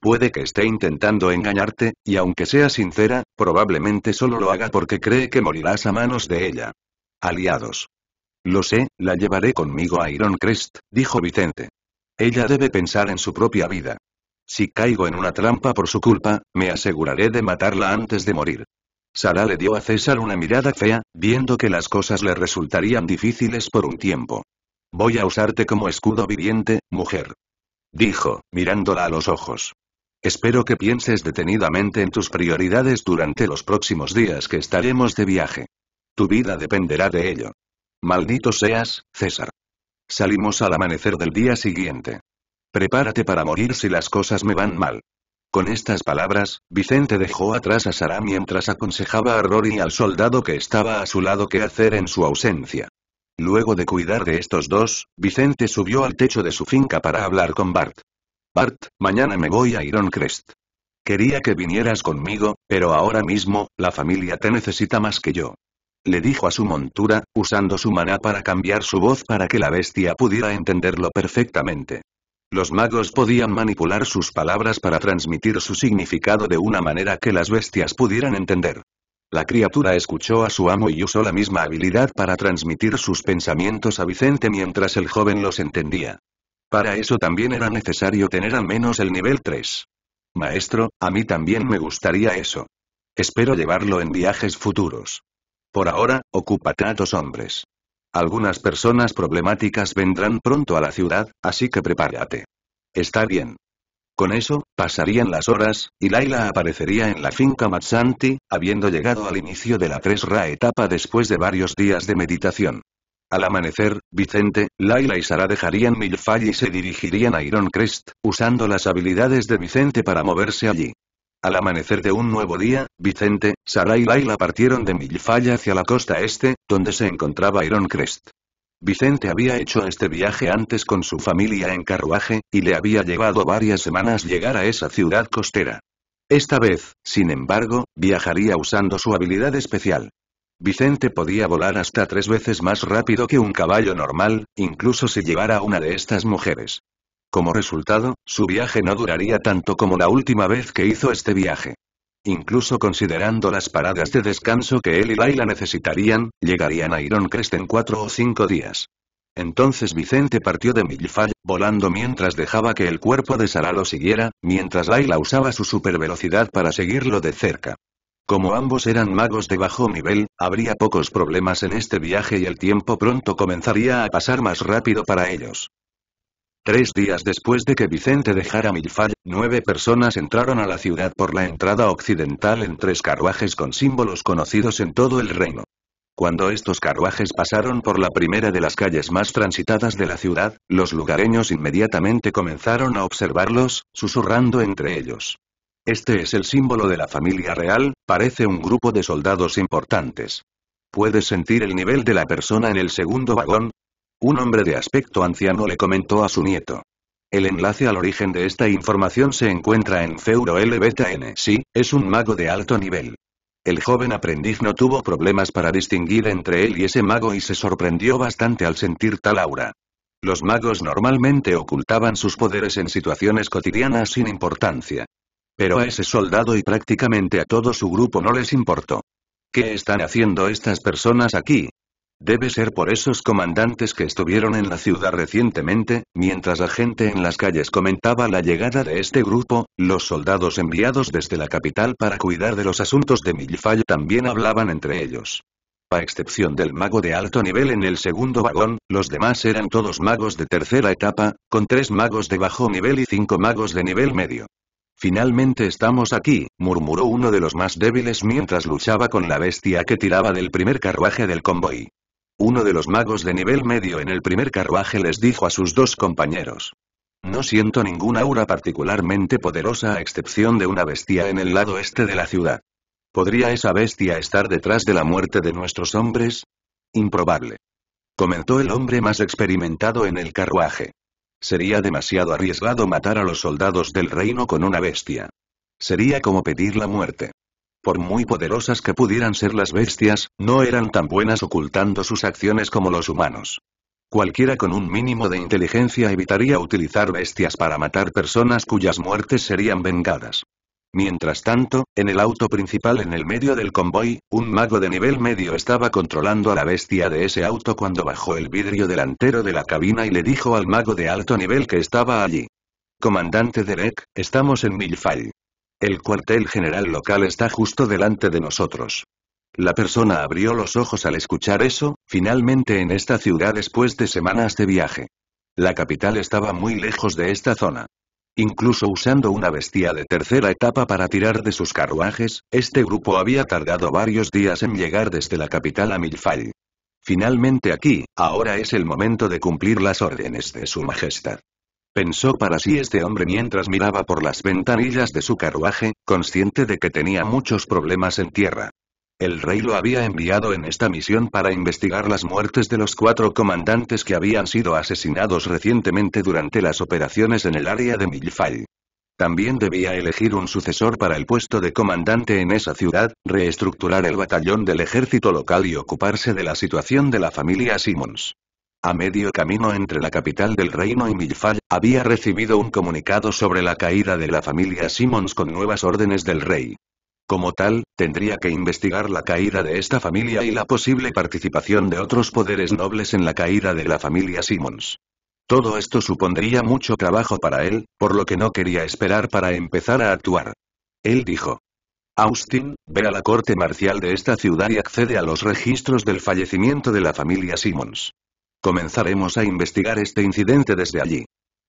Puede que esté intentando engañarte, y aunque sea sincera, probablemente solo lo haga porque cree que morirás a manos de ella. Aliados. Lo sé, la llevaré conmigo a Iron Crest, dijo Vicente. Ella debe pensar en su propia vida. Si caigo en una trampa por su culpa, me aseguraré de matarla antes de morir. Sara le dio a César una mirada fea, viendo que las cosas le resultarían difíciles por un tiempo. Voy a usarte como escudo viviente, mujer. Dijo, mirándola a los ojos. Espero que pienses detenidamente en tus prioridades durante los próximos días que estaremos de viaje. Tu vida dependerá de ello. Maldito seas, César. Salimos al amanecer del día siguiente. Prepárate para morir si las cosas me van mal. Con estas palabras, Vicente dejó atrás a Sara mientras aconsejaba a Rory y al soldado que estaba a su lado qué hacer en su ausencia. Luego de cuidar de estos dos, Vicente subió al techo de su finca para hablar con Bart. Bart, mañana me voy a Ironcrest. Quería que vinieras conmigo, pero ahora mismo, la familia te necesita más que yo le dijo a su montura, usando su maná para cambiar su voz para que la bestia pudiera entenderlo perfectamente. Los magos podían manipular sus palabras para transmitir su significado de una manera que las bestias pudieran entender. La criatura escuchó a su amo y usó la misma habilidad para transmitir sus pensamientos a Vicente mientras el joven los entendía. Para eso también era necesario tener al menos el nivel 3. Maestro, a mí también me gustaría eso. Espero llevarlo en viajes futuros. Por ahora, a dos hombres. Algunas personas problemáticas vendrán pronto a la ciudad, así que prepárate. Está bien. Con eso, pasarían las horas, y Laila aparecería en la finca Matsanti, habiendo llegado al inicio de la Tresra etapa después de varios días de meditación. Al amanecer, Vicente, Laila y Sara dejarían Milfai y se dirigirían a Ironcrest, usando las habilidades de Vicente para moverse allí. Al amanecer de un nuevo día, Vicente, Sara y Laila partieron de Millfalla hacia la costa este, donde se encontraba Ironcrest. Vicente había hecho este viaje antes con su familia en carruaje, y le había llevado varias semanas llegar a esa ciudad costera. Esta vez, sin embargo, viajaría usando su habilidad especial. Vicente podía volar hasta tres veces más rápido que un caballo normal, incluso si llevara una de estas mujeres. Como resultado, su viaje no duraría tanto como la última vez que hizo este viaje. Incluso considerando las paradas de descanso que él y Laila necesitarían, llegarían a Ironcrest en cuatro o cinco días. Entonces Vicente partió de Millfall, volando mientras dejaba que el cuerpo de Sara lo siguiera, mientras Laila usaba su supervelocidad para seguirlo de cerca. Como ambos eran magos de bajo nivel, habría pocos problemas en este viaje y el tiempo pronto comenzaría a pasar más rápido para ellos. Tres días después de que Vicente dejara Milfall, nueve personas entraron a la ciudad por la entrada occidental en tres carruajes con símbolos conocidos en todo el reino. Cuando estos carruajes pasaron por la primera de las calles más transitadas de la ciudad, los lugareños inmediatamente comenzaron a observarlos, susurrando entre ellos. Este es el símbolo de la familia real, parece un grupo de soldados importantes. Puedes sentir el nivel de la persona en el segundo vagón, un hombre de aspecto anciano le comentó a su nieto. El enlace al origen de esta información se encuentra en Feuro L.B.T.N. Sí, es un mago de alto nivel. El joven aprendiz no tuvo problemas para distinguir entre él y ese mago y se sorprendió bastante al sentir tal aura. Los magos normalmente ocultaban sus poderes en situaciones cotidianas sin importancia. Pero a ese soldado y prácticamente a todo su grupo no les importó. ¿Qué están haciendo estas personas aquí? Debe ser por esos comandantes que estuvieron en la ciudad recientemente, mientras la gente en las calles comentaba la llegada de este grupo, los soldados enviados desde la capital para cuidar de los asuntos de Millifall también hablaban entre ellos. A excepción del mago de alto nivel en el segundo vagón, los demás eran todos magos de tercera etapa, con tres magos de bajo nivel y cinco magos de nivel medio. Finalmente estamos aquí, murmuró uno de los más débiles mientras luchaba con la bestia que tiraba del primer carruaje del convoy. Uno de los magos de nivel medio en el primer carruaje les dijo a sus dos compañeros. No siento ninguna aura particularmente poderosa a excepción de una bestia en el lado este de la ciudad. ¿Podría esa bestia estar detrás de la muerte de nuestros hombres? Improbable. Comentó el hombre más experimentado en el carruaje. Sería demasiado arriesgado matar a los soldados del reino con una bestia. Sería como pedir la muerte. Por muy poderosas que pudieran ser las bestias, no eran tan buenas ocultando sus acciones como los humanos. Cualquiera con un mínimo de inteligencia evitaría utilizar bestias para matar personas cuyas muertes serían vengadas. Mientras tanto, en el auto principal en el medio del convoy, un mago de nivel medio estaba controlando a la bestia de ese auto cuando bajó el vidrio delantero de la cabina y le dijo al mago de alto nivel que estaba allí. Comandante Derek, estamos en Milfay. El cuartel general local está justo delante de nosotros. La persona abrió los ojos al escuchar eso, finalmente en esta ciudad después de semanas de viaje. La capital estaba muy lejos de esta zona. Incluso usando una bestia de tercera etapa para tirar de sus carruajes, este grupo había tardado varios días en llegar desde la capital a Milfall. Finalmente aquí, ahora es el momento de cumplir las órdenes de su majestad. Pensó para sí este hombre mientras miraba por las ventanillas de su carruaje, consciente de que tenía muchos problemas en tierra. El rey lo había enviado en esta misión para investigar las muertes de los cuatro comandantes que habían sido asesinados recientemente durante las operaciones en el área de Millfield. También debía elegir un sucesor para el puesto de comandante en esa ciudad, reestructurar el batallón del ejército local y ocuparse de la situación de la familia Simmons a medio camino entre la capital del reino y Milfal, había recibido un comunicado sobre la caída de la familia Simmons con nuevas órdenes del rey. Como tal, tendría que investigar la caída de esta familia y la posible participación de otros poderes nobles en la caída de la familia Simmons. Todo esto supondría mucho trabajo para él, por lo que no quería esperar para empezar a actuar. Él dijo, Austin, ve a la corte marcial de esta ciudad y accede a los registros del fallecimiento de la familia Simmons. Comenzaremos a investigar este incidente desde allí.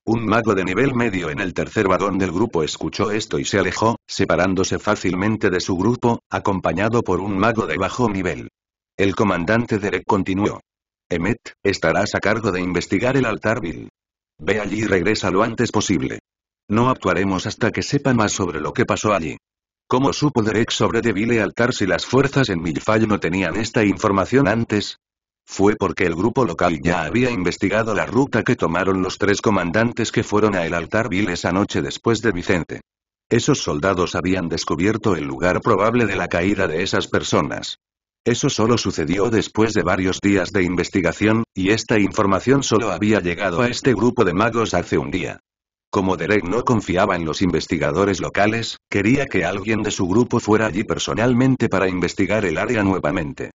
Un mago de nivel medio en el tercer vagón del grupo escuchó esto y se alejó, separándose fácilmente de su grupo, acompañado por un mago de bajo nivel. El comandante Derek continuó. Emmet, estarás a cargo de investigar el altar Bill. Ve allí y regresa lo antes posible. No actuaremos hasta que sepa más sobre lo que pasó allí. ¿Cómo supo Derek sobre Deville Altar si las fuerzas en Milfall no tenían esta información antes? Fue porque el grupo local ya había investigado la ruta que tomaron los tres comandantes que fueron a el altar vil esa noche después de Vicente. Esos soldados habían descubierto el lugar probable de la caída de esas personas. Eso solo sucedió después de varios días de investigación, y esta información solo había llegado a este grupo de magos hace un día. Como Derek no confiaba en los investigadores locales, quería que alguien de su grupo fuera allí personalmente para investigar el área nuevamente.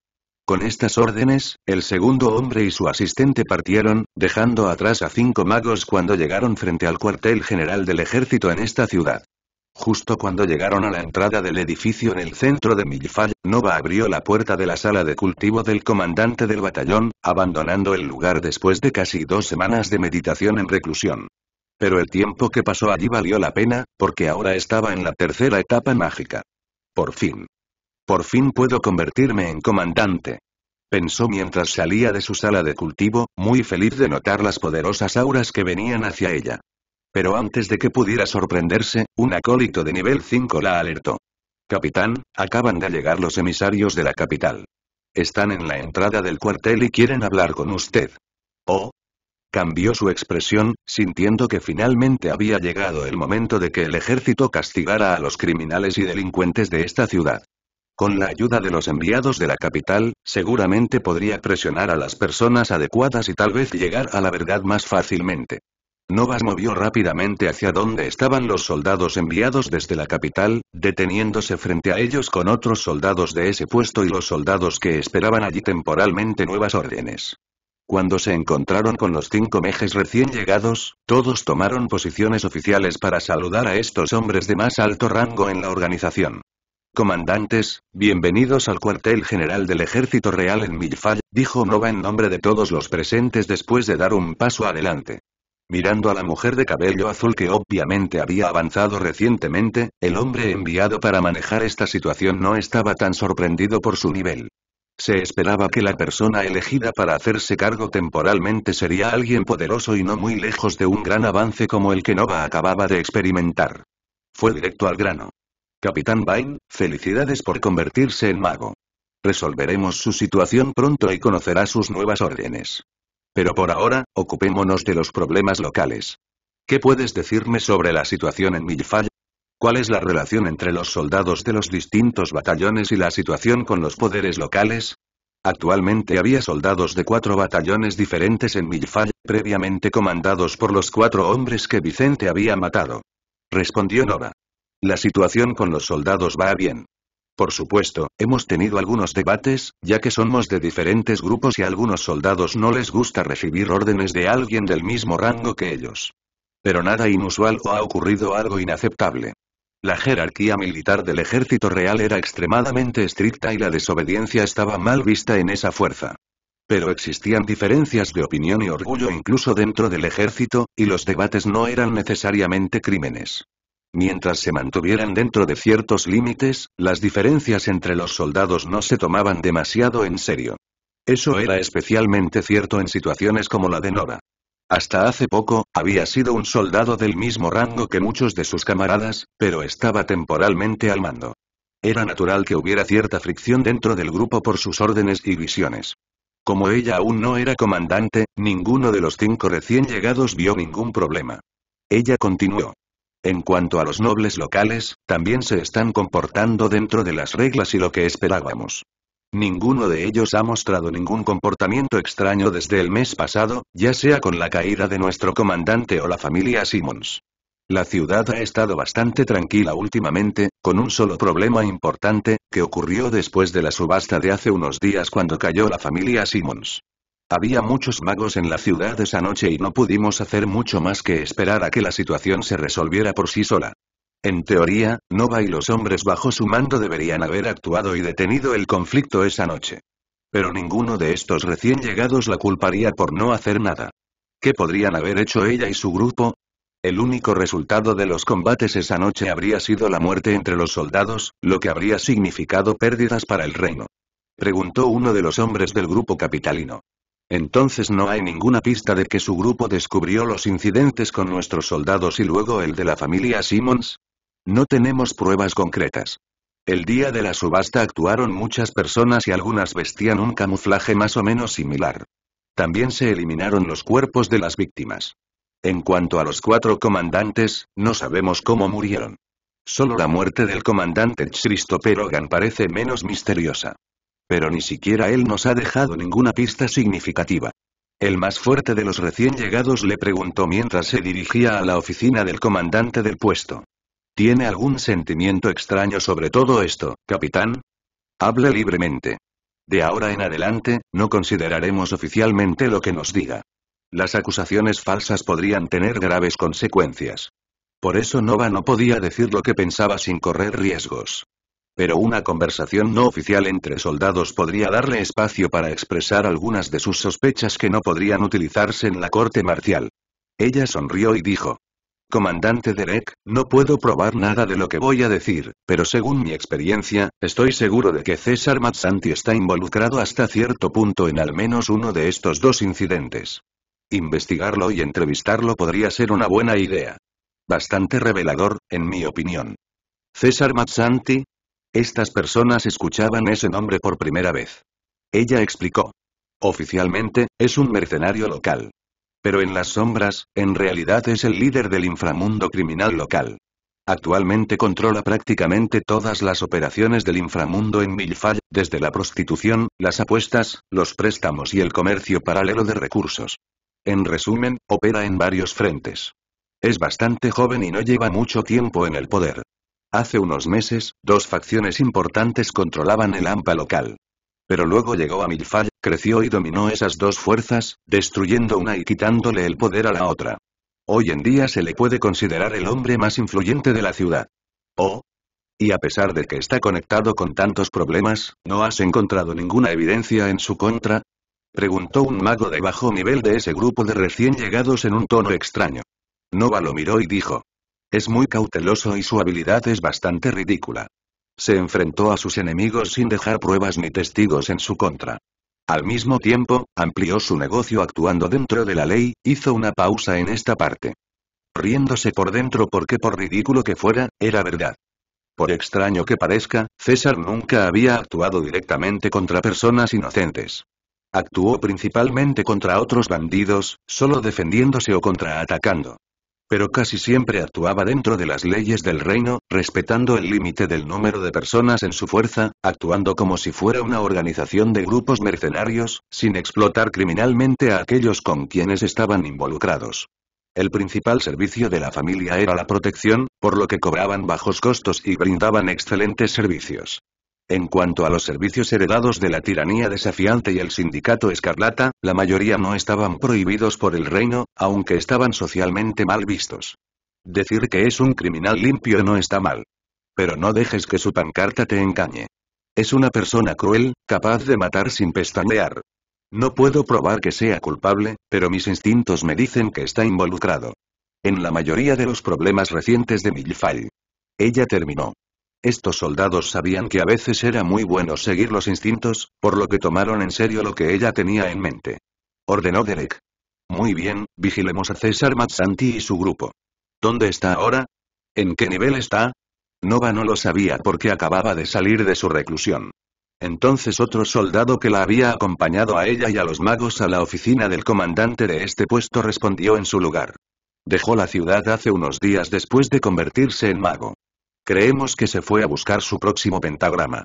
Con estas órdenes, el segundo hombre y su asistente partieron, dejando atrás a cinco magos cuando llegaron frente al cuartel general del ejército en esta ciudad. Justo cuando llegaron a la entrada del edificio en el centro de Milfall, Nova abrió la puerta de la sala de cultivo del comandante del batallón, abandonando el lugar después de casi dos semanas de meditación en reclusión. Pero el tiempo que pasó allí valió la pena, porque ahora estaba en la tercera etapa mágica. Por fin. Por fin puedo convertirme en comandante. Pensó mientras salía de su sala de cultivo, muy feliz de notar las poderosas auras que venían hacia ella. Pero antes de que pudiera sorprenderse, un acólito de nivel 5 la alertó. Capitán, acaban de llegar los emisarios de la capital. Están en la entrada del cuartel y quieren hablar con usted. Oh. Cambió su expresión, sintiendo que finalmente había llegado el momento de que el ejército castigara a los criminales y delincuentes de esta ciudad. Con la ayuda de los enviados de la capital, seguramente podría presionar a las personas adecuadas y tal vez llegar a la verdad más fácilmente. Novas movió rápidamente hacia donde estaban los soldados enviados desde la capital, deteniéndose frente a ellos con otros soldados de ese puesto y los soldados que esperaban allí temporalmente nuevas órdenes. Cuando se encontraron con los cinco mejes recién llegados, todos tomaron posiciones oficiales para saludar a estos hombres de más alto rango en la organización. Comandantes, bienvenidos al cuartel general del Ejército Real en Milfal, dijo Nova en nombre de todos los presentes después de dar un paso adelante. Mirando a la mujer de cabello azul que obviamente había avanzado recientemente, el hombre enviado para manejar esta situación no estaba tan sorprendido por su nivel. Se esperaba que la persona elegida para hacerse cargo temporalmente sería alguien poderoso y no muy lejos de un gran avance como el que Nova acababa de experimentar. Fue directo al grano. Capitán Bain, felicidades por convertirse en mago. Resolveremos su situación pronto y conocerá sus nuevas órdenes. Pero por ahora, ocupémonos de los problemas locales. ¿Qué puedes decirme sobre la situación en Milfall? ¿Cuál es la relación entre los soldados de los distintos batallones y la situación con los poderes locales? Actualmente había soldados de cuatro batallones diferentes en Milfall, previamente comandados por los cuatro hombres que Vicente había matado. Respondió Nora. La situación con los soldados va bien. Por supuesto, hemos tenido algunos debates, ya que somos de diferentes grupos y a algunos soldados no les gusta recibir órdenes de alguien del mismo rango que ellos. Pero nada inusual o ha ocurrido algo inaceptable. La jerarquía militar del ejército real era extremadamente estricta y la desobediencia estaba mal vista en esa fuerza. Pero existían diferencias de opinión y orgullo incluso dentro del ejército, y los debates no eran necesariamente crímenes. Mientras se mantuvieran dentro de ciertos límites, las diferencias entre los soldados no se tomaban demasiado en serio. Eso era especialmente cierto en situaciones como la de Nora. Hasta hace poco, había sido un soldado del mismo rango que muchos de sus camaradas, pero estaba temporalmente al mando. Era natural que hubiera cierta fricción dentro del grupo por sus órdenes y visiones. Como ella aún no era comandante, ninguno de los cinco recién llegados vio ningún problema. Ella continuó. En cuanto a los nobles locales, también se están comportando dentro de las reglas y lo que esperábamos. Ninguno de ellos ha mostrado ningún comportamiento extraño desde el mes pasado, ya sea con la caída de nuestro comandante o la familia Simmons. La ciudad ha estado bastante tranquila últimamente, con un solo problema importante, que ocurrió después de la subasta de hace unos días cuando cayó la familia Simmons. Había muchos magos en la ciudad esa noche y no pudimos hacer mucho más que esperar a que la situación se resolviera por sí sola. En teoría, Nova y los hombres bajo su mando deberían haber actuado y detenido el conflicto esa noche. Pero ninguno de estos recién llegados la culparía por no hacer nada. ¿Qué podrían haber hecho ella y su grupo? El único resultado de los combates esa noche habría sido la muerte entre los soldados, lo que habría significado pérdidas para el reino. Preguntó uno de los hombres del grupo capitalino. Entonces no hay ninguna pista de que su grupo descubrió los incidentes con nuestros soldados y luego el de la familia Simmons. No tenemos pruebas concretas. El día de la subasta actuaron muchas personas y algunas vestían un camuflaje más o menos similar. También se eliminaron los cuerpos de las víctimas. En cuanto a los cuatro comandantes, no sabemos cómo murieron. Solo la muerte del comandante Christopher Hogan parece menos misteriosa. Pero ni siquiera él nos ha dejado ninguna pista significativa. El más fuerte de los recién llegados le preguntó mientras se dirigía a la oficina del comandante del puesto. ¿Tiene algún sentimiento extraño sobre todo esto, capitán? Habla libremente. De ahora en adelante, no consideraremos oficialmente lo que nos diga. Las acusaciones falsas podrían tener graves consecuencias. Por eso Nova no podía decir lo que pensaba sin correr riesgos. Pero una conversación no oficial entre soldados podría darle espacio para expresar algunas de sus sospechas que no podrían utilizarse en la corte marcial. Ella sonrió y dijo. Comandante Derek, no puedo probar nada de lo que voy a decir, pero según mi experiencia, estoy seguro de que César Mazzanti está involucrado hasta cierto punto en al menos uno de estos dos incidentes. Investigarlo y entrevistarlo podría ser una buena idea. Bastante revelador, en mi opinión. César Mazzanti, estas personas escuchaban ese nombre por primera vez. Ella explicó. Oficialmente, es un mercenario local. Pero en las sombras, en realidad es el líder del inframundo criminal local. Actualmente controla prácticamente todas las operaciones del inframundo en Milfall, desde la prostitución, las apuestas, los préstamos y el comercio paralelo de recursos. En resumen, opera en varios frentes. Es bastante joven y no lleva mucho tiempo en el poder. Hace unos meses, dos facciones importantes controlaban el AMPA local. Pero luego llegó a Milfall, creció y dominó esas dos fuerzas, destruyendo una y quitándole el poder a la otra. Hoy en día se le puede considerar el hombre más influyente de la ciudad. ¿Oh? Y a pesar de que está conectado con tantos problemas, ¿no has encontrado ninguna evidencia en su contra? Preguntó un mago de bajo nivel de ese grupo de recién llegados en un tono extraño. Nova lo miró y dijo, es muy cauteloso y su habilidad es bastante ridícula. Se enfrentó a sus enemigos sin dejar pruebas ni testigos en su contra. Al mismo tiempo, amplió su negocio actuando dentro de la ley, hizo una pausa en esta parte. Riéndose por dentro porque por ridículo que fuera, era verdad. Por extraño que parezca, César nunca había actuado directamente contra personas inocentes. Actuó principalmente contra otros bandidos, solo defendiéndose o contraatacando. Pero casi siempre actuaba dentro de las leyes del reino, respetando el límite del número de personas en su fuerza, actuando como si fuera una organización de grupos mercenarios, sin explotar criminalmente a aquellos con quienes estaban involucrados. El principal servicio de la familia era la protección, por lo que cobraban bajos costos y brindaban excelentes servicios. En cuanto a los servicios heredados de la tiranía desafiante y el sindicato escarlata, la mayoría no estaban prohibidos por el reino, aunque estaban socialmente mal vistos. Decir que es un criminal limpio no está mal. Pero no dejes que su pancarta te engañe. Es una persona cruel, capaz de matar sin pestañear. No puedo probar que sea culpable, pero mis instintos me dicen que está involucrado. En la mayoría de los problemas recientes de Milfall. Ella terminó. Estos soldados sabían que a veces era muy bueno seguir los instintos, por lo que tomaron en serio lo que ella tenía en mente. Ordenó Derek. Muy bien, vigilemos a César Matsanti y su grupo. ¿Dónde está ahora? ¿En qué nivel está? Nova no lo sabía porque acababa de salir de su reclusión. Entonces otro soldado que la había acompañado a ella y a los magos a la oficina del comandante de este puesto respondió en su lugar. Dejó la ciudad hace unos días después de convertirse en mago. Creemos que se fue a buscar su próximo pentagrama.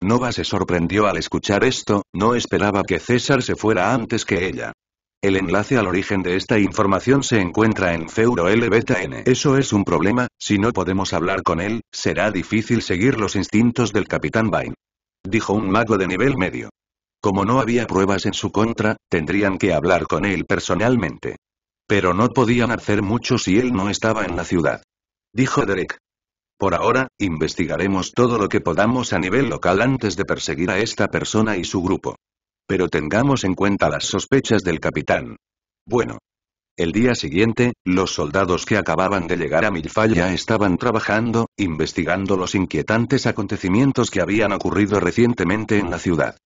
Nova se sorprendió al escuchar esto, no esperaba que César se fuera antes que ella. El enlace al origen de esta información se encuentra en Feuro L Eso es un problema, si no podemos hablar con él, será difícil seguir los instintos del Capitán Vine. Dijo un mago de nivel medio. Como no había pruebas en su contra, tendrían que hablar con él personalmente. Pero no podían hacer mucho si él no estaba en la ciudad. Dijo Derek. Por ahora, investigaremos todo lo que podamos a nivel local antes de perseguir a esta persona y su grupo. Pero tengamos en cuenta las sospechas del capitán. Bueno. El día siguiente, los soldados que acababan de llegar a ya estaban trabajando, investigando los inquietantes acontecimientos que habían ocurrido recientemente en la ciudad.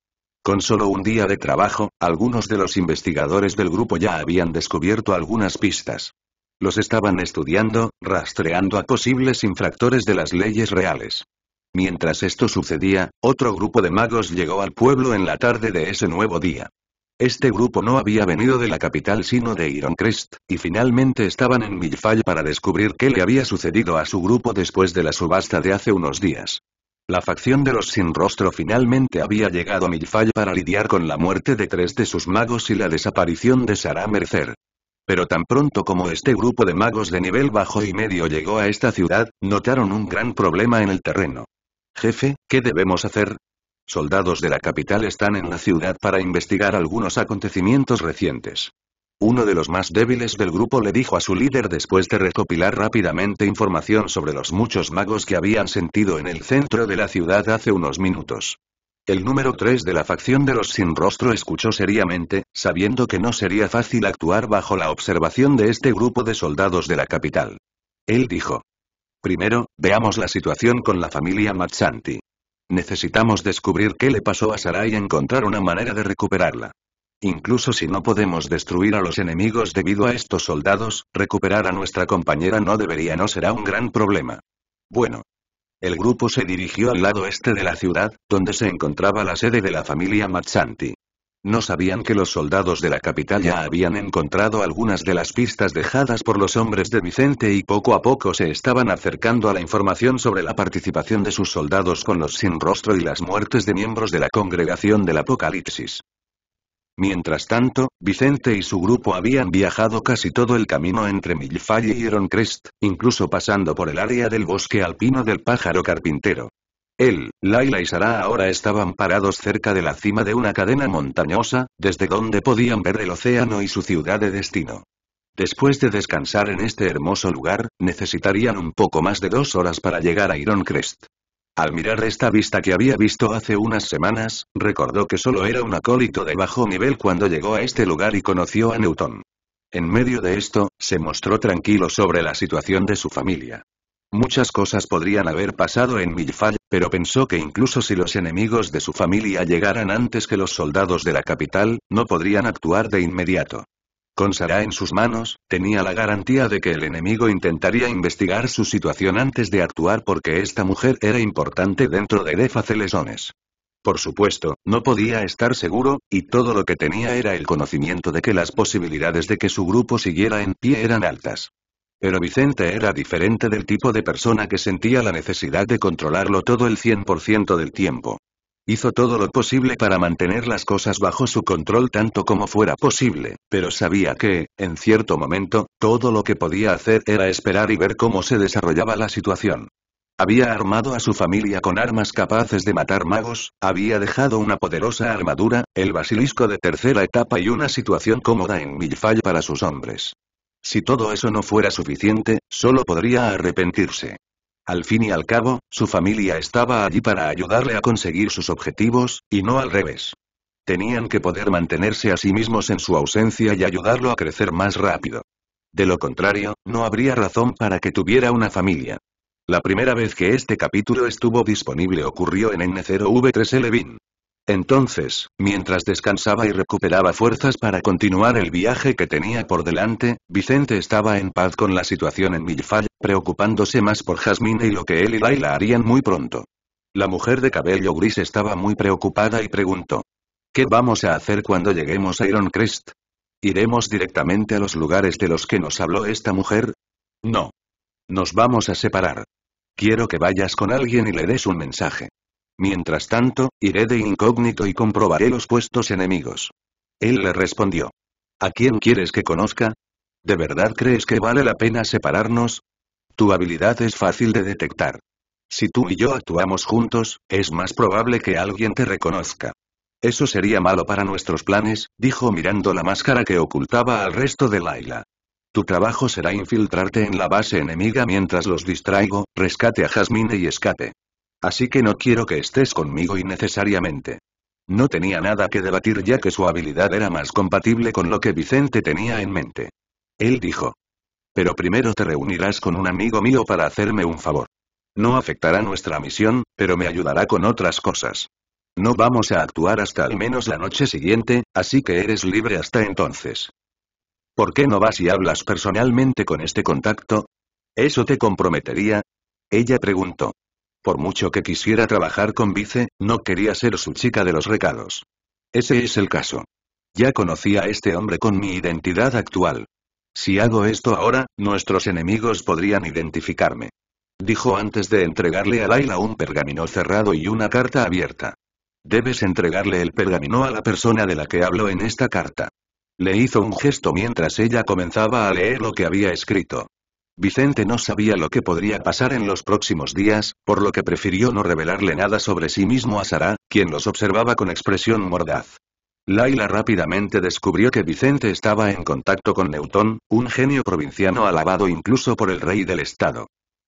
Con solo un día de trabajo, algunos de los investigadores del grupo ya habían descubierto algunas pistas. Los estaban estudiando, rastreando a posibles infractores de las leyes reales. Mientras esto sucedía, otro grupo de magos llegó al pueblo en la tarde de ese nuevo día. Este grupo no había venido de la capital sino de Ironcrest, y finalmente estaban en Milfall para descubrir qué le había sucedido a su grupo después de la subasta de hace unos días. La facción de los sin rostro finalmente había llegado a Milfall para lidiar con la muerte de tres de sus magos y la desaparición de Sarah Mercer. Pero tan pronto como este grupo de magos de nivel bajo y medio llegó a esta ciudad, notaron un gran problema en el terreno. Jefe, ¿qué debemos hacer? Soldados de la capital están en la ciudad para investigar algunos acontecimientos recientes. Uno de los más débiles del grupo le dijo a su líder después de recopilar rápidamente información sobre los muchos magos que habían sentido en el centro de la ciudad hace unos minutos. El número 3 de la facción de los sin rostro escuchó seriamente, sabiendo que no sería fácil actuar bajo la observación de este grupo de soldados de la capital. Él dijo. Primero, veamos la situación con la familia Machanti. Necesitamos descubrir qué le pasó a Sarai y encontrar una manera de recuperarla. Incluso si no podemos destruir a los enemigos debido a estos soldados, recuperar a nuestra compañera no debería no será un gran problema. Bueno, el grupo se dirigió al lado este de la ciudad, donde se encontraba la sede de la familia Mazzanti. No sabían que los soldados de la capital ya habían encontrado algunas de las pistas dejadas por los hombres de Vicente y poco a poco se estaban acercando a la información sobre la participación de sus soldados con los sin rostro y las muertes de miembros de la congregación del Apocalipsis. Mientras tanto, Vicente y su grupo habían viajado casi todo el camino entre Millfalle y Ironcrest, incluso pasando por el área del bosque alpino del pájaro carpintero. Él, Laila y Sara ahora estaban parados cerca de la cima de una cadena montañosa, desde donde podían ver el océano y su ciudad de destino. Después de descansar en este hermoso lugar, necesitarían un poco más de dos horas para llegar a Ironcrest. Al mirar esta vista que había visto hace unas semanas, recordó que solo era un acólito de bajo nivel cuando llegó a este lugar y conoció a Newton. En medio de esto, se mostró tranquilo sobre la situación de su familia. Muchas cosas podrían haber pasado en Millfall, pero pensó que incluso si los enemigos de su familia llegaran antes que los soldados de la capital, no podrían actuar de inmediato. Con Sara en sus manos, tenía la garantía de que el enemigo intentaría investigar su situación antes de actuar porque esta mujer era importante dentro de Celesones. Por supuesto, no podía estar seguro, y todo lo que tenía era el conocimiento de que las posibilidades de que su grupo siguiera en pie eran altas. Pero Vicente era diferente del tipo de persona que sentía la necesidad de controlarlo todo el 100% del tiempo. Hizo todo lo posible para mantener las cosas bajo su control tanto como fuera posible, pero sabía que, en cierto momento, todo lo que podía hacer era esperar y ver cómo se desarrollaba la situación. Había armado a su familia con armas capaces de matar magos, había dejado una poderosa armadura, el basilisco de tercera etapa y una situación cómoda en Milfall para sus hombres. Si todo eso no fuera suficiente, solo podría arrepentirse. Al fin y al cabo, su familia estaba allí para ayudarle a conseguir sus objetivos, y no al revés. Tenían que poder mantenerse a sí mismos en su ausencia y ayudarlo a crecer más rápido. De lo contrario, no habría razón para que tuviera una familia. La primera vez que este capítulo estuvo disponible ocurrió en N0V3 entonces, mientras descansaba y recuperaba fuerzas para continuar el viaje que tenía por delante, Vicente estaba en paz con la situación en Milfall, preocupándose más por Jasmine y lo que él y Laila harían muy pronto. La mujer de cabello gris estaba muy preocupada y preguntó. ¿Qué vamos a hacer cuando lleguemos a Ironcrest? ¿Iremos directamente a los lugares de los que nos habló esta mujer? No. Nos vamos a separar. Quiero que vayas con alguien y le des un mensaje. Mientras tanto, iré de incógnito y comprobaré los puestos enemigos. Él le respondió. ¿A quién quieres que conozca? ¿De verdad crees que vale la pena separarnos? Tu habilidad es fácil de detectar. Si tú y yo actuamos juntos, es más probable que alguien te reconozca. Eso sería malo para nuestros planes, dijo mirando la máscara que ocultaba al resto de Laila. Tu trabajo será infiltrarte en la base enemiga mientras los distraigo, rescate a Jasmine y escape. Así que no quiero que estés conmigo innecesariamente. No tenía nada que debatir ya que su habilidad era más compatible con lo que Vicente tenía en mente. Él dijo. Pero primero te reunirás con un amigo mío para hacerme un favor. No afectará nuestra misión, pero me ayudará con otras cosas. No vamos a actuar hasta al menos la noche siguiente, así que eres libre hasta entonces. ¿Por qué no vas y hablas personalmente con este contacto? ¿Eso te comprometería? Ella preguntó. Por mucho que quisiera trabajar con Vice, no quería ser su chica de los recados. Ese es el caso. Ya conocía a este hombre con mi identidad actual. Si hago esto ahora, nuestros enemigos podrían identificarme. Dijo antes de entregarle a Laila un pergamino cerrado y una carta abierta. Debes entregarle el pergamino a la persona de la que hablo en esta carta. Le hizo un gesto mientras ella comenzaba a leer lo que había escrito. Vicente no sabía lo que podría pasar en los próximos días, por lo que prefirió no revelarle nada sobre sí mismo a Sara, quien los observaba con expresión mordaz. Laila rápidamente descubrió que Vicente estaba en contacto con Neutón, un genio provinciano alabado incluso por el rey del estado.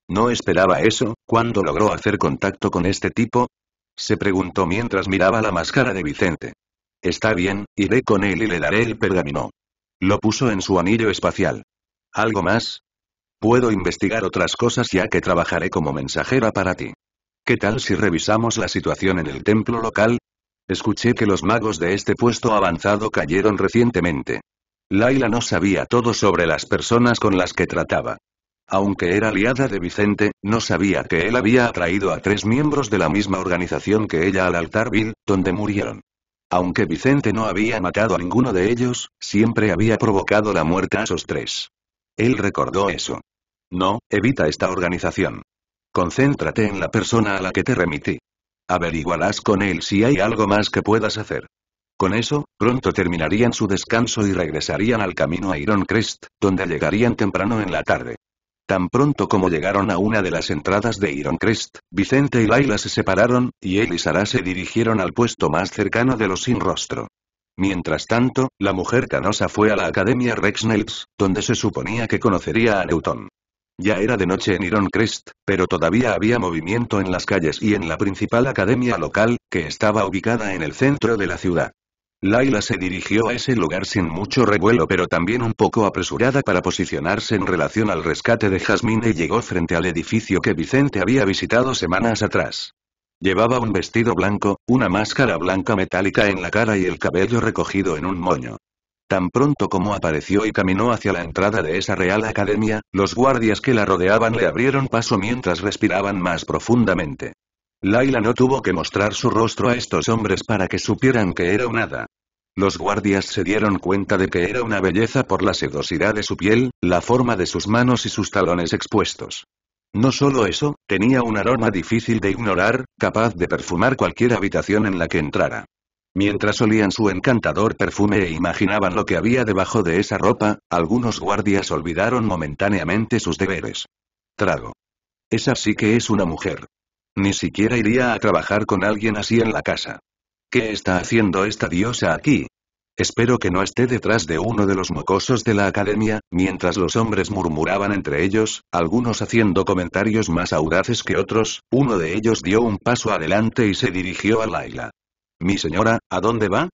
No esperaba eso, cuando logró hacer contacto con este tipo? Se preguntó mientras miraba la máscara de Vicente. Está bien, iré con él y le daré el pergamino. Lo puso en su anillo espacial. ¿Algo más? Puedo investigar otras cosas ya que trabajaré como mensajera para ti. ¿Qué tal si revisamos la situación en el templo local? Escuché que los magos de este puesto avanzado cayeron recientemente. Laila no sabía todo sobre las personas con las que trataba. Aunque era aliada de Vicente, no sabía que él había atraído a tres miembros de la misma organización que ella al altar vil, donde murieron. Aunque Vicente no había matado a ninguno de ellos, siempre había provocado la muerte a esos tres. Él recordó eso. No, evita esta organización. Concéntrate en la persona a la que te remití. Averiguarás con él si hay algo más que puedas hacer. Con eso, pronto terminarían su descanso y regresarían al camino a Iron Crest, donde llegarían temprano en la tarde. Tan pronto como llegaron a una de las entradas de Iron Crest, Vicente y Laila se separaron, y él y Sara se dirigieron al puesto más cercano de los sin rostro. Mientras tanto, la mujer canosa fue a la Academia Rexnells, donde se suponía que conocería a Newton. Ya era de noche en Ironcrest, pero todavía había movimiento en las calles y en la principal academia local, que estaba ubicada en el centro de la ciudad. Laila se dirigió a ese lugar sin mucho revuelo pero también un poco apresurada para posicionarse en relación al rescate de Jasmine y llegó frente al edificio que Vicente había visitado semanas atrás. Llevaba un vestido blanco, una máscara blanca metálica en la cara y el cabello recogido en un moño. Tan pronto como apareció y caminó hacia la entrada de esa Real Academia, los guardias que la rodeaban le abrieron paso mientras respiraban más profundamente. Laila no tuvo que mostrar su rostro a estos hombres para que supieran que era un hada. Los guardias se dieron cuenta de que era una belleza por la sedosidad de su piel, la forma de sus manos y sus talones expuestos. No solo eso, tenía un aroma difícil de ignorar, capaz de perfumar cualquier habitación en la que entrara. Mientras olían su encantador perfume e imaginaban lo que había debajo de esa ropa, algunos guardias olvidaron momentáneamente sus deberes. Trago. Esa sí que es una mujer. Ni siquiera iría a trabajar con alguien así en la casa. ¿Qué está haciendo esta diosa aquí? Espero que no esté detrás de uno de los mocosos de la academia, mientras los hombres murmuraban entre ellos, algunos haciendo comentarios más audaces que otros, uno de ellos dio un paso adelante y se dirigió a Laila. Mi señora, ¿a dónde va?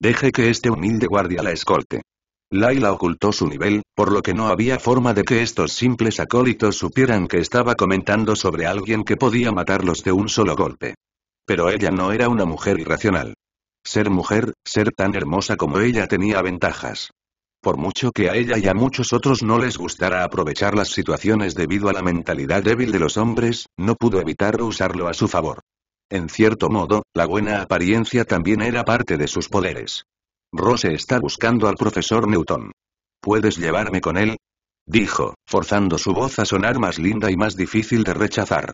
Deje que este humilde guardia la escolte. Laila ocultó su nivel, por lo que no había forma de que estos simples acólitos supieran que estaba comentando sobre alguien que podía matarlos de un solo golpe. Pero ella no era una mujer irracional. Ser mujer, ser tan hermosa como ella tenía ventajas. Por mucho que a ella y a muchos otros no les gustara aprovechar las situaciones debido a la mentalidad débil de los hombres, no pudo evitar usarlo a su favor. En cierto modo, la buena apariencia también era parte de sus poderes. Rose está buscando al profesor Newton. ¿Puedes llevarme con él? Dijo, forzando su voz a sonar más linda y más difícil de rechazar.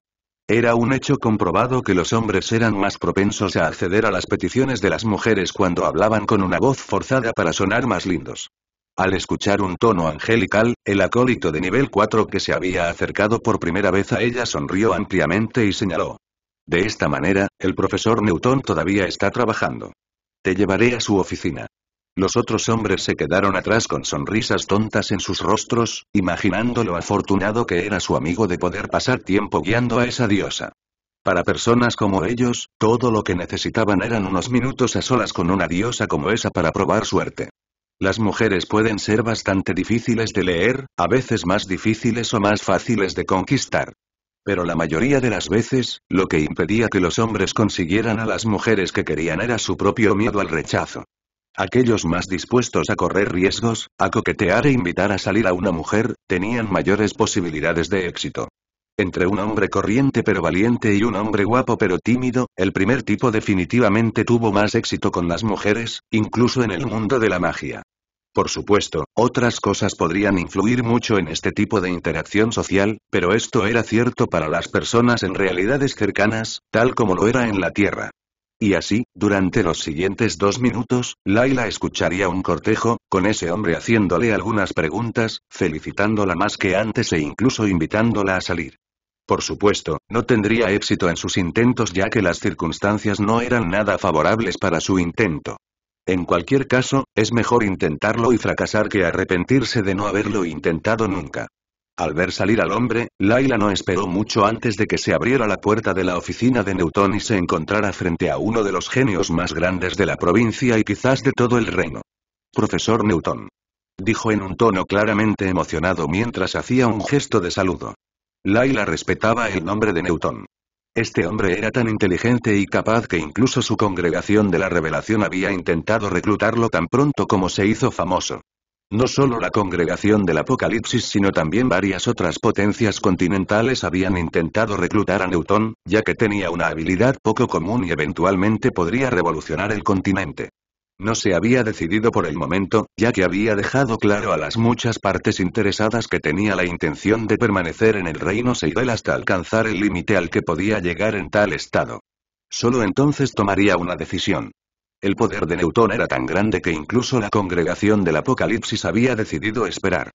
Era un hecho comprobado que los hombres eran más propensos a acceder a las peticiones de las mujeres cuando hablaban con una voz forzada para sonar más lindos. Al escuchar un tono angelical, el acólito de nivel 4 que se había acercado por primera vez a ella sonrió ampliamente y señaló, de esta manera, el profesor Newton todavía está trabajando. Te llevaré a su oficina. Los otros hombres se quedaron atrás con sonrisas tontas en sus rostros, imaginando lo afortunado que era su amigo de poder pasar tiempo guiando a esa diosa. Para personas como ellos, todo lo que necesitaban eran unos minutos a solas con una diosa como esa para probar suerte. Las mujeres pueden ser bastante difíciles de leer, a veces más difíciles o más fáciles de conquistar pero la mayoría de las veces, lo que impedía que los hombres consiguieran a las mujeres que querían era su propio miedo al rechazo. Aquellos más dispuestos a correr riesgos, a coquetear e invitar a salir a una mujer, tenían mayores posibilidades de éxito. Entre un hombre corriente pero valiente y un hombre guapo pero tímido, el primer tipo definitivamente tuvo más éxito con las mujeres, incluso en el mundo de la magia. Por supuesto, otras cosas podrían influir mucho en este tipo de interacción social, pero esto era cierto para las personas en realidades cercanas, tal como lo era en la Tierra. Y así, durante los siguientes dos minutos, Laila escucharía un cortejo, con ese hombre haciéndole algunas preguntas, felicitándola más que antes e incluso invitándola a salir. Por supuesto, no tendría éxito en sus intentos ya que las circunstancias no eran nada favorables para su intento. En cualquier caso, es mejor intentarlo y fracasar que arrepentirse de no haberlo intentado nunca. Al ver salir al hombre, Laila no esperó mucho antes de que se abriera la puerta de la oficina de Newton y se encontrara frente a uno de los genios más grandes de la provincia y quizás de todo el reino. Profesor Newton. Dijo en un tono claramente emocionado mientras hacía un gesto de saludo. Laila respetaba el nombre de Newton. Este hombre era tan inteligente y capaz que incluso su congregación de la revelación había intentado reclutarlo tan pronto como se hizo famoso. No solo la congregación del Apocalipsis sino también varias otras potencias continentales habían intentado reclutar a Newton, ya que tenía una habilidad poco común y eventualmente podría revolucionar el continente. No se había decidido por el momento, ya que había dejado claro a las muchas partes interesadas que tenía la intención de permanecer en el reino Seidel hasta alcanzar el límite al que podía llegar en tal estado. Solo entonces tomaría una decisión. El poder de Newton era tan grande que incluso la congregación del Apocalipsis había decidido esperar.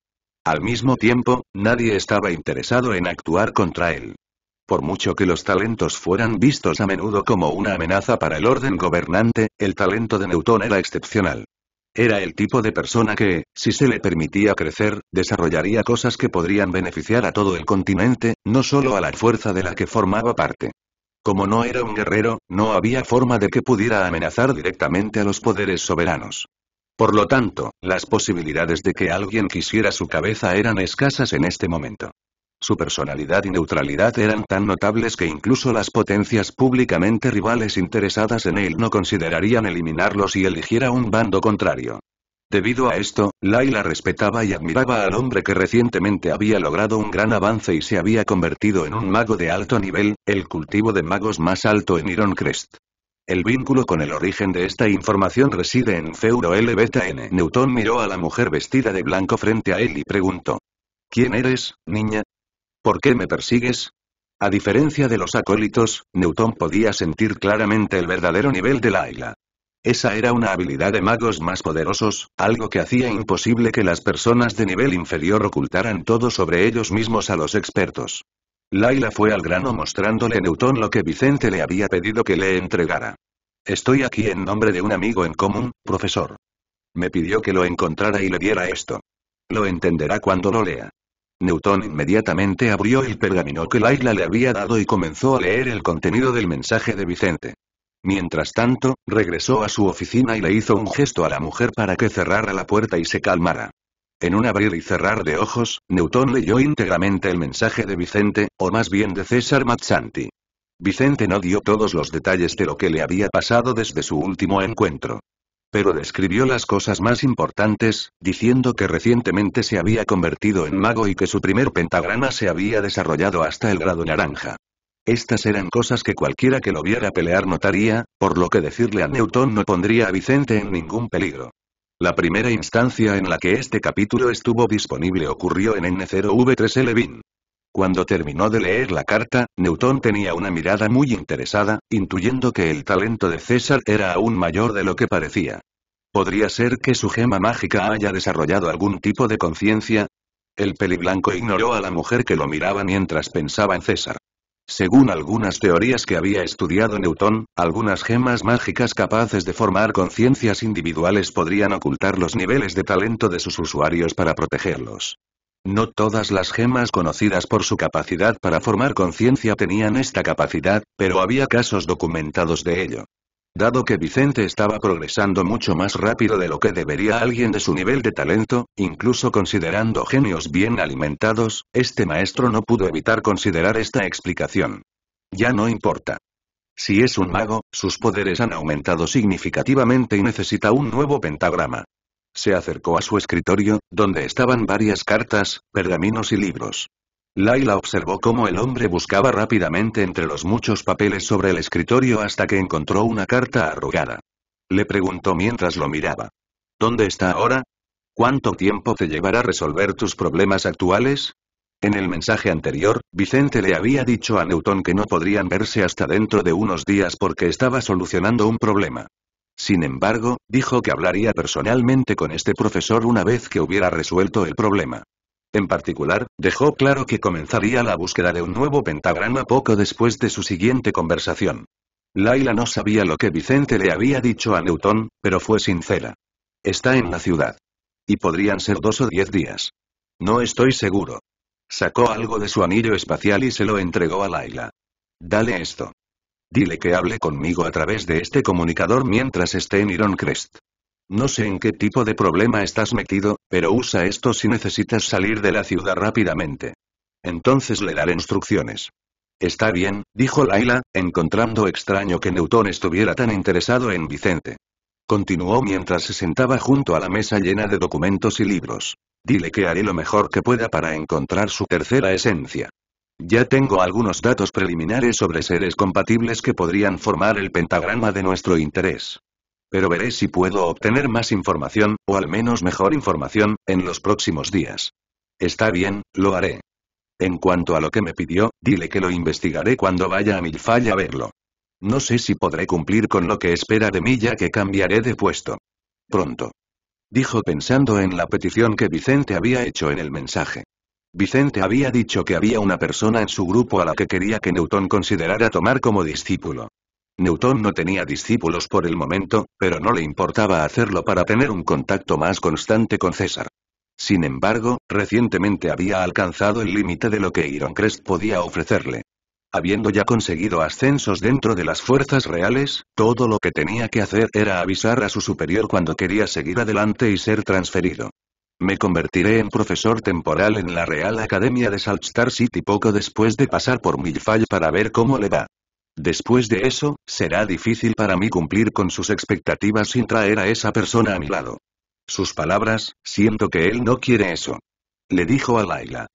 Al mismo tiempo, nadie estaba interesado en actuar contra él. Por mucho que los talentos fueran vistos a menudo como una amenaza para el orden gobernante, el talento de Newton era excepcional. Era el tipo de persona que, si se le permitía crecer, desarrollaría cosas que podrían beneficiar a todo el continente, no solo a la fuerza de la que formaba parte. Como no era un guerrero, no había forma de que pudiera amenazar directamente a los poderes soberanos. Por lo tanto, las posibilidades de que alguien quisiera su cabeza eran escasas en este momento. Su personalidad y neutralidad eran tan notables que incluso las potencias públicamente rivales interesadas en él no considerarían eliminarlo si eligiera un bando contrario. Debido a esto, Laila respetaba y admiraba al hombre que recientemente había logrado un gran avance y se había convertido en un mago de alto nivel, el cultivo de magos más alto en Ironcrest. El vínculo con el origen de esta información reside en Feuro L Newton miró a la mujer vestida de blanco frente a él y preguntó. ¿Quién eres, niña? ¿Por qué me persigues? A diferencia de los acólitos, Newton podía sentir claramente el verdadero nivel de Laila. Esa era una habilidad de magos más poderosos, algo que hacía imposible que las personas de nivel inferior ocultaran todo sobre ellos mismos a los expertos. Laila fue al grano mostrándole a Newton lo que Vicente le había pedido que le entregara. Estoy aquí en nombre de un amigo en común, profesor. Me pidió que lo encontrara y le diera esto. Lo entenderá cuando lo lea. Newton inmediatamente abrió el pergamino que Laila le había dado y comenzó a leer el contenido del mensaje de Vicente. Mientras tanto, regresó a su oficina y le hizo un gesto a la mujer para que cerrara la puerta y se calmara. En un abrir y cerrar de ojos, Newton leyó íntegramente el mensaje de Vicente, o más bien de César Mazzanti. Vicente no dio todos los detalles de lo que le había pasado desde su último encuentro pero describió las cosas más importantes, diciendo que recientemente se había convertido en mago y que su primer pentagrama se había desarrollado hasta el grado naranja. Estas eran cosas que cualquiera que lo viera pelear notaría, por lo que decirle a Newton no pondría a Vicente en ningún peligro. La primera instancia en la que este capítulo estuvo disponible ocurrió en N0V3 cuando terminó de leer la carta, Newton tenía una mirada muy interesada, intuyendo que el talento de César era aún mayor de lo que parecía. ¿Podría ser que su gema mágica haya desarrollado algún tipo de conciencia? El peliblanco ignoró a la mujer que lo miraba mientras pensaba en César. Según algunas teorías que había estudiado Newton, algunas gemas mágicas capaces de formar conciencias individuales podrían ocultar los niveles de talento de sus usuarios para protegerlos. No todas las gemas conocidas por su capacidad para formar conciencia tenían esta capacidad, pero había casos documentados de ello. Dado que Vicente estaba progresando mucho más rápido de lo que debería alguien de su nivel de talento, incluso considerando genios bien alimentados, este maestro no pudo evitar considerar esta explicación. Ya no importa. Si es un mago, sus poderes han aumentado significativamente y necesita un nuevo pentagrama. Se acercó a su escritorio, donde estaban varias cartas, pergaminos y libros. Laila observó cómo el hombre buscaba rápidamente entre los muchos papeles sobre el escritorio hasta que encontró una carta arrugada. Le preguntó mientras lo miraba. ¿Dónde está ahora? ¿Cuánto tiempo te llevará resolver tus problemas actuales? En el mensaje anterior, Vicente le había dicho a Newton que no podrían verse hasta dentro de unos días porque estaba solucionando un problema. Sin embargo, dijo que hablaría personalmente con este profesor una vez que hubiera resuelto el problema. En particular, dejó claro que comenzaría la búsqueda de un nuevo pentagrama poco después de su siguiente conversación. Laila no sabía lo que Vicente le había dicho a Newton, pero fue sincera. Está en la ciudad. Y podrían ser dos o diez días. No estoy seguro. Sacó algo de su anillo espacial y se lo entregó a Laila. Dale esto. Dile que hable conmigo a través de este comunicador mientras esté en Ironcrest. No sé en qué tipo de problema estás metido, pero usa esto si necesitas salir de la ciudad rápidamente. Entonces le daré instrucciones. Está bien, dijo Laila, encontrando extraño que Newton estuviera tan interesado en Vicente. Continuó mientras se sentaba junto a la mesa llena de documentos y libros. Dile que haré lo mejor que pueda para encontrar su tercera esencia. Ya tengo algunos datos preliminares sobre seres compatibles que podrían formar el pentagrama de nuestro interés. Pero veré si puedo obtener más información, o al menos mejor información, en los próximos días. Está bien, lo haré. En cuanto a lo que me pidió, dile que lo investigaré cuando vaya a Milfaya a verlo. No sé si podré cumplir con lo que espera de mí ya que cambiaré de puesto. Pronto. Dijo pensando en la petición que Vicente había hecho en el mensaje. Vicente había dicho que había una persona en su grupo a la que quería que Newton considerara tomar como discípulo. Newton no tenía discípulos por el momento, pero no le importaba hacerlo para tener un contacto más constante con César. Sin embargo, recientemente había alcanzado el límite de lo que Ironcrest podía ofrecerle. Habiendo ya conseguido ascensos dentro de las fuerzas reales, todo lo que tenía que hacer era avisar a su superior cuando quería seguir adelante y ser transferido. Me convertiré en profesor temporal en la Real Academia de Saltstar City poco después de pasar por Milfall para ver cómo le va. Después de eso, será difícil para mí cumplir con sus expectativas sin traer a esa persona a mi lado. Sus palabras, siento que él no quiere eso. Le dijo a Laila.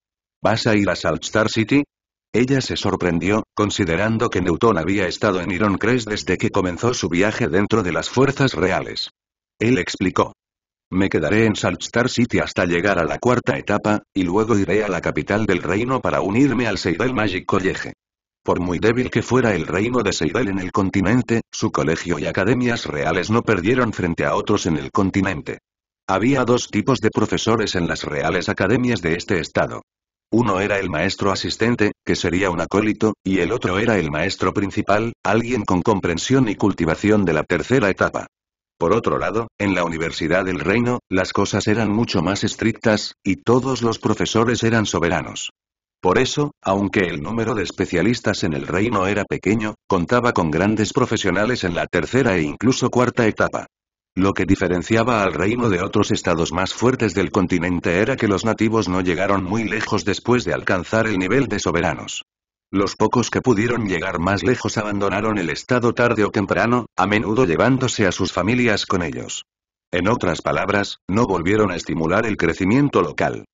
¿Vas a ir a Saltstar City? Ella se sorprendió, considerando que Newton había estado en Iron desde que comenzó su viaje dentro de las fuerzas reales. Él explicó. Me quedaré en Saltstar City hasta llegar a la cuarta etapa, y luego iré a la capital del reino para unirme al Seidel Magic College. Por muy débil que fuera el reino de Seidel en el continente, su colegio y academias reales no perdieron frente a otros en el continente. Había dos tipos de profesores en las reales academias de este estado. Uno era el maestro asistente, que sería un acólito, y el otro era el maestro principal, alguien con comprensión y cultivación de la tercera etapa. Por otro lado, en la Universidad del Reino, las cosas eran mucho más estrictas, y todos los profesores eran soberanos. Por eso, aunque el número de especialistas en el reino era pequeño, contaba con grandes profesionales en la tercera e incluso cuarta etapa. Lo que diferenciaba al reino de otros estados más fuertes del continente era que los nativos no llegaron muy lejos después de alcanzar el nivel de soberanos. Los pocos que pudieron llegar más lejos abandonaron el estado tarde o temprano, a menudo llevándose a sus familias con ellos. En otras palabras, no volvieron a estimular el crecimiento local.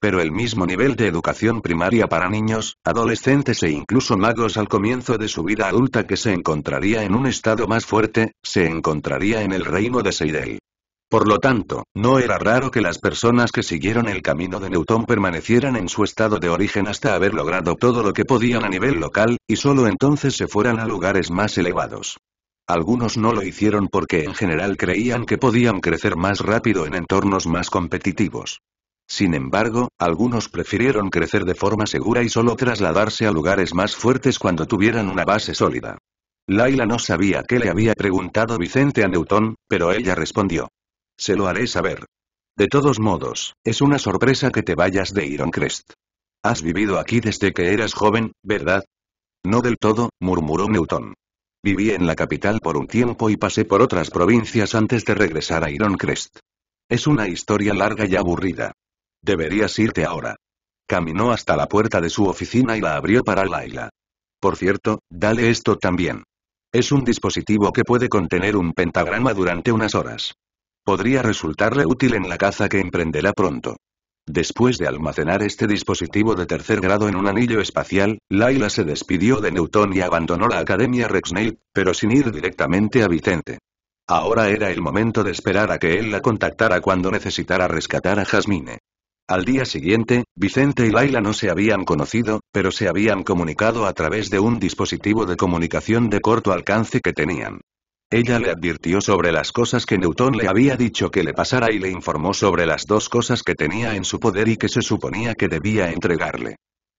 Pero el mismo nivel de educación primaria para niños, adolescentes e incluso magos al comienzo de su vida adulta que se encontraría en un estado más fuerte, se encontraría en el reino de Seidel. Por lo tanto, no era raro que las personas que siguieron el camino de Newton permanecieran en su estado de origen hasta haber logrado todo lo que podían a nivel local, y solo entonces se fueran a lugares más elevados. Algunos no lo hicieron porque en general creían que podían crecer más rápido en entornos más competitivos. Sin embargo, algunos prefirieron crecer de forma segura y solo trasladarse a lugares más fuertes cuando tuvieran una base sólida. Laila no sabía qué le había preguntado Vicente a Newton, pero ella respondió. Se lo haré saber. De todos modos, es una sorpresa que te vayas de Ironcrest. Has vivido aquí desde que eras joven, ¿verdad? No del todo, murmuró Newton. Viví en la capital por un tiempo y pasé por otras provincias antes de regresar a Ironcrest. Es una historia larga y aburrida. Deberías irte ahora. Caminó hasta la puerta de su oficina y la abrió para Laila. Por cierto, dale esto también. Es un dispositivo que puede contener un pentagrama durante unas horas. Podría resultarle útil en la caza que emprenderá pronto. Después de almacenar este dispositivo de tercer grado en un anillo espacial, Laila se despidió de Newton y abandonó la Academia Rexnail, pero sin ir directamente a Vicente. Ahora era el momento de esperar a que él la contactara cuando necesitara rescatar a Jasmine. Al día siguiente, Vicente y Laila no se habían conocido, pero se habían comunicado a través de un dispositivo de comunicación de corto alcance que tenían. Ella le advirtió sobre las cosas que Newton le había dicho que le pasara y le informó sobre las dos cosas que tenía en su poder y que se suponía que debía entregarle.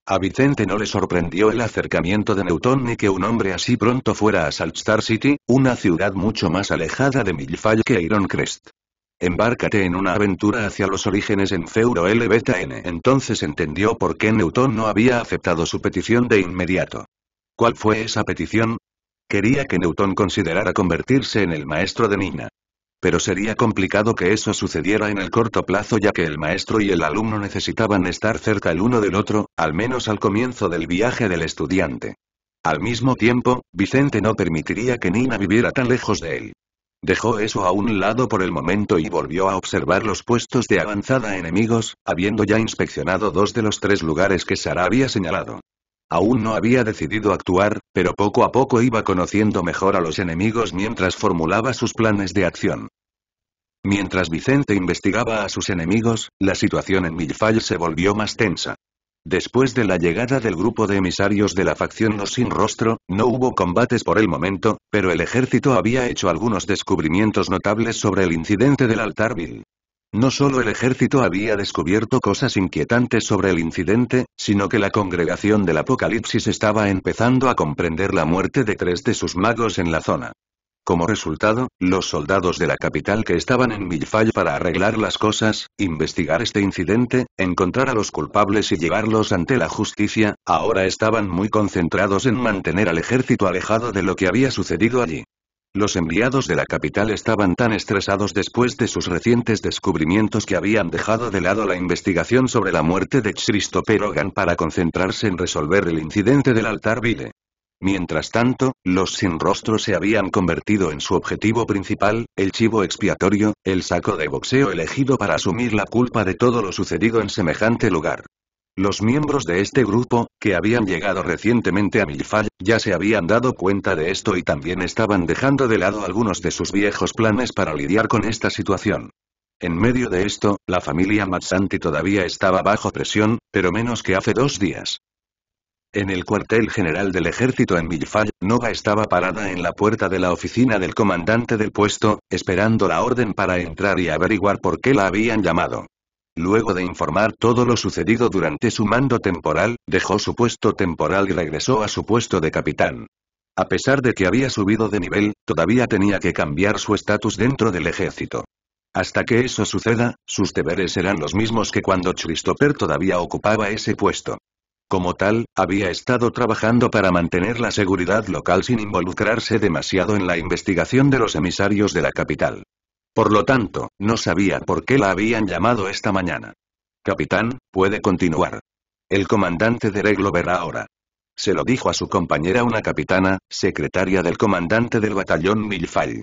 A Vicente no le sorprendió el acercamiento de Newton ni que un hombre así pronto fuera a Salt Star City, una ciudad mucho más alejada de Millfall que Ironcrest. Embárcate en una aventura hacia los orígenes en Feuro L Entonces entendió por qué Newton no había aceptado su petición de inmediato. ¿Cuál fue esa petición? Quería que Newton considerara convertirse en el maestro de Nina. Pero sería complicado que eso sucediera en el corto plazo ya que el maestro y el alumno necesitaban estar cerca el uno del otro, al menos al comienzo del viaje del estudiante. Al mismo tiempo, Vicente no permitiría que Nina viviera tan lejos de él. Dejó eso a un lado por el momento y volvió a observar los puestos de avanzada enemigos, habiendo ya inspeccionado dos de los tres lugares que Sara había señalado. Aún no había decidido actuar, pero poco a poco iba conociendo mejor a los enemigos mientras formulaba sus planes de acción. Mientras Vicente investigaba a sus enemigos, la situación en Milfall se volvió más tensa. Después de la llegada del grupo de emisarios de la facción No Sin Rostro, no hubo combates por el momento, pero el ejército había hecho algunos descubrimientos notables sobre el incidente del Altarville. No solo el ejército había descubierto cosas inquietantes sobre el incidente, sino que la congregación del Apocalipsis estaba empezando a comprender la muerte de tres de sus magos en la zona. Como resultado, los soldados de la capital que estaban en Milfay para arreglar las cosas, investigar este incidente, encontrar a los culpables y llevarlos ante la justicia, ahora estaban muy concentrados en mantener al ejército alejado de lo que había sucedido allí. Los enviados de la capital estaban tan estresados después de sus recientes descubrimientos que habían dejado de lado la investigación sobre la muerte de Christopher para concentrarse en resolver el incidente del altar Vile. Mientras tanto, los sin rostro se habían convertido en su objetivo principal, el chivo expiatorio, el saco de boxeo elegido para asumir la culpa de todo lo sucedido en semejante lugar. Los miembros de este grupo, que habían llegado recientemente a Milfal, ya se habían dado cuenta de esto y también estaban dejando de lado algunos de sus viejos planes para lidiar con esta situación. En medio de esto, la familia Matsanti todavía estaba bajo presión, pero menos que hace dos días. En el cuartel general del ejército en Milfal, Nova estaba parada en la puerta de la oficina del comandante del puesto, esperando la orden para entrar y averiguar por qué la habían llamado. Luego de informar todo lo sucedido durante su mando temporal, dejó su puesto temporal y regresó a su puesto de capitán. A pesar de que había subido de nivel, todavía tenía que cambiar su estatus dentro del ejército. Hasta que eso suceda, sus deberes serán los mismos que cuando Christopher todavía ocupaba ese puesto. Como tal, había estado trabajando para mantener la seguridad local sin involucrarse demasiado en la investigación de los emisarios de la capital. Por lo tanto, no sabía por qué la habían llamado esta mañana. Capitán, puede continuar. El comandante Derek lo verá ahora. Se lo dijo a su compañera una capitana, secretaria del comandante del batallón Milfay.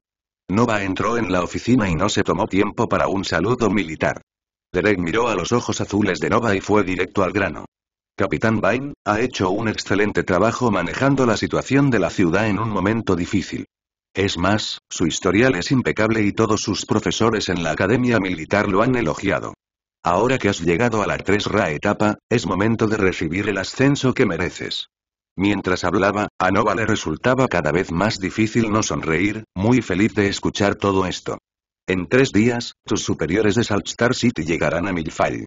Nova entró en la oficina y no se tomó tiempo para un saludo militar. Derek miró a los ojos azules de Nova y fue directo al grano. Capitán Bain, ha hecho un excelente trabajo manejando la situación de la ciudad en un momento difícil. Es más, su historial es impecable y todos sus profesores en la academia militar lo han elogiado. Ahora que has llegado a la 3Ra etapa, es momento de recibir el ascenso que mereces. Mientras hablaba, a Nova le resultaba cada vez más difícil no sonreír, muy feliz de escuchar todo esto. En tres días, tus superiores de Saltstar City llegarán a Milfall.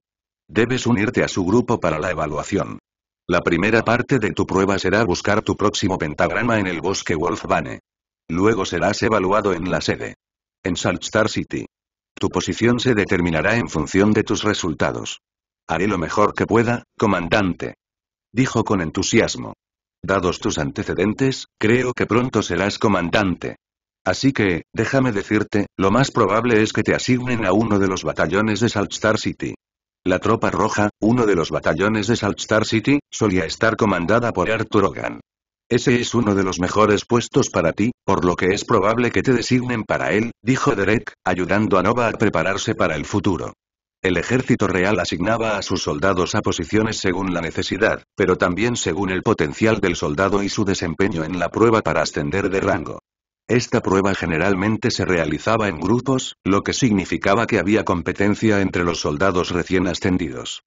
Debes unirte a su grupo para la evaluación. La primera parte de tu prueba será buscar tu próximo pentagrama en el bosque Wolfbane. Luego serás evaluado en la sede. En Saltstar City. Tu posición se determinará en función de tus resultados. Haré lo mejor que pueda, comandante. Dijo con entusiasmo. Dados tus antecedentes, creo que pronto serás comandante. Así que, déjame decirte, lo más probable es que te asignen a uno de los batallones de Saltstar City. La Tropa Roja, uno de los batallones de Saltstar City, solía estar comandada por Arthur ese es uno de los mejores puestos para ti, por lo que es probable que te designen para él, dijo Derek, ayudando a Nova a prepararse para el futuro. El ejército real asignaba a sus soldados a posiciones según la necesidad, pero también según el potencial del soldado y su desempeño en la prueba para ascender de rango. Esta prueba generalmente se realizaba en grupos, lo que significaba que había competencia entre los soldados recién ascendidos.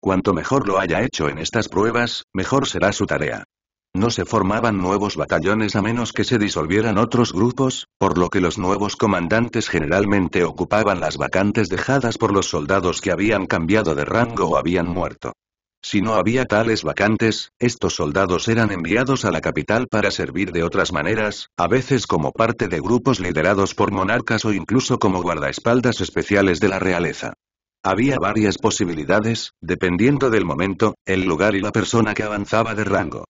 Cuanto mejor lo haya hecho en estas pruebas, mejor será su tarea. No se formaban nuevos batallones a menos que se disolvieran otros grupos, por lo que los nuevos comandantes generalmente ocupaban las vacantes dejadas por los soldados que habían cambiado de rango o habían muerto. Si no había tales vacantes, estos soldados eran enviados a la capital para servir de otras maneras, a veces como parte de grupos liderados por monarcas o incluso como guardaespaldas especiales de la realeza. Había varias posibilidades, dependiendo del momento, el lugar y la persona que avanzaba de rango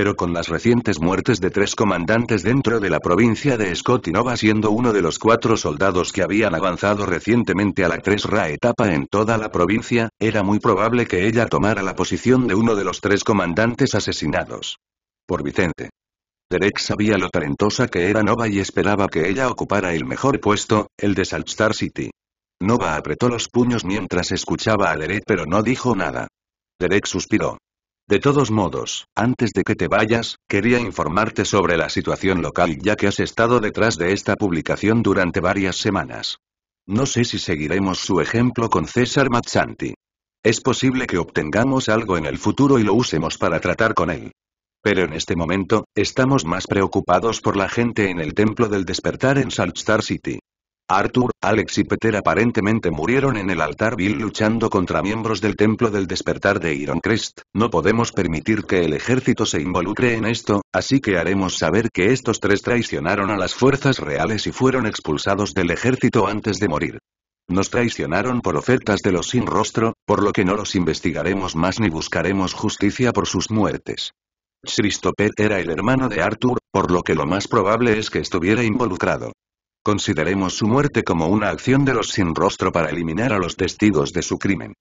pero con las recientes muertes de tres comandantes dentro de la provincia de Scott y Nova siendo uno de los cuatro soldados que habían avanzado recientemente a la 3 Ra etapa en toda la provincia, era muy probable que ella tomara la posición de uno de los tres comandantes asesinados. Por Vicente. Derek sabía lo talentosa que era Nova y esperaba que ella ocupara el mejor puesto, el de Saltstar City. Nova apretó los puños mientras escuchaba a Derek pero no dijo nada. Derek suspiró. De todos modos, antes de que te vayas, quería informarte sobre la situación local ya que has estado detrás de esta publicación durante varias semanas. No sé si seguiremos su ejemplo con César Mazzanti. Es posible que obtengamos algo en el futuro y lo usemos para tratar con él. Pero en este momento, estamos más preocupados por la gente en el Templo del Despertar en Saltstar Star City. Arthur, Alex y Peter aparentemente murieron en el altar Bill luchando contra miembros del Templo del Despertar de Ironcrest. No podemos permitir que el ejército se involucre en esto, así que haremos saber que estos tres traicionaron a las fuerzas reales y fueron expulsados del ejército antes de morir. Nos traicionaron por ofertas de los sin rostro, por lo que no los investigaremos más ni buscaremos justicia por sus muertes. Christopher era el hermano de Arthur, por lo que lo más probable es que estuviera involucrado. Consideremos su muerte como una acción de los sin rostro para eliminar a los testigos de su crimen.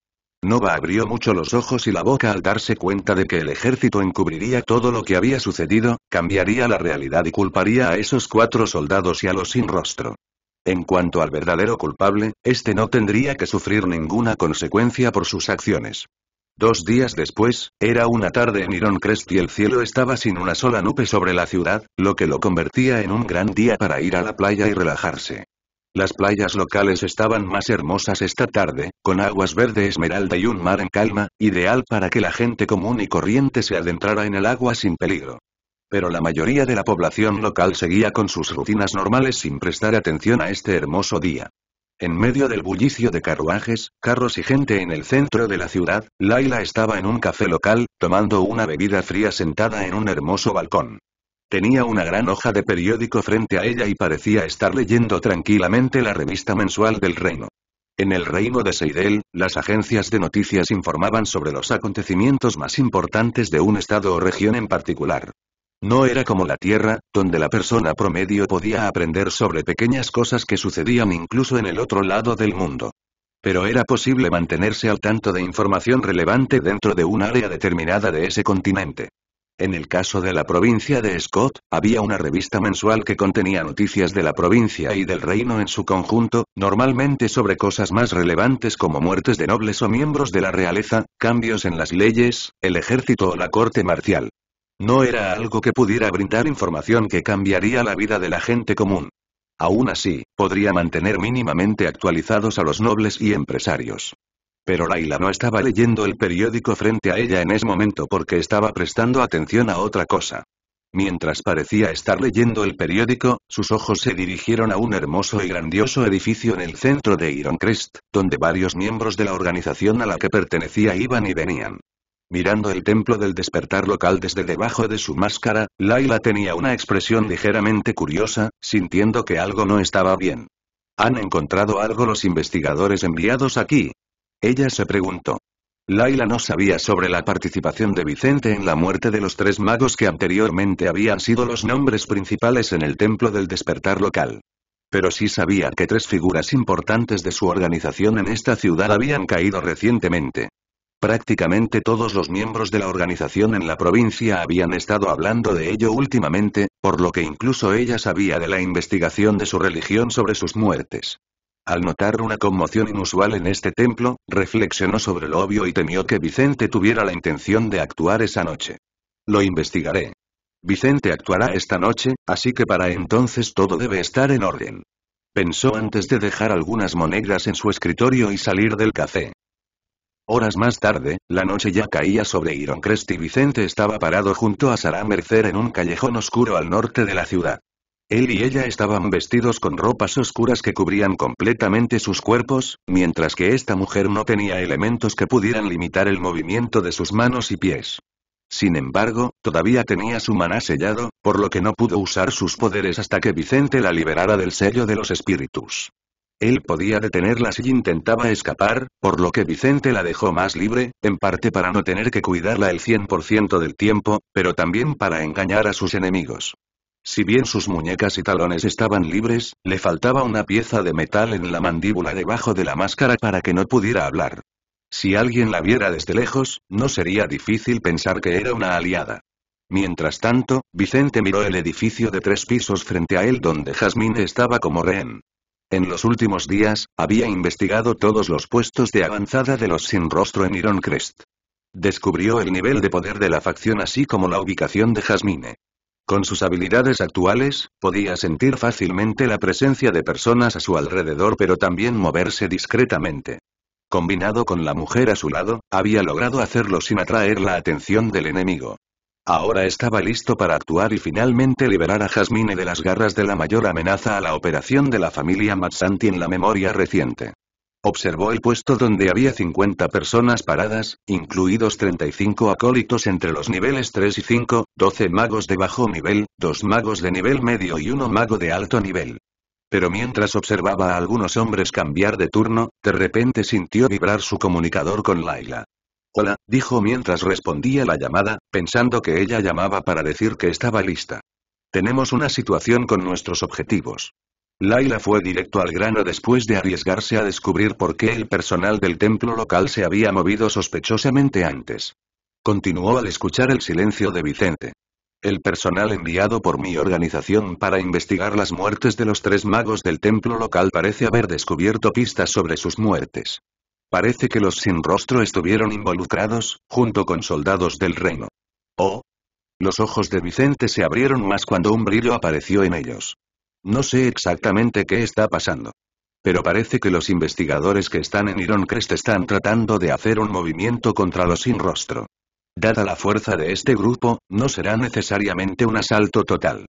Nova abrió mucho los ojos y la boca al darse cuenta de que el ejército encubriría todo lo que había sucedido, cambiaría la realidad y culparía a esos cuatro soldados y a los sin rostro. En cuanto al verdadero culpable, este no tendría que sufrir ninguna consecuencia por sus acciones. Dos días después, era una tarde en Ironcrest y el cielo estaba sin una sola nube sobre la ciudad, lo que lo convertía en un gran día para ir a la playa y relajarse. Las playas locales estaban más hermosas esta tarde, con aguas verde esmeralda y un mar en calma, ideal para que la gente común y corriente se adentrara en el agua sin peligro. Pero la mayoría de la población local seguía con sus rutinas normales sin prestar atención a este hermoso día. En medio del bullicio de carruajes, carros y gente en el centro de la ciudad, Laila estaba en un café local, tomando una bebida fría sentada en un hermoso balcón. Tenía una gran hoja de periódico frente a ella y parecía estar leyendo tranquilamente la revista mensual del reino. En el reino de Seidel, las agencias de noticias informaban sobre los acontecimientos más importantes de un estado o región en particular. No era como la Tierra, donde la persona promedio podía aprender sobre pequeñas cosas que sucedían incluso en el otro lado del mundo. Pero era posible mantenerse al tanto de información relevante dentro de un área determinada de ese continente. En el caso de la provincia de Scott, había una revista mensual que contenía noticias de la provincia y del reino en su conjunto, normalmente sobre cosas más relevantes como muertes de nobles o miembros de la realeza, cambios en las leyes, el ejército o la corte marcial. No era algo que pudiera brindar información que cambiaría la vida de la gente común. Aún así, podría mantener mínimamente actualizados a los nobles y empresarios. Pero Laila no estaba leyendo el periódico frente a ella en ese momento porque estaba prestando atención a otra cosa. Mientras parecía estar leyendo el periódico, sus ojos se dirigieron a un hermoso y grandioso edificio en el centro de Ironcrest, donde varios miembros de la organización a la que pertenecía iban y venían. Mirando el templo del despertar local desde debajo de su máscara, Laila tenía una expresión ligeramente curiosa, sintiendo que algo no estaba bien. ¿Han encontrado algo los investigadores enviados aquí? Ella se preguntó. Laila no sabía sobre la participación de Vicente en la muerte de los tres magos que anteriormente habían sido los nombres principales en el templo del despertar local. Pero sí sabía que tres figuras importantes de su organización en esta ciudad habían caído recientemente. Prácticamente todos los miembros de la organización en la provincia habían estado hablando de ello últimamente, por lo que incluso ella sabía de la investigación de su religión sobre sus muertes. Al notar una conmoción inusual en este templo, reflexionó sobre lo obvio y temió que Vicente tuviera la intención de actuar esa noche. Lo investigaré. Vicente actuará esta noche, así que para entonces todo debe estar en orden. Pensó antes de dejar algunas monedas en su escritorio y salir del café. Horas más tarde, la noche ya caía sobre Ironcrest y Vicente estaba parado junto a Sarah Mercer en un callejón oscuro al norte de la ciudad. Él y ella estaban vestidos con ropas oscuras que cubrían completamente sus cuerpos, mientras que esta mujer no tenía elementos que pudieran limitar el movimiento de sus manos y pies. Sin embargo, todavía tenía su maná sellado, por lo que no pudo usar sus poderes hasta que Vicente la liberara del sello de los espíritus. Él podía detenerla si intentaba escapar, por lo que Vicente la dejó más libre, en parte para no tener que cuidarla el 100% del tiempo, pero también para engañar a sus enemigos. Si bien sus muñecas y talones estaban libres, le faltaba una pieza de metal en la mandíbula debajo de la máscara para que no pudiera hablar. Si alguien la viera desde lejos, no sería difícil pensar que era una aliada. Mientras tanto, Vicente miró el edificio de tres pisos frente a él donde Jasmine estaba como rehén. En los últimos días, había investigado todos los puestos de avanzada de los sin rostro en Iron Crest. Descubrió el nivel de poder de la facción así como la ubicación de Jasmine. Con sus habilidades actuales, podía sentir fácilmente la presencia de personas a su alrededor pero también moverse discretamente. Combinado con la mujer a su lado, había logrado hacerlo sin atraer la atención del enemigo. Ahora estaba listo para actuar y finalmente liberar a Jasmine de las garras de la mayor amenaza a la operación de la familia Matsanti en la memoria reciente. Observó el puesto donde había 50 personas paradas, incluidos 35 acólitos entre los niveles 3 y 5, 12 magos de bajo nivel, 2 magos de nivel medio y 1 mago de alto nivel. Pero mientras observaba a algunos hombres cambiar de turno, de repente sintió vibrar su comunicador con Laila. Hola, dijo mientras respondía la llamada, pensando que ella llamaba para decir que estaba lista. Tenemos una situación con nuestros objetivos. Laila fue directo al grano después de arriesgarse a descubrir por qué el personal del templo local se había movido sospechosamente antes. Continuó al escuchar el silencio de Vicente. El personal enviado por mi organización para investigar las muertes de los tres magos del templo local parece haber descubierto pistas sobre sus muertes. Parece que los sin rostro estuvieron involucrados, junto con soldados del reino. ¡Oh! Los ojos de Vicente se abrieron más cuando un brillo apareció en ellos. No sé exactamente qué está pasando. Pero parece que los investigadores que están en Ironcrest están tratando de hacer un movimiento contra los sin rostro. Dada la fuerza de este grupo, no será necesariamente un asalto total.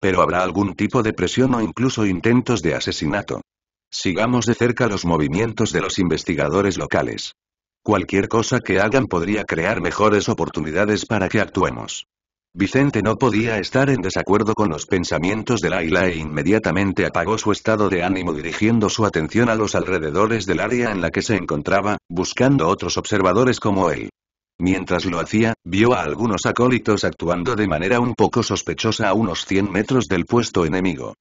Pero habrá algún tipo de presión o incluso intentos de asesinato. Sigamos de cerca los movimientos de los investigadores locales. Cualquier cosa que hagan podría crear mejores oportunidades para que actuemos. Vicente no podía estar en desacuerdo con los pensamientos de Laila e inmediatamente apagó su estado de ánimo dirigiendo su atención a los alrededores del área en la que se encontraba, buscando otros observadores como él. Mientras lo hacía, vio a algunos acólitos actuando de manera un poco sospechosa a unos 100 metros del puesto enemigo.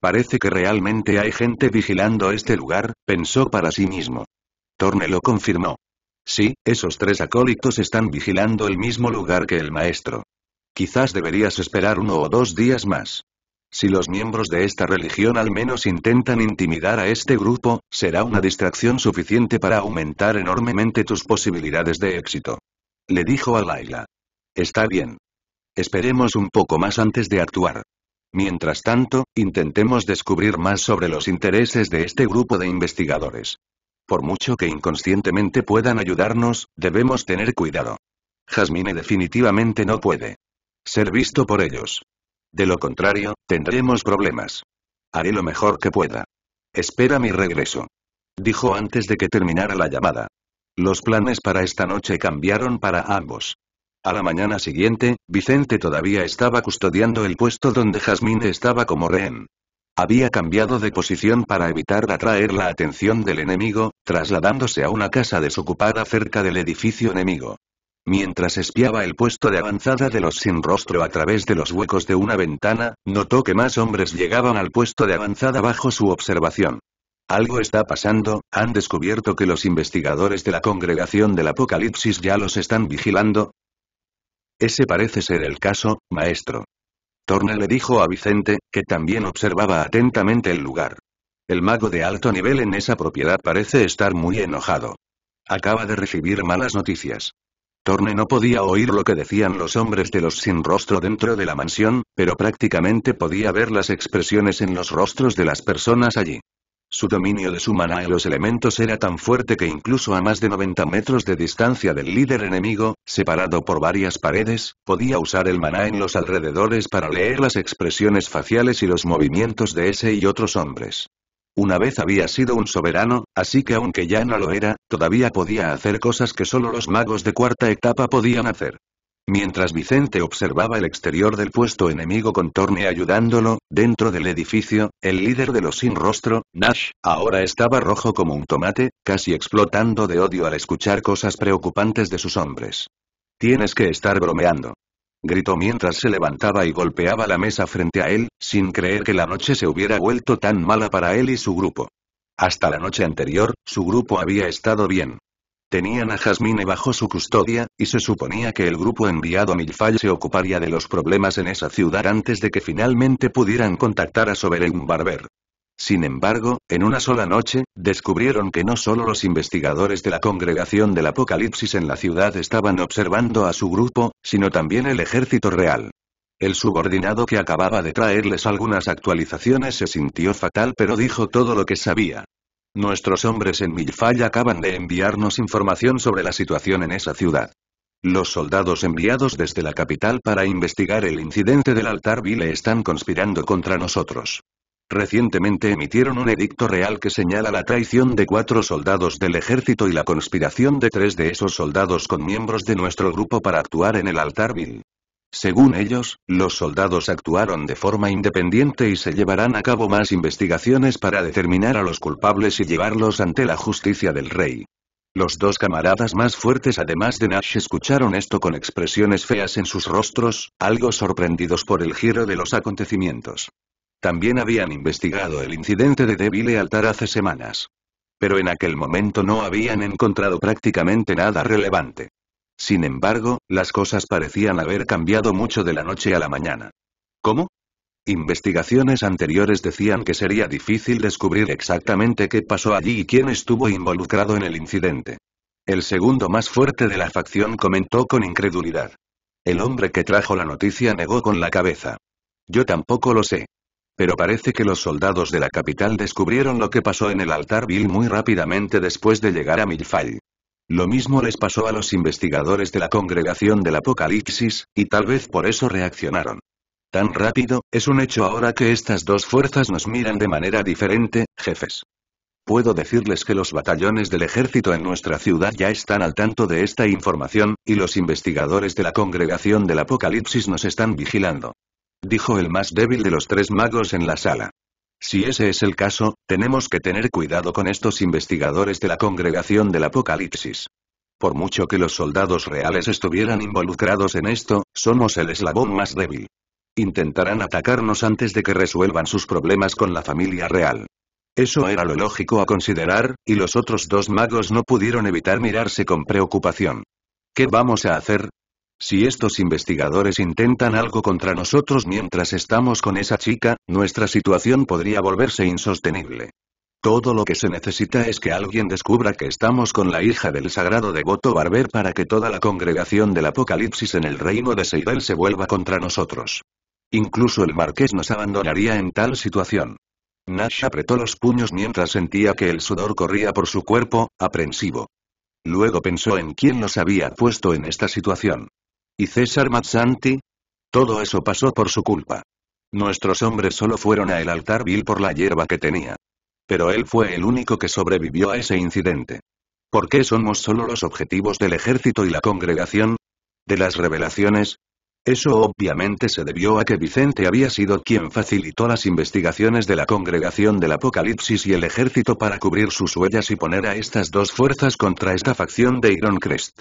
Parece que realmente hay gente vigilando este lugar, pensó para sí mismo. Torne lo confirmó. Sí, esos tres acólitos están vigilando el mismo lugar que el maestro. Quizás deberías esperar uno o dos días más. Si los miembros de esta religión al menos intentan intimidar a este grupo, será una distracción suficiente para aumentar enormemente tus posibilidades de éxito. Le dijo a Laila. Está bien. Esperemos un poco más antes de actuar. Mientras tanto, intentemos descubrir más sobre los intereses de este grupo de investigadores. Por mucho que inconscientemente puedan ayudarnos, debemos tener cuidado. Jasmine definitivamente no puede ser visto por ellos. De lo contrario, tendremos problemas. Haré lo mejor que pueda. Espera mi regreso. Dijo antes de que terminara la llamada. Los planes para esta noche cambiaron para ambos. A la mañana siguiente, Vicente todavía estaba custodiando el puesto donde Jasmine estaba como rehén. Había cambiado de posición para evitar atraer la atención del enemigo, trasladándose a una casa desocupada cerca del edificio enemigo. Mientras espiaba el puesto de avanzada de los sin rostro a través de los huecos de una ventana, notó que más hombres llegaban al puesto de avanzada bajo su observación. Algo está pasando, han descubierto que los investigadores de la congregación del Apocalipsis ya los están vigilando, ese parece ser el caso, maestro. Torne le dijo a Vicente, que también observaba atentamente el lugar. El mago de alto nivel en esa propiedad parece estar muy enojado. Acaba de recibir malas noticias. Torne no podía oír lo que decían los hombres de los sin rostro dentro de la mansión, pero prácticamente podía ver las expresiones en los rostros de las personas allí. Su dominio de su maná y los elementos era tan fuerte que incluso a más de 90 metros de distancia del líder enemigo, separado por varias paredes, podía usar el maná en los alrededores para leer las expresiones faciales y los movimientos de ese y otros hombres. Una vez había sido un soberano, así que aunque ya no lo era, todavía podía hacer cosas que solo los magos de cuarta etapa podían hacer. Mientras Vicente observaba el exterior del puesto enemigo con Torne ayudándolo, dentro del edificio, el líder de los sin rostro, Nash, ahora estaba rojo como un tomate, casi explotando de odio al escuchar cosas preocupantes de sus hombres. Tienes que estar bromeando. Gritó mientras se levantaba y golpeaba la mesa frente a él, sin creer que la noche se hubiera vuelto tan mala para él y su grupo. Hasta la noche anterior, su grupo había estado bien. Tenían a Jasmine bajo su custodia, y se suponía que el grupo enviado a Milfall se ocuparía de los problemas en esa ciudad antes de que finalmente pudieran contactar a Sovereign Barber. Sin embargo, en una sola noche, descubrieron que no solo los investigadores de la Congregación del Apocalipsis en la ciudad estaban observando a su grupo, sino también el ejército real. El subordinado que acababa de traerles algunas actualizaciones se sintió fatal pero dijo todo lo que sabía. Nuestros hombres en Milfall acaban de enviarnos información sobre la situación en esa ciudad. Los soldados enviados desde la capital para investigar el incidente del altar están conspirando contra nosotros. Recientemente emitieron un edicto real que señala la traición de cuatro soldados del ejército y la conspiración de tres de esos soldados con miembros de nuestro grupo para actuar en el altar según ellos, los soldados actuaron de forma independiente y se llevarán a cabo más investigaciones para determinar a los culpables y llevarlos ante la justicia del rey. Los dos camaradas más fuertes además de Nash escucharon esto con expresiones feas en sus rostros, algo sorprendidos por el giro de los acontecimientos. También habían investigado el incidente de Deville Altar hace semanas. Pero en aquel momento no habían encontrado prácticamente nada relevante. Sin embargo, las cosas parecían haber cambiado mucho de la noche a la mañana. ¿Cómo? Investigaciones anteriores decían que sería difícil descubrir exactamente qué pasó allí y quién estuvo involucrado en el incidente. El segundo más fuerte de la facción comentó con incredulidad. El hombre que trajo la noticia negó con la cabeza. Yo tampoco lo sé. Pero parece que los soldados de la capital descubrieron lo que pasó en el altar Bill muy rápidamente después de llegar a Milfall. Lo mismo les pasó a los investigadores de la congregación del Apocalipsis, y tal vez por eso reaccionaron. Tan rápido, es un hecho ahora que estas dos fuerzas nos miran de manera diferente, jefes. Puedo decirles que los batallones del ejército en nuestra ciudad ya están al tanto de esta información, y los investigadores de la congregación del Apocalipsis nos están vigilando. Dijo el más débil de los tres magos en la sala. Si ese es el caso, tenemos que tener cuidado con estos investigadores de la Congregación del Apocalipsis. Por mucho que los soldados reales estuvieran involucrados en esto, somos el eslabón más débil. Intentarán atacarnos antes de que resuelvan sus problemas con la familia real. Eso era lo lógico a considerar, y los otros dos magos no pudieron evitar mirarse con preocupación. ¿Qué vamos a hacer? Si estos investigadores intentan algo contra nosotros mientras estamos con esa chica, nuestra situación podría volverse insostenible. Todo lo que se necesita es que alguien descubra que estamos con la hija del sagrado devoto Barber para que toda la congregación del Apocalipsis en el reino de Seidel se vuelva contra nosotros. Incluso el marqués nos abandonaría en tal situación. Nash apretó los puños mientras sentía que el sudor corría por su cuerpo, aprensivo. Luego pensó en quién los había puesto en esta situación. ¿Y César Mazzanti? Todo eso pasó por su culpa. Nuestros hombres solo fueron a el altar vil por la hierba que tenía. Pero él fue el único que sobrevivió a ese incidente. ¿Por qué somos solo los objetivos del ejército y la congregación? ¿De las revelaciones? Eso obviamente se debió a que Vicente había sido quien facilitó las investigaciones de la congregación del Apocalipsis y el ejército para cubrir sus huellas y poner a estas dos fuerzas contra esta facción de Ironcrest.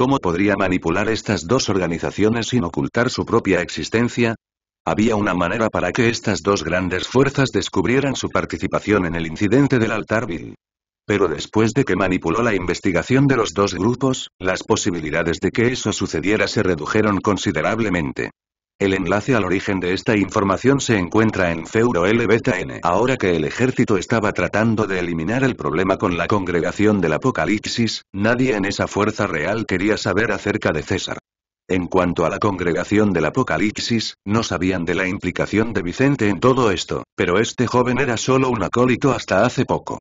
¿Cómo podría manipular estas dos organizaciones sin ocultar su propia existencia? Había una manera para que estas dos grandes fuerzas descubrieran su participación en el incidente del altarville. Pero después de que manipuló la investigación de los dos grupos, las posibilidades de que eso sucediera se redujeron considerablemente. El enlace al origen de esta información se encuentra en Feuro L.B.T.N. Ahora que el ejército estaba tratando de eliminar el problema con la congregación del Apocalipsis, nadie en esa fuerza real quería saber acerca de César. En cuanto a la congregación del Apocalipsis, no sabían de la implicación de Vicente en todo esto, pero este joven era solo un acólito hasta hace poco.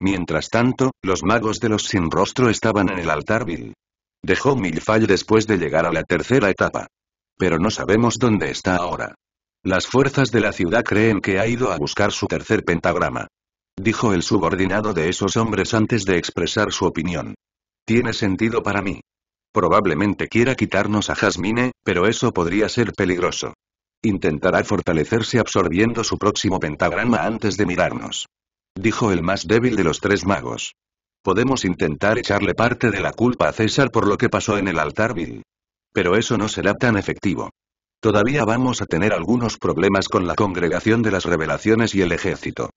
Mientras tanto, los magos de los sin rostro estaban en el altar vil. Dejó Milfall después de llegar a la tercera etapa pero no sabemos dónde está ahora. Las fuerzas de la ciudad creen que ha ido a buscar su tercer pentagrama. Dijo el subordinado de esos hombres antes de expresar su opinión. Tiene sentido para mí. Probablemente quiera quitarnos a Jasmine, pero eso podría ser peligroso. Intentará fortalecerse absorbiendo su próximo pentagrama antes de mirarnos. Dijo el más débil de los tres magos. Podemos intentar echarle parte de la culpa a César por lo que pasó en el altar pero eso no será tan efectivo. Todavía vamos a tener algunos problemas con la congregación de las revelaciones y el ejército.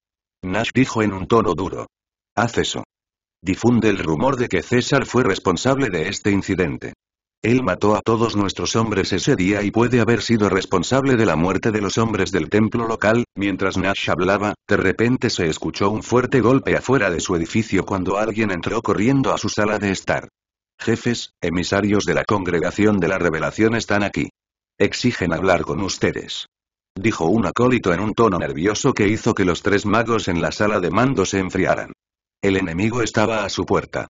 Nash dijo en un tono duro. Haz eso. Difunde el rumor de que César fue responsable de este incidente. Él mató a todos nuestros hombres ese día y puede haber sido responsable de la muerte de los hombres del templo local. Mientras Nash hablaba, de repente se escuchó un fuerte golpe afuera de su edificio cuando alguien entró corriendo a su sala de estar. Jefes, emisarios de la congregación de la revelación están aquí. Exigen hablar con ustedes. Dijo un acólito en un tono nervioso que hizo que los tres magos en la sala de mando se enfriaran. El enemigo estaba a su puerta.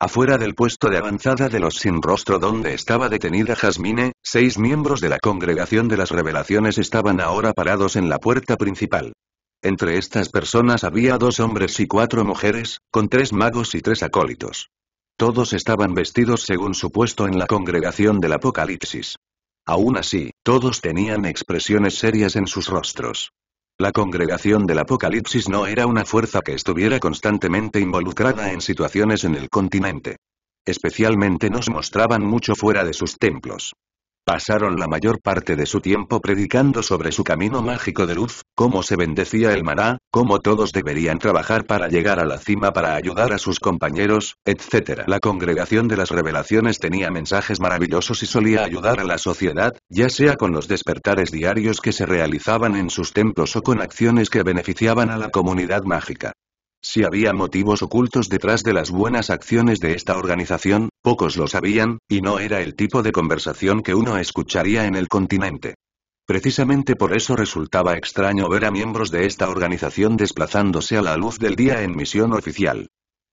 Afuera del puesto de avanzada de los sin rostro donde estaba detenida Jasmine, seis miembros de la congregación de las revelaciones estaban ahora parados en la puerta principal. Entre estas personas había dos hombres y cuatro mujeres, con tres magos y tres acólitos. Todos estaban vestidos según su puesto en la congregación del Apocalipsis. Aún así, todos tenían expresiones serias en sus rostros. La congregación del Apocalipsis no era una fuerza que estuviera constantemente involucrada en situaciones en el continente. Especialmente nos mostraban mucho fuera de sus templos. Pasaron la mayor parte de su tiempo predicando sobre su camino mágico de luz, cómo se bendecía el mará, cómo todos deberían trabajar para llegar a la cima para ayudar a sus compañeros, etc. La congregación de las revelaciones tenía mensajes maravillosos y solía ayudar a la sociedad, ya sea con los despertares diarios que se realizaban en sus templos o con acciones que beneficiaban a la comunidad mágica. Si había motivos ocultos detrás de las buenas acciones de esta organización, Pocos lo sabían, y no era el tipo de conversación que uno escucharía en el continente. Precisamente por eso resultaba extraño ver a miembros de esta organización desplazándose a la luz del día en misión oficial.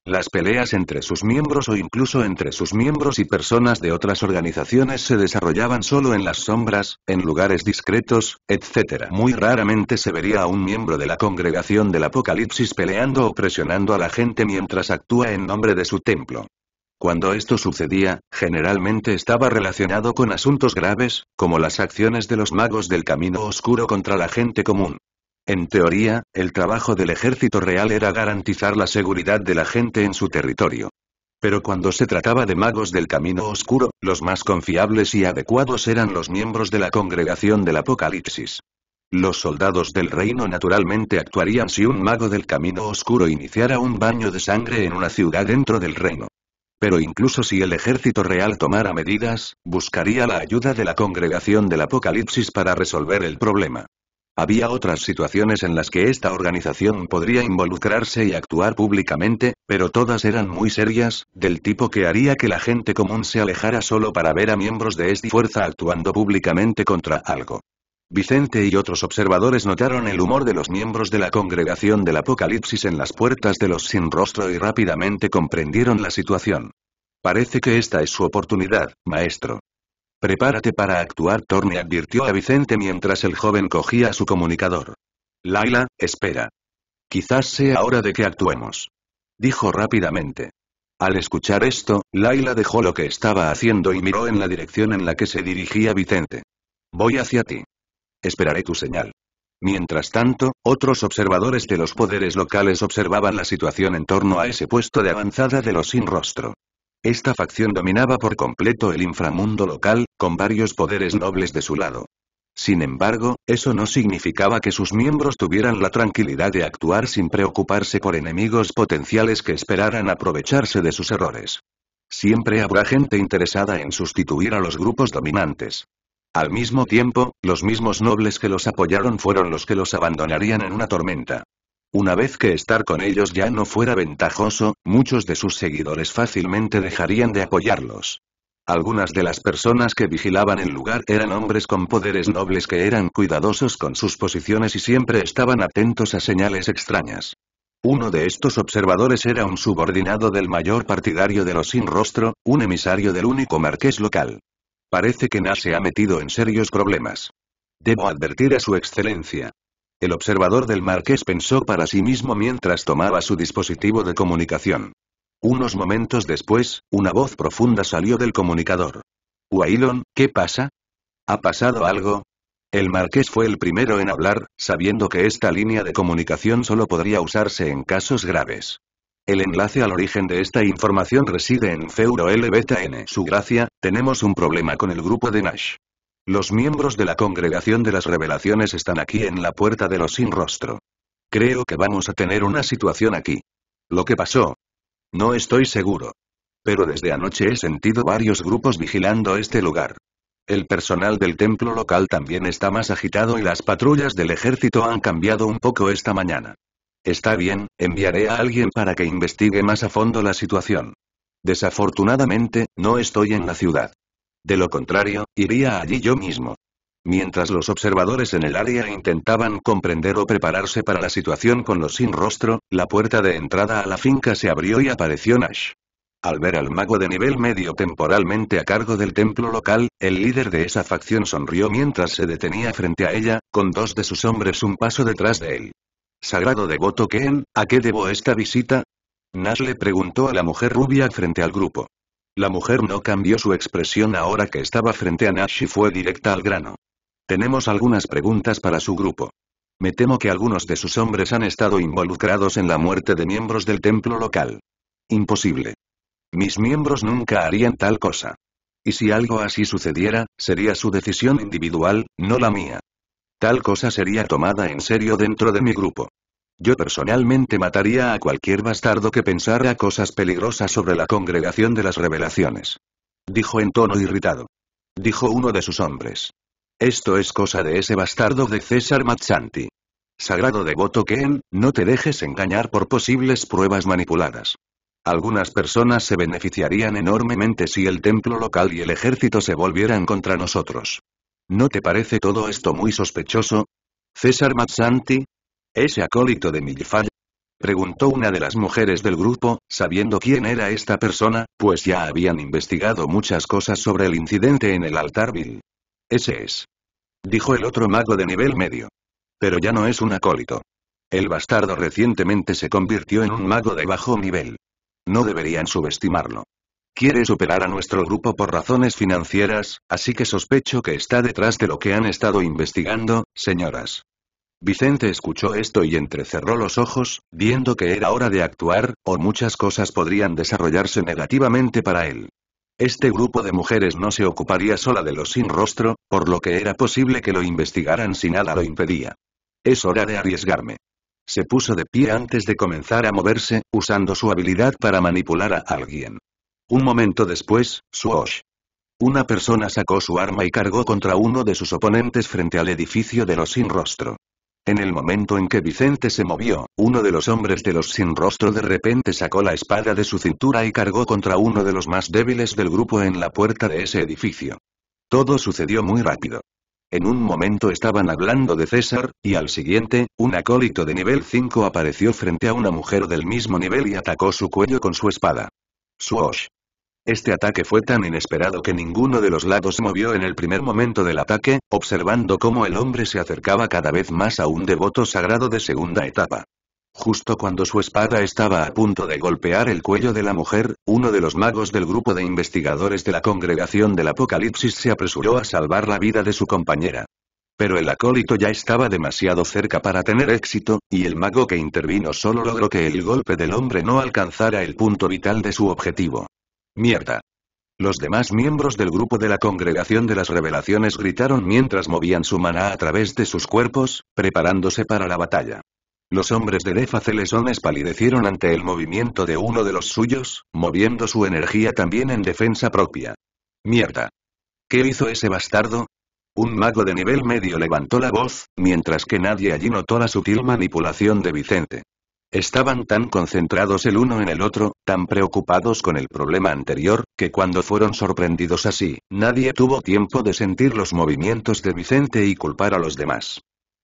Las peleas entre sus miembros o incluso entre sus miembros y personas de otras organizaciones se desarrollaban solo en las sombras, en lugares discretos, etc. Muy raramente se vería a un miembro de la congregación del Apocalipsis peleando o presionando a la gente mientras actúa en nombre de su templo. Cuando esto sucedía, generalmente estaba relacionado con asuntos graves, como las acciones de los magos del camino oscuro contra la gente común. En teoría, el trabajo del ejército real era garantizar la seguridad de la gente en su territorio. Pero cuando se trataba de magos del camino oscuro, los más confiables y adecuados eran los miembros de la congregación del Apocalipsis. Los soldados del reino naturalmente actuarían si un mago del camino oscuro iniciara un baño de sangre en una ciudad dentro del reino. Pero incluso si el ejército real tomara medidas, buscaría la ayuda de la congregación del Apocalipsis para resolver el problema. Había otras situaciones en las que esta organización podría involucrarse y actuar públicamente, pero todas eran muy serias, del tipo que haría que la gente común se alejara solo para ver a miembros de esta fuerza actuando públicamente contra algo. Vicente y otros observadores notaron el humor de los miembros de la congregación del Apocalipsis en las puertas de los sin rostro y rápidamente comprendieron la situación. Parece que esta es su oportunidad, maestro. Prepárate para actuar, Torne advirtió a Vicente mientras el joven cogía su comunicador. Laila, espera. Quizás sea hora de que actuemos. Dijo rápidamente. Al escuchar esto, Laila dejó lo que estaba haciendo y miró en la dirección en la que se dirigía Vicente. Voy hacia ti. Esperaré tu señal. Mientras tanto, otros observadores de los poderes locales observaban la situación en torno a ese puesto de avanzada de los sin rostro. Esta facción dominaba por completo el inframundo local, con varios poderes nobles de su lado. Sin embargo, eso no significaba que sus miembros tuvieran la tranquilidad de actuar sin preocuparse por enemigos potenciales que esperaran aprovecharse de sus errores. Siempre habrá gente interesada en sustituir a los grupos dominantes. Al mismo tiempo, los mismos nobles que los apoyaron fueron los que los abandonarían en una tormenta. Una vez que estar con ellos ya no fuera ventajoso, muchos de sus seguidores fácilmente dejarían de apoyarlos. Algunas de las personas que vigilaban el lugar eran hombres con poderes nobles que eran cuidadosos con sus posiciones y siempre estaban atentos a señales extrañas. Uno de estos observadores era un subordinado del mayor partidario de los sin rostro, un emisario del único marqués local. Parece que Nase se ha metido en serios problemas. Debo advertir a su excelencia. El observador del marqués pensó para sí mismo mientras tomaba su dispositivo de comunicación. Unos momentos después, una voz profunda salió del comunicador. Wailon, ¿qué pasa? ¿Ha pasado algo? El marqués fue el primero en hablar, sabiendo que esta línea de comunicación solo podría usarse en casos graves. El enlace al origen de esta información reside en Feuro L Su gracia, tenemos un problema con el grupo de Nash. Los miembros de la congregación de las revelaciones están aquí en la puerta de los sin rostro. Creo que vamos a tener una situación aquí. Lo que pasó. No estoy seguro. Pero desde anoche he sentido varios grupos vigilando este lugar. El personal del templo local también está más agitado y las patrullas del ejército han cambiado un poco esta mañana. Está bien, enviaré a alguien para que investigue más a fondo la situación. Desafortunadamente, no estoy en la ciudad. De lo contrario, iría allí yo mismo. Mientras los observadores en el área intentaban comprender o prepararse para la situación con los sin rostro, la puerta de entrada a la finca se abrió y apareció Nash. Al ver al mago de nivel medio temporalmente a cargo del templo local, el líder de esa facción sonrió mientras se detenía frente a ella, con dos de sus hombres un paso detrás de él. Sagrado devoto Ken, ¿a qué debo esta visita? Nash le preguntó a la mujer rubia frente al grupo. La mujer no cambió su expresión ahora que estaba frente a Nash y fue directa al grano. Tenemos algunas preguntas para su grupo. Me temo que algunos de sus hombres han estado involucrados en la muerte de miembros del templo local. Imposible. Mis miembros nunca harían tal cosa. Y si algo así sucediera, sería su decisión individual, no la mía. Tal cosa sería tomada en serio dentro de mi grupo. Yo personalmente mataría a cualquier bastardo que pensara cosas peligrosas sobre la congregación de las revelaciones. Dijo en tono irritado. Dijo uno de sus hombres. Esto es cosa de ese bastardo de César Matsanti. Sagrado devoto Ken, no te dejes engañar por posibles pruebas manipuladas. Algunas personas se beneficiarían enormemente si el templo local y el ejército se volvieran contra nosotros. ¿No te parece todo esto muy sospechoso? César Mazzanti. ¿Ese acólito de millefalle? Preguntó una de las mujeres del grupo, sabiendo quién era esta persona, pues ya habían investigado muchas cosas sobre el incidente en el altar Ese es. Dijo el otro mago de nivel medio. Pero ya no es un acólito. El bastardo recientemente se convirtió en un mago de bajo nivel. No deberían subestimarlo. Quiere superar a nuestro grupo por razones financieras, así que sospecho que está detrás de lo que han estado investigando, señoras. Vicente escuchó esto y entrecerró los ojos, viendo que era hora de actuar, o muchas cosas podrían desarrollarse negativamente para él. Este grupo de mujeres no se ocuparía sola de los sin rostro, por lo que era posible que lo investigaran si nada lo impedía. Es hora de arriesgarme. Se puso de pie antes de comenzar a moverse, usando su habilidad para manipular a alguien. Un momento después, Swash. Una persona sacó su arma y cargó contra uno de sus oponentes frente al edificio de los sin rostro. En el momento en que Vicente se movió, uno de los hombres de los sin rostro de repente sacó la espada de su cintura y cargó contra uno de los más débiles del grupo en la puerta de ese edificio. Todo sucedió muy rápido. En un momento estaban hablando de César, y al siguiente, un acólito de nivel 5 apareció frente a una mujer del mismo nivel y atacó su cuello con su espada. Swoosh. Este ataque fue tan inesperado que ninguno de los lados se movió en el primer momento del ataque, observando cómo el hombre se acercaba cada vez más a un devoto sagrado de segunda etapa. Justo cuando su espada estaba a punto de golpear el cuello de la mujer, uno de los magos del grupo de investigadores de la congregación del Apocalipsis se apresuró a salvar la vida de su compañera. Pero el acólito ya estaba demasiado cerca para tener éxito, y el mago que intervino solo logró que el golpe del hombre no alcanzara el punto vital de su objetivo. Mierda. Los demás miembros del grupo de la congregación de las revelaciones gritaron mientras movían su maná a través de sus cuerpos, preparándose para la batalla. Los hombres de Defa Celesones palidecieron ante el movimiento de uno de los suyos, moviendo su energía también en defensa propia. Mierda. ¿Qué hizo ese bastardo? Un mago de nivel medio levantó la voz, mientras que nadie allí notó la sutil manipulación de Vicente. Estaban tan concentrados el uno en el otro, tan preocupados con el problema anterior, que cuando fueron sorprendidos así, nadie tuvo tiempo de sentir los movimientos de Vicente y culpar a los demás.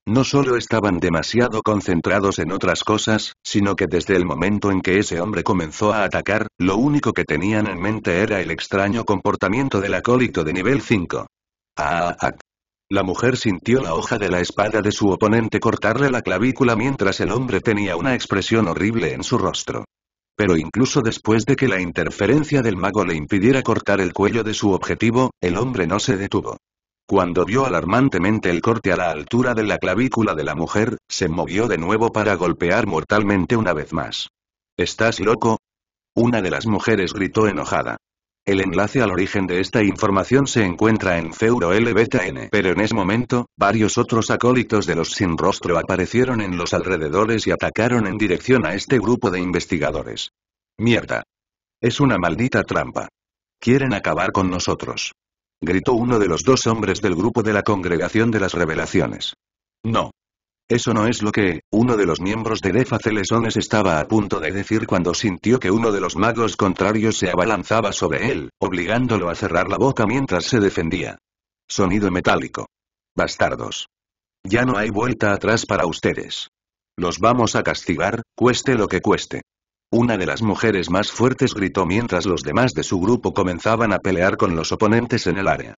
No solo estaban demasiado concentrados en otras cosas, sino que desde el momento en que ese hombre comenzó a atacar, lo único que tenían en mente era el extraño comportamiento del acólito de nivel 5. Ah, ah la mujer sintió la hoja de la espada de su oponente cortarle la clavícula mientras el hombre tenía una expresión horrible en su rostro. Pero incluso después de que la interferencia del mago le impidiera cortar el cuello de su objetivo, el hombre no se detuvo. Cuando vio alarmantemente el corte a la altura de la clavícula de la mujer, se movió de nuevo para golpear mortalmente una vez más. ¿Estás loco? Una de las mujeres gritó enojada. El enlace al origen de esta información se encuentra en Feuro Pero en ese momento, varios otros acólitos de los sin rostro aparecieron en los alrededores y atacaron en dirección a este grupo de investigadores. Mierda. Es una maldita trampa. Quieren acabar con nosotros. Gritó uno de los dos hombres del grupo de la Congregación de las Revelaciones. No. Eso no es lo que, uno de los miembros de Defa Celesones estaba a punto de decir cuando sintió que uno de los magos contrarios se abalanzaba sobre él, obligándolo a cerrar la boca mientras se defendía. Sonido metálico. Bastardos. Ya no hay vuelta atrás para ustedes. Los vamos a castigar, cueste lo que cueste. Una de las mujeres más fuertes gritó mientras los demás de su grupo comenzaban a pelear con los oponentes en el área.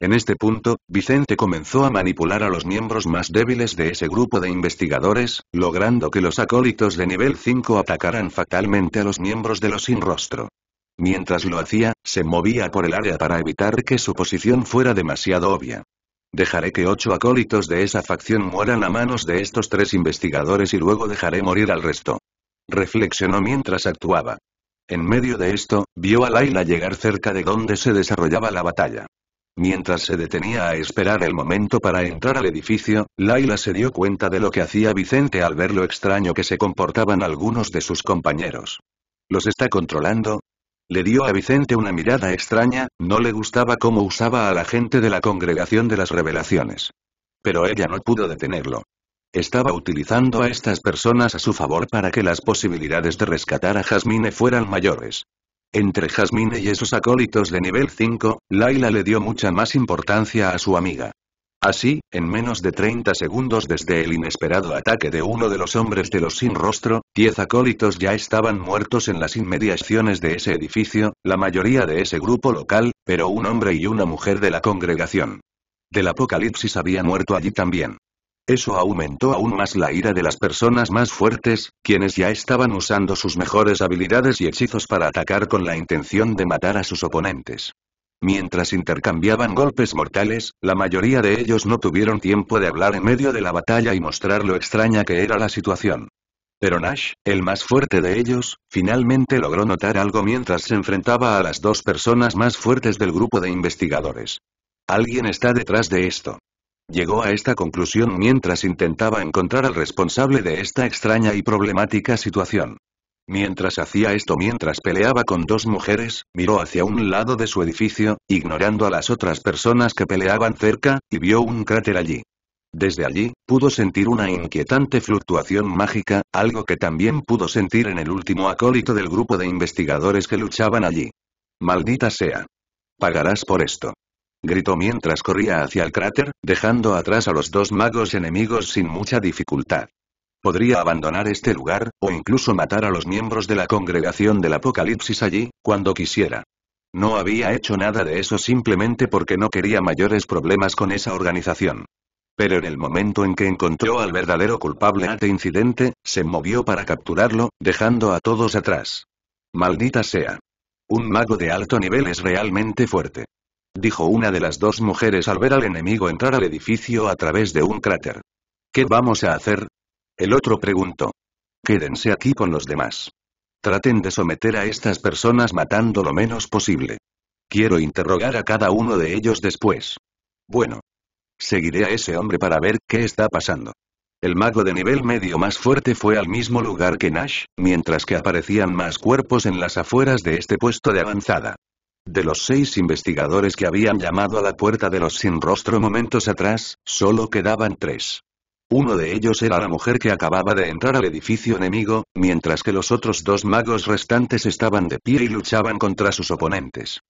En este punto, Vicente comenzó a manipular a los miembros más débiles de ese grupo de investigadores, logrando que los acólitos de nivel 5 atacaran fatalmente a los miembros de los sin rostro. Mientras lo hacía, se movía por el área para evitar que su posición fuera demasiado obvia. Dejaré que ocho acólitos de esa facción mueran a manos de estos tres investigadores y luego dejaré morir al resto. Reflexionó mientras actuaba. En medio de esto, vio a Laila llegar cerca de donde se desarrollaba la batalla. Mientras se detenía a esperar el momento para entrar al edificio, Laila se dio cuenta de lo que hacía Vicente al ver lo extraño que se comportaban algunos de sus compañeros. ¿Los está controlando? Le dio a Vicente una mirada extraña, no le gustaba cómo usaba a la gente de la congregación de las revelaciones. Pero ella no pudo detenerlo. Estaba utilizando a estas personas a su favor para que las posibilidades de rescatar a Jasmine fueran mayores. Entre Jasmine y esos acólitos de nivel 5, Laila le dio mucha más importancia a su amiga. Así, en menos de 30 segundos desde el inesperado ataque de uno de los hombres de los sin rostro, 10 acólitos ya estaban muertos en las inmediaciones de ese edificio, la mayoría de ese grupo local, pero un hombre y una mujer de la congregación. Del apocalipsis había muerto allí también. Eso aumentó aún más la ira de las personas más fuertes, quienes ya estaban usando sus mejores habilidades y hechizos para atacar con la intención de matar a sus oponentes. Mientras intercambiaban golpes mortales, la mayoría de ellos no tuvieron tiempo de hablar en medio de la batalla y mostrar lo extraña que era la situación. Pero Nash, el más fuerte de ellos, finalmente logró notar algo mientras se enfrentaba a las dos personas más fuertes del grupo de investigadores. Alguien está detrás de esto. Llegó a esta conclusión mientras intentaba encontrar al responsable de esta extraña y problemática situación. Mientras hacía esto, mientras peleaba con dos mujeres, miró hacia un lado de su edificio, ignorando a las otras personas que peleaban cerca, y vio un cráter allí. Desde allí, pudo sentir una inquietante fluctuación mágica, algo que también pudo sentir en el último acólito del grupo de investigadores que luchaban allí. Maldita sea. Pagarás por esto gritó mientras corría hacia el cráter, dejando atrás a los dos magos enemigos sin mucha dificultad. Podría abandonar este lugar, o incluso matar a los miembros de la congregación del Apocalipsis allí, cuando quisiera. No había hecho nada de eso simplemente porque no quería mayores problemas con esa organización. Pero en el momento en que encontró al verdadero culpable ante este incidente, se movió para capturarlo, dejando a todos atrás. Maldita sea. Un mago de alto nivel es realmente fuerte. Dijo una de las dos mujeres al ver al enemigo entrar al edificio a través de un cráter. ¿Qué vamos a hacer? El otro preguntó. Quédense aquí con los demás. Traten de someter a estas personas matando lo menos posible. Quiero interrogar a cada uno de ellos después. Bueno. Seguiré a ese hombre para ver qué está pasando. El mago de nivel medio más fuerte fue al mismo lugar que Nash, mientras que aparecían más cuerpos en las afueras de este puesto de avanzada. De los seis investigadores que habían llamado a la puerta de los sin rostro momentos atrás, solo quedaban tres. Uno de ellos era la mujer que acababa de entrar al edificio enemigo, mientras que los otros dos magos restantes estaban de pie y luchaban contra sus oponentes.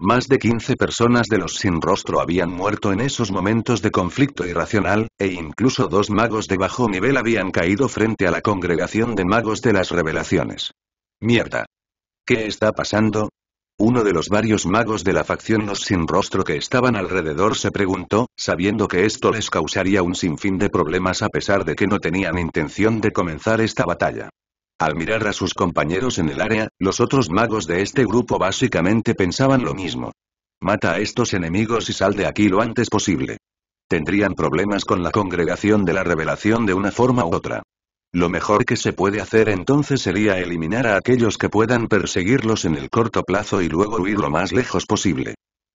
Más de 15 personas de los sin rostro habían muerto en esos momentos de conflicto irracional, e incluso dos magos de bajo nivel habían caído frente a la congregación de magos de las revelaciones. Mierda. ¿Qué está pasando? Uno de los varios magos de la facción Los Sin Rostro que estaban alrededor se preguntó, sabiendo que esto les causaría un sinfín de problemas a pesar de que no tenían intención de comenzar esta batalla. Al mirar a sus compañeros en el área, los otros magos de este grupo básicamente pensaban lo mismo. Mata a estos enemigos y sal de aquí lo antes posible. Tendrían problemas con la congregación de la revelación de una forma u otra. Lo mejor que se puede hacer entonces sería eliminar a aquellos que puedan perseguirlos en el corto plazo y luego huir lo más lejos posible.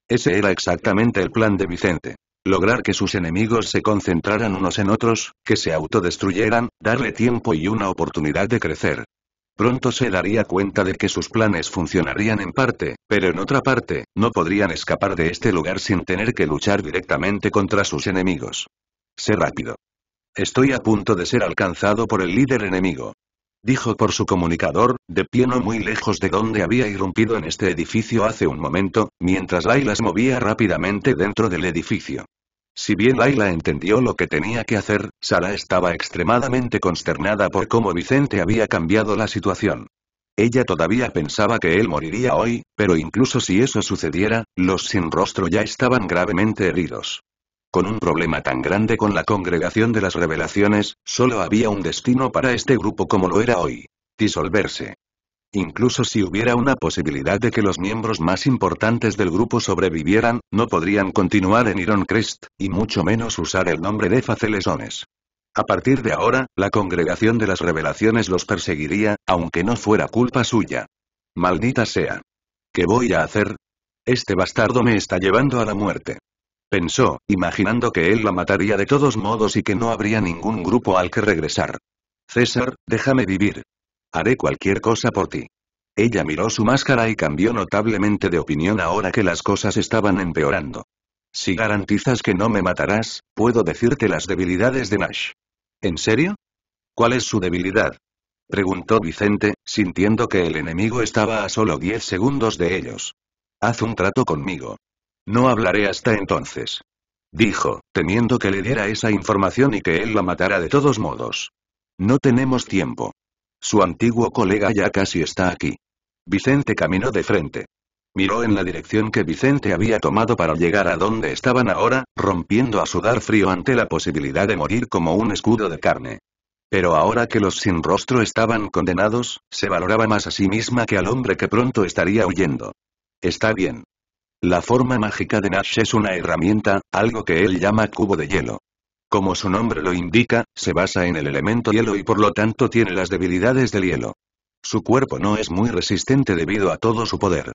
Ese era exactamente el plan de Vicente. Lograr que sus enemigos se concentraran unos en otros, que se autodestruyeran, darle tiempo y una oportunidad de crecer. Pronto se daría cuenta de que sus planes funcionarían en parte, pero en otra parte, no podrían escapar de este lugar sin tener que luchar directamente contra sus enemigos. Sé rápido. Estoy a punto de ser alcanzado por el líder enemigo. Dijo por su comunicador, de pie no muy lejos de donde había irrumpido en este edificio hace un momento, mientras Laila se movía rápidamente dentro del edificio. Si bien Laila entendió lo que tenía que hacer, Sara estaba extremadamente consternada por cómo Vicente había cambiado la situación. Ella todavía pensaba que él moriría hoy, pero incluso si eso sucediera, los sin rostro ya estaban gravemente heridos. Con un problema tan grande con la congregación de las revelaciones, solo había un destino para este grupo como lo era hoy. Disolverse. Incluso si hubiera una posibilidad de que los miembros más importantes del grupo sobrevivieran, no podrían continuar en Iron Crest, y mucho menos usar el nombre de Facelesones. A partir de ahora, la congregación de las revelaciones los perseguiría, aunque no fuera culpa suya. Maldita sea. ¿Qué voy a hacer? Este bastardo me está llevando a la muerte. Pensó, imaginando que él la mataría de todos modos y que no habría ningún grupo al que regresar. César, déjame vivir. Haré cualquier cosa por ti. Ella miró su máscara y cambió notablemente de opinión ahora que las cosas estaban empeorando. Si garantizas que no me matarás, puedo decirte las debilidades de Nash. ¿En serio? ¿Cuál es su debilidad? Preguntó Vicente, sintiendo que el enemigo estaba a solo 10 segundos de ellos. Haz un trato conmigo. No hablaré hasta entonces. Dijo, temiendo que le diera esa información y que él la matara de todos modos. No tenemos tiempo. Su antiguo colega ya casi está aquí. Vicente caminó de frente. Miró en la dirección que Vicente había tomado para llegar a donde estaban ahora, rompiendo a sudar frío ante la posibilidad de morir como un escudo de carne. Pero ahora que los sin rostro estaban condenados, se valoraba más a sí misma que al hombre que pronto estaría huyendo. Está bien. La forma mágica de Nash es una herramienta, algo que él llama cubo de hielo. Como su nombre lo indica, se basa en el elemento hielo y por lo tanto tiene las debilidades del hielo. Su cuerpo no es muy resistente debido a todo su poder.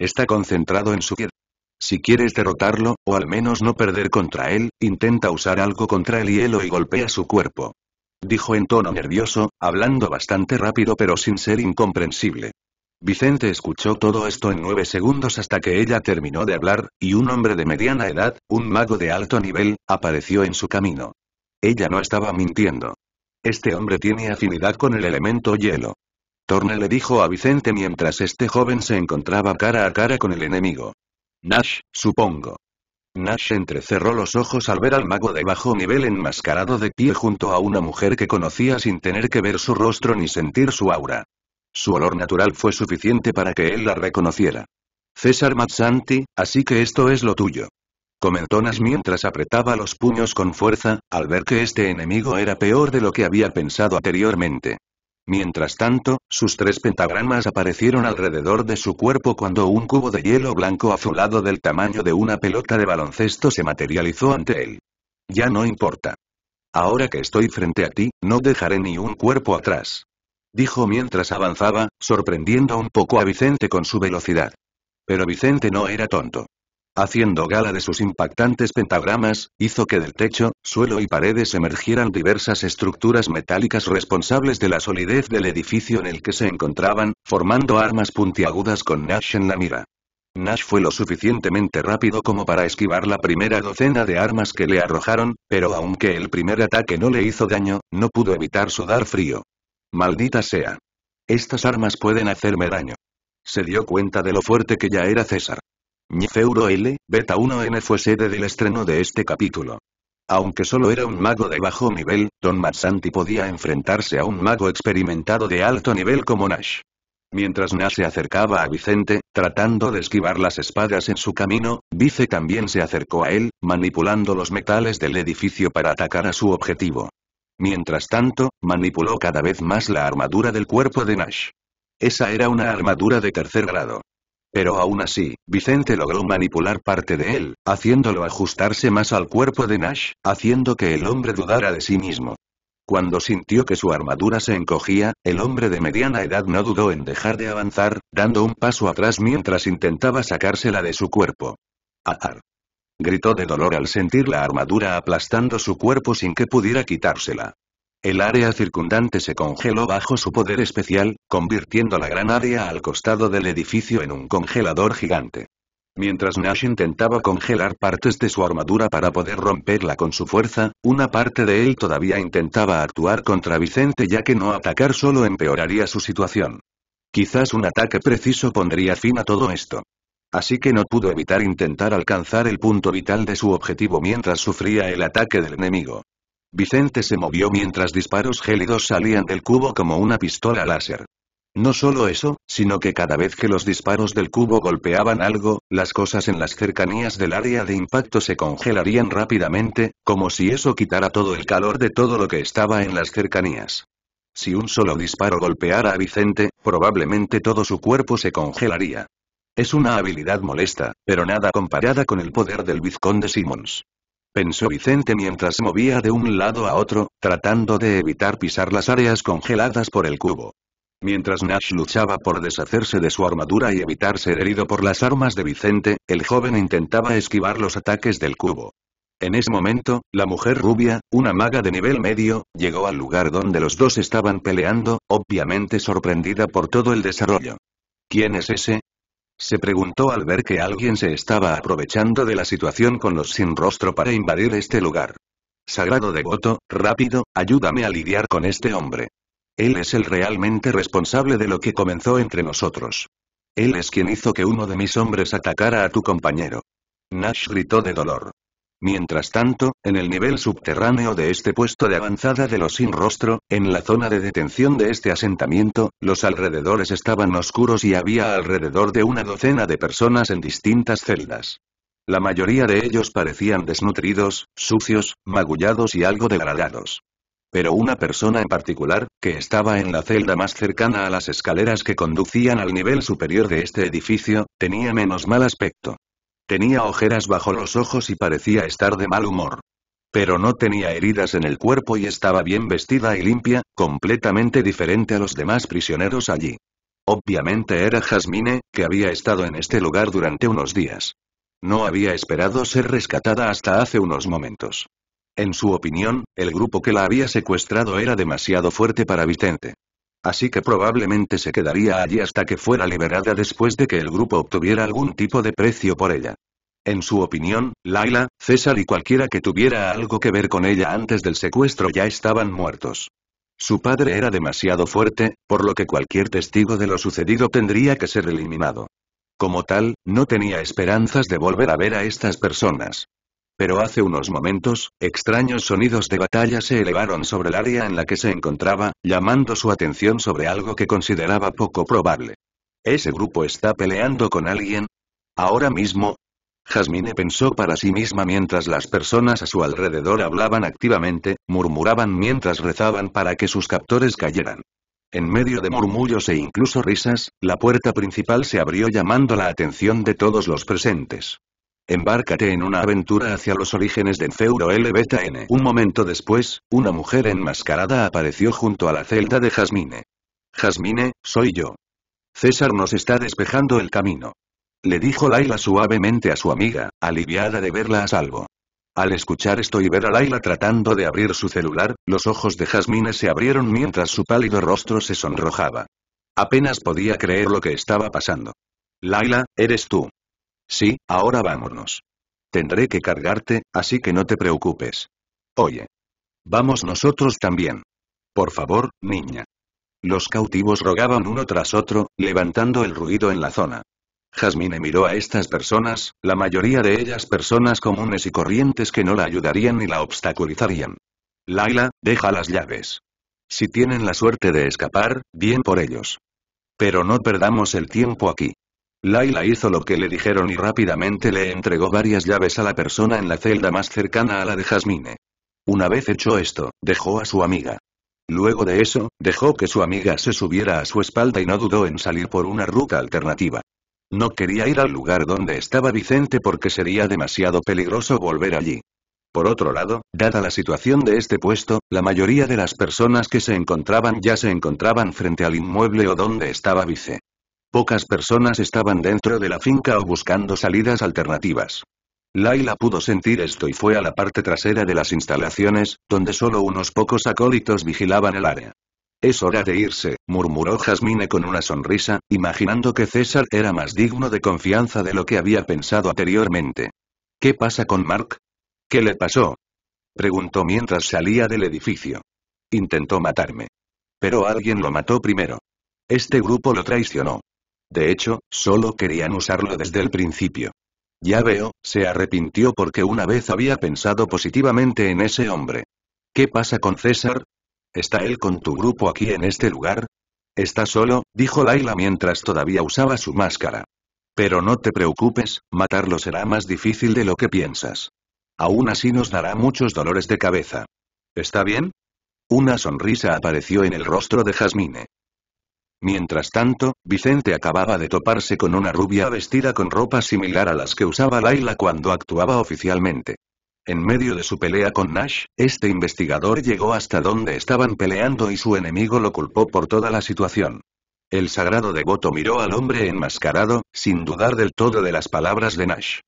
Está concentrado en su piel. Si quieres derrotarlo, o al menos no perder contra él, intenta usar algo contra el hielo y golpea su cuerpo. Dijo en tono nervioso, hablando bastante rápido pero sin ser incomprensible. Vicente escuchó todo esto en nueve segundos hasta que ella terminó de hablar, y un hombre de mediana edad, un mago de alto nivel, apareció en su camino. Ella no estaba mintiendo. Este hombre tiene afinidad con el elemento hielo. Torne le dijo a Vicente mientras este joven se encontraba cara a cara con el enemigo. Nash, supongo. Nash entrecerró los ojos al ver al mago de bajo nivel enmascarado de pie junto a una mujer que conocía sin tener que ver su rostro ni sentir su aura. Su olor natural fue suficiente para que él la reconociera. César Mazzanti, así que esto es lo tuyo. Comentó Nas mientras apretaba los puños con fuerza, al ver que este enemigo era peor de lo que había pensado anteriormente. Mientras tanto, sus tres pentagramas aparecieron alrededor de su cuerpo cuando un cubo de hielo blanco azulado del tamaño de una pelota de baloncesto se materializó ante él. Ya no importa. Ahora que estoy frente a ti, no dejaré ni un cuerpo atrás dijo mientras avanzaba, sorprendiendo un poco a Vicente con su velocidad. Pero Vicente no era tonto. Haciendo gala de sus impactantes pentagramas, hizo que del techo, suelo y paredes emergieran diversas estructuras metálicas responsables de la solidez del edificio en el que se encontraban, formando armas puntiagudas con Nash en la mira. Nash fue lo suficientemente rápido como para esquivar la primera docena de armas que le arrojaron, pero aunque el primer ataque no le hizo daño, no pudo evitar sudar frío. Maldita sea. Estas armas pueden hacerme daño. Se dio cuenta de lo fuerte que ya era César. Ñefeuro L, Beta 1N fue sede del estreno de este capítulo. Aunque solo era un mago de bajo nivel, Don Matsanti podía enfrentarse a un mago experimentado de alto nivel como Nash. Mientras Nash se acercaba a Vicente, tratando de esquivar las espadas en su camino, Vice también se acercó a él, manipulando los metales del edificio para atacar a su objetivo. Mientras tanto, manipuló cada vez más la armadura del cuerpo de Nash. Esa era una armadura de tercer grado. Pero aún así, Vicente logró manipular parte de él, haciéndolo ajustarse más al cuerpo de Nash, haciendo que el hombre dudara de sí mismo. Cuando sintió que su armadura se encogía, el hombre de mediana edad no dudó en dejar de avanzar, dando un paso atrás mientras intentaba sacársela de su cuerpo. Ahar gritó de dolor al sentir la armadura aplastando su cuerpo sin que pudiera quitársela. El área circundante se congeló bajo su poder especial, convirtiendo la gran área al costado del edificio en un congelador gigante. Mientras Nash intentaba congelar partes de su armadura para poder romperla con su fuerza, una parte de él todavía intentaba actuar contra Vicente ya que no atacar solo empeoraría su situación. Quizás un ataque preciso pondría fin a todo esto. Así que no pudo evitar intentar alcanzar el punto vital de su objetivo mientras sufría el ataque del enemigo. Vicente se movió mientras disparos gélidos salían del cubo como una pistola láser. No solo eso, sino que cada vez que los disparos del cubo golpeaban algo, las cosas en las cercanías del área de impacto se congelarían rápidamente, como si eso quitara todo el calor de todo lo que estaba en las cercanías. Si un solo disparo golpeara a Vicente, probablemente todo su cuerpo se congelaría. Es una habilidad molesta, pero nada comparada con el poder del vizconde Simmons. Pensó Vicente mientras movía de un lado a otro, tratando de evitar pisar las áreas congeladas por el cubo. Mientras Nash luchaba por deshacerse de su armadura y evitar ser herido por las armas de Vicente, el joven intentaba esquivar los ataques del cubo. En ese momento, la mujer rubia, una maga de nivel medio, llegó al lugar donde los dos estaban peleando, obviamente sorprendida por todo el desarrollo. ¿Quién es ese? Se preguntó al ver que alguien se estaba aprovechando de la situación con los sin rostro para invadir este lugar. Sagrado devoto, rápido, ayúdame a lidiar con este hombre. Él es el realmente responsable de lo que comenzó entre nosotros. Él es quien hizo que uno de mis hombres atacara a tu compañero. Nash gritó de dolor. Mientras tanto, en el nivel subterráneo de este puesto de avanzada de los sin rostro, en la zona de detención de este asentamiento, los alrededores estaban oscuros y había alrededor de una docena de personas en distintas celdas. La mayoría de ellos parecían desnutridos, sucios, magullados y algo degradados. Pero una persona en particular, que estaba en la celda más cercana a las escaleras que conducían al nivel superior de este edificio, tenía menos mal aspecto. Tenía ojeras bajo los ojos y parecía estar de mal humor. Pero no tenía heridas en el cuerpo y estaba bien vestida y limpia, completamente diferente a los demás prisioneros allí. Obviamente era Jasmine, que había estado en este lugar durante unos días. No había esperado ser rescatada hasta hace unos momentos. En su opinión, el grupo que la había secuestrado era demasiado fuerte para Vicente. Así que probablemente se quedaría allí hasta que fuera liberada después de que el grupo obtuviera algún tipo de precio por ella. En su opinión, Laila, César y cualquiera que tuviera algo que ver con ella antes del secuestro ya estaban muertos. Su padre era demasiado fuerte, por lo que cualquier testigo de lo sucedido tendría que ser eliminado. Como tal, no tenía esperanzas de volver a ver a estas personas pero hace unos momentos, extraños sonidos de batalla se elevaron sobre el área en la que se encontraba, llamando su atención sobre algo que consideraba poco probable. ¿Ese grupo está peleando con alguien? ¿Ahora mismo? Jasmine pensó para sí misma mientras las personas a su alrededor hablaban activamente, murmuraban mientras rezaban para que sus captores cayeran. En medio de murmullos e incluso risas, la puerta principal se abrió llamando la atención de todos los presentes. Embárcate en una aventura hacia los orígenes de Enfeuro L.B.T.N. Un momento después, una mujer enmascarada apareció junto a la celda de Jasmine. Jasmine, soy yo. César nos está despejando el camino. Le dijo Laila suavemente a su amiga, aliviada de verla a salvo. Al escuchar esto y ver a Laila tratando de abrir su celular, los ojos de Jasmine se abrieron mientras su pálido rostro se sonrojaba. Apenas podía creer lo que estaba pasando. Laila, eres tú. Sí, ahora vámonos. Tendré que cargarte, así que no te preocupes. Oye. Vamos nosotros también. Por favor, niña. Los cautivos rogaban uno tras otro, levantando el ruido en la zona. Jasmine miró a estas personas, la mayoría de ellas personas comunes y corrientes que no la ayudarían ni la obstaculizarían. Laila, deja las llaves. Si tienen la suerte de escapar, bien por ellos. Pero no perdamos el tiempo aquí. Laila hizo lo que le dijeron y rápidamente le entregó varias llaves a la persona en la celda más cercana a la de Jasmine. Una vez hecho esto, dejó a su amiga. Luego de eso, dejó que su amiga se subiera a su espalda y no dudó en salir por una ruta alternativa. No quería ir al lugar donde estaba Vicente porque sería demasiado peligroso volver allí. Por otro lado, dada la situación de este puesto, la mayoría de las personas que se encontraban ya se encontraban frente al inmueble o donde estaba Vice. Pocas personas estaban dentro de la finca o buscando salidas alternativas. Laila pudo sentir esto y fue a la parte trasera de las instalaciones, donde solo unos pocos acólitos vigilaban el área. Es hora de irse, murmuró Jasmine con una sonrisa, imaginando que César era más digno de confianza de lo que había pensado anteriormente. ¿Qué pasa con Mark? ¿Qué le pasó? Preguntó mientras salía del edificio. Intentó matarme. Pero alguien lo mató primero. Este grupo lo traicionó. De hecho, solo querían usarlo desde el principio. Ya veo, se arrepintió porque una vez había pensado positivamente en ese hombre. ¿Qué pasa con César? ¿Está él con tu grupo aquí en este lugar? Está solo, dijo Laila mientras todavía usaba su máscara. Pero no te preocupes, matarlo será más difícil de lo que piensas. Aún así nos dará muchos dolores de cabeza. ¿Está bien? Una sonrisa apareció en el rostro de Jasmine. Mientras tanto, Vicente acababa de toparse con una rubia vestida con ropa similar a las que usaba Laila cuando actuaba oficialmente. En medio de su pelea con Nash, este investigador llegó hasta donde estaban peleando y su enemigo lo culpó por toda la situación. El sagrado devoto miró al hombre enmascarado, sin dudar del todo de las palabras de Nash.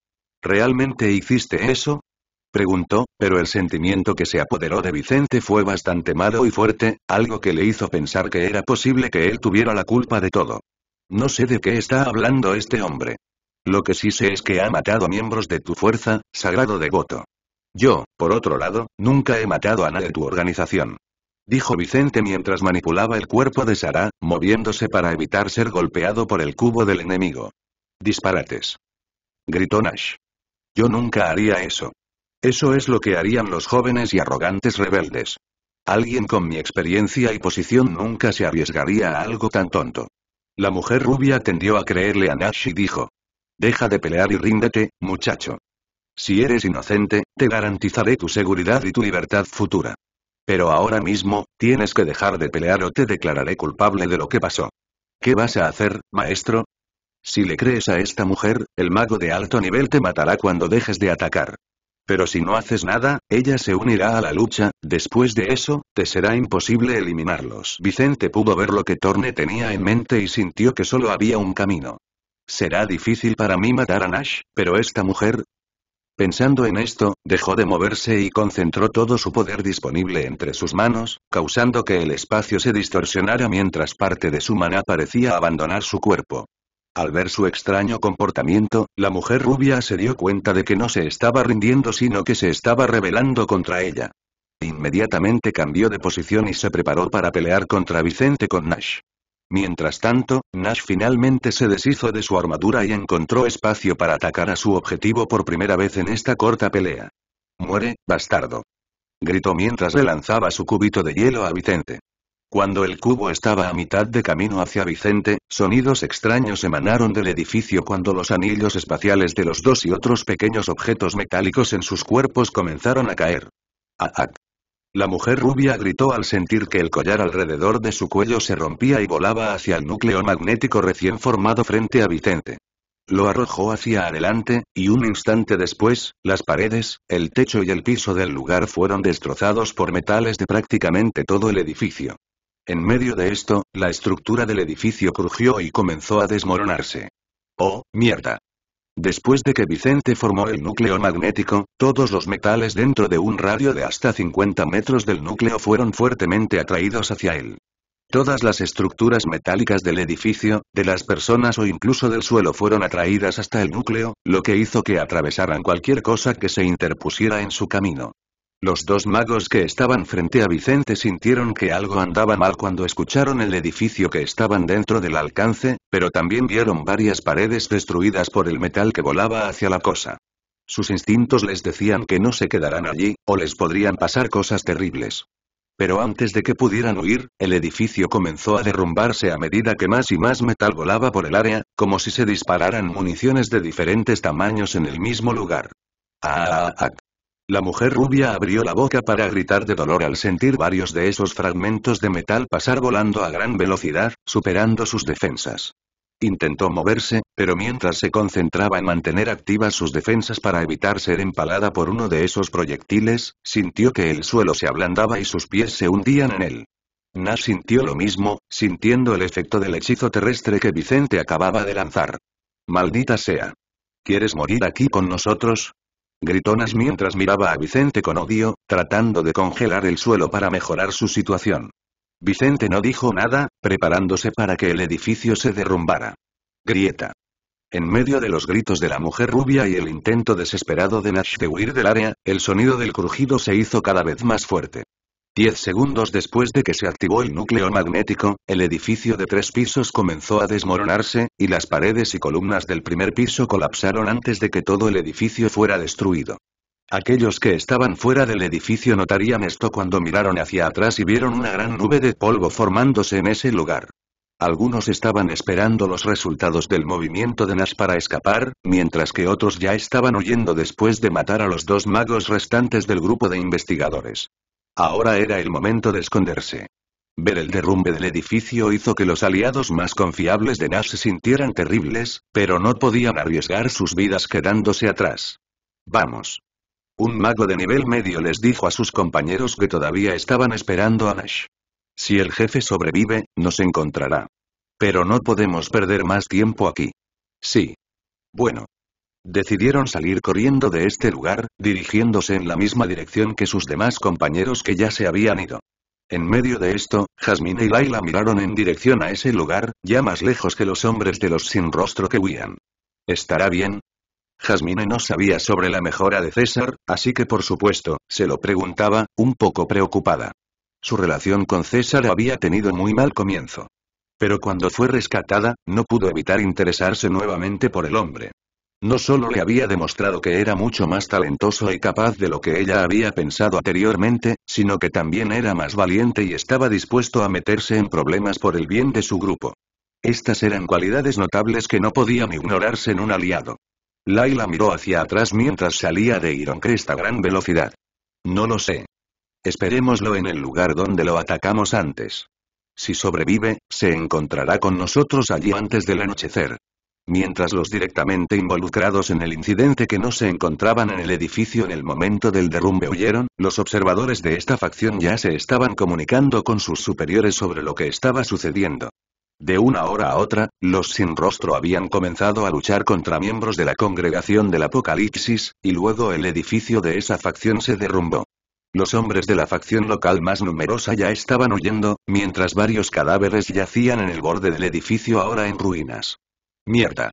¿Realmente hiciste eso? Preguntó, pero el sentimiento que se apoderó de Vicente fue bastante malo y fuerte, algo que le hizo pensar que era posible que él tuviera la culpa de todo. No sé de qué está hablando este hombre. Lo que sí sé es que ha matado miembros de tu fuerza, sagrado devoto. Yo, por otro lado, nunca he matado a nadie de tu organización. Dijo Vicente mientras manipulaba el cuerpo de Sara, moviéndose para evitar ser golpeado por el cubo del enemigo. Disparates. Gritó Nash. Yo nunca haría eso. Eso es lo que harían los jóvenes y arrogantes rebeldes. Alguien con mi experiencia y posición nunca se arriesgaría a algo tan tonto. La mujer rubia tendió a creerle a Nash y dijo. Deja de pelear y ríndete, muchacho. Si eres inocente, te garantizaré tu seguridad y tu libertad futura. Pero ahora mismo, tienes que dejar de pelear o te declararé culpable de lo que pasó. ¿Qué vas a hacer, maestro? Si le crees a esta mujer, el mago de alto nivel te matará cuando dejes de atacar. Pero si no haces nada, ella se unirá a la lucha, después de eso, te será imposible eliminarlos. Vicente pudo ver lo que Torne tenía en mente y sintió que solo había un camino. Será difícil para mí matar a Nash, pero esta mujer... Pensando en esto, dejó de moverse y concentró todo su poder disponible entre sus manos, causando que el espacio se distorsionara mientras parte de su maná parecía abandonar su cuerpo. Al ver su extraño comportamiento, la mujer rubia se dio cuenta de que no se estaba rindiendo sino que se estaba rebelando contra ella. Inmediatamente cambió de posición y se preparó para pelear contra Vicente con Nash. Mientras tanto, Nash finalmente se deshizo de su armadura y encontró espacio para atacar a su objetivo por primera vez en esta corta pelea. Muere, bastardo. Gritó mientras le lanzaba su cubito de hielo a Vicente. Cuando el cubo estaba a mitad de camino hacia Vicente, sonidos extraños emanaron del edificio cuando los anillos espaciales de los dos y otros pequeños objetos metálicos en sus cuerpos comenzaron a caer. La mujer rubia gritó al sentir que el collar alrededor de su cuello se rompía y volaba hacia el núcleo magnético recién formado frente a Vicente. Lo arrojó hacia adelante, y un instante después, las paredes, el techo y el piso del lugar fueron destrozados por metales de prácticamente todo el edificio. En medio de esto, la estructura del edificio crujió y comenzó a desmoronarse. ¡Oh, mierda! Después de que Vicente formó el núcleo magnético, todos los metales dentro de un radio de hasta 50 metros del núcleo fueron fuertemente atraídos hacia él. Todas las estructuras metálicas del edificio, de las personas o incluso del suelo fueron atraídas hasta el núcleo, lo que hizo que atravesaran cualquier cosa que se interpusiera en su camino. Los dos magos que estaban frente a Vicente sintieron que algo andaba mal cuando escucharon el edificio que estaban dentro del alcance, pero también vieron varias paredes destruidas por el metal que volaba hacia la cosa. Sus instintos les decían que no se quedarán allí, o les podrían pasar cosas terribles. Pero antes de que pudieran huir, el edificio comenzó a derrumbarse a medida que más y más metal volaba por el área, como si se dispararan municiones de diferentes tamaños en el mismo lugar. Ah, ah, ah, la mujer rubia abrió la boca para gritar de dolor al sentir varios de esos fragmentos de metal pasar volando a gran velocidad, superando sus defensas. Intentó moverse, pero mientras se concentraba en mantener activas sus defensas para evitar ser empalada por uno de esos proyectiles, sintió que el suelo se ablandaba y sus pies se hundían en él. Nash sintió lo mismo, sintiendo el efecto del hechizo terrestre que Vicente acababa de lanzar. Maldita sea. ¿Quieres morir aquí con nosotros? Gritó Nash mientras miraba a Vicente con odio, tratando de congelar el suelo para mejorar su situación. Vicente no dijo nada, preparándose para que el edificio se derrumbara. Grieta. En medio de los gritos de la mujer rubia y el intento desesperado de Nash de huir del área, el sonido del crujido se hizo cada vez más fuerte. Diez segundos después de que se activó el núcleo magnético, el edificio de tres pisos comenzó a desmoronarse, y las paredes y columnas del primer piso colapsaron antes de que todo el edificio fuera destruido. Aquellos que estaban fuera del edificio notarían esto cuando miraron hacia atrás y vieron una gran nube de polvo formándose en ese lugar. Algunos estaban esperando los resultados del movimiento de Nash para escapar, mientras que otros ya estaban huyendo después de matar a los dos magos restantes del grupo de investigadores. Ahora era el momento de esconderse. Ver el derrumbe del edificio hizo que los aliados más confiables de Nash se sintieran terribles, pero no podían arriesgar sus vidas quedándose atrás. Vamos. Un mago de nivel medio les dijo a sus compañeros que todavía estaban esperando a Nash. Si el jefe sobrevive, nos encontrará. Pero no podemos perder más tiempo aquí. Sí. Bueno, Decidieron salir corriendo de este lugar, dirigiéndose en la misma dirección que sus demás compañeros que ya se habían ido. En medio de esto, Jasmine y Laila miraron en dirección a ese lugar, ya más lejos que los hombres de los sin rostro que huían. ¿Estará bien? Jasmine no sabía sobre la mejora de César, así que por supuesto, se lo preguntaba, un poco preocupada. Su relación con César había tenido muy mal comienzo. Pero cuando fue rescatada, no pudo evitar interesarse nuevamente por el hombre. No solo le había demostrado que era mucho más talentoso y capaz de lo que ella había pensado anteriormente, sino que también era más valiente y estaba dispuesto a meterse en problemas por el bien de su grupo. Estas eran cualidades notables que no podían ignorarse en un aliado. Laila miró hacia atrás mientras salía de Ironcrest a gran velocidad. No lo sé. Esperémoslo en el lugar donde lo atacamos antes. Si sobrevive, se encontrará con nosotros allí antes del anochecer mientras los directamente involucrados en el incidente que no se encontraban en el edificio en el momento del derrumbe huyeron, los observadores de esta facción ya se estaban comunicando con sus superiores sobre lo que estaba sucediendo. De una hora a otra, los sin rostro habían comenzado a luchar contra miembros de la congregación del Apocalipsis, y luego el edificio de esa facción se derrumbó. Los hombres de la facción local más numerosa ya estaban huyendo, mientras varios cadáveres yacían en el borde del edificio ahora en ruinas. Mierda.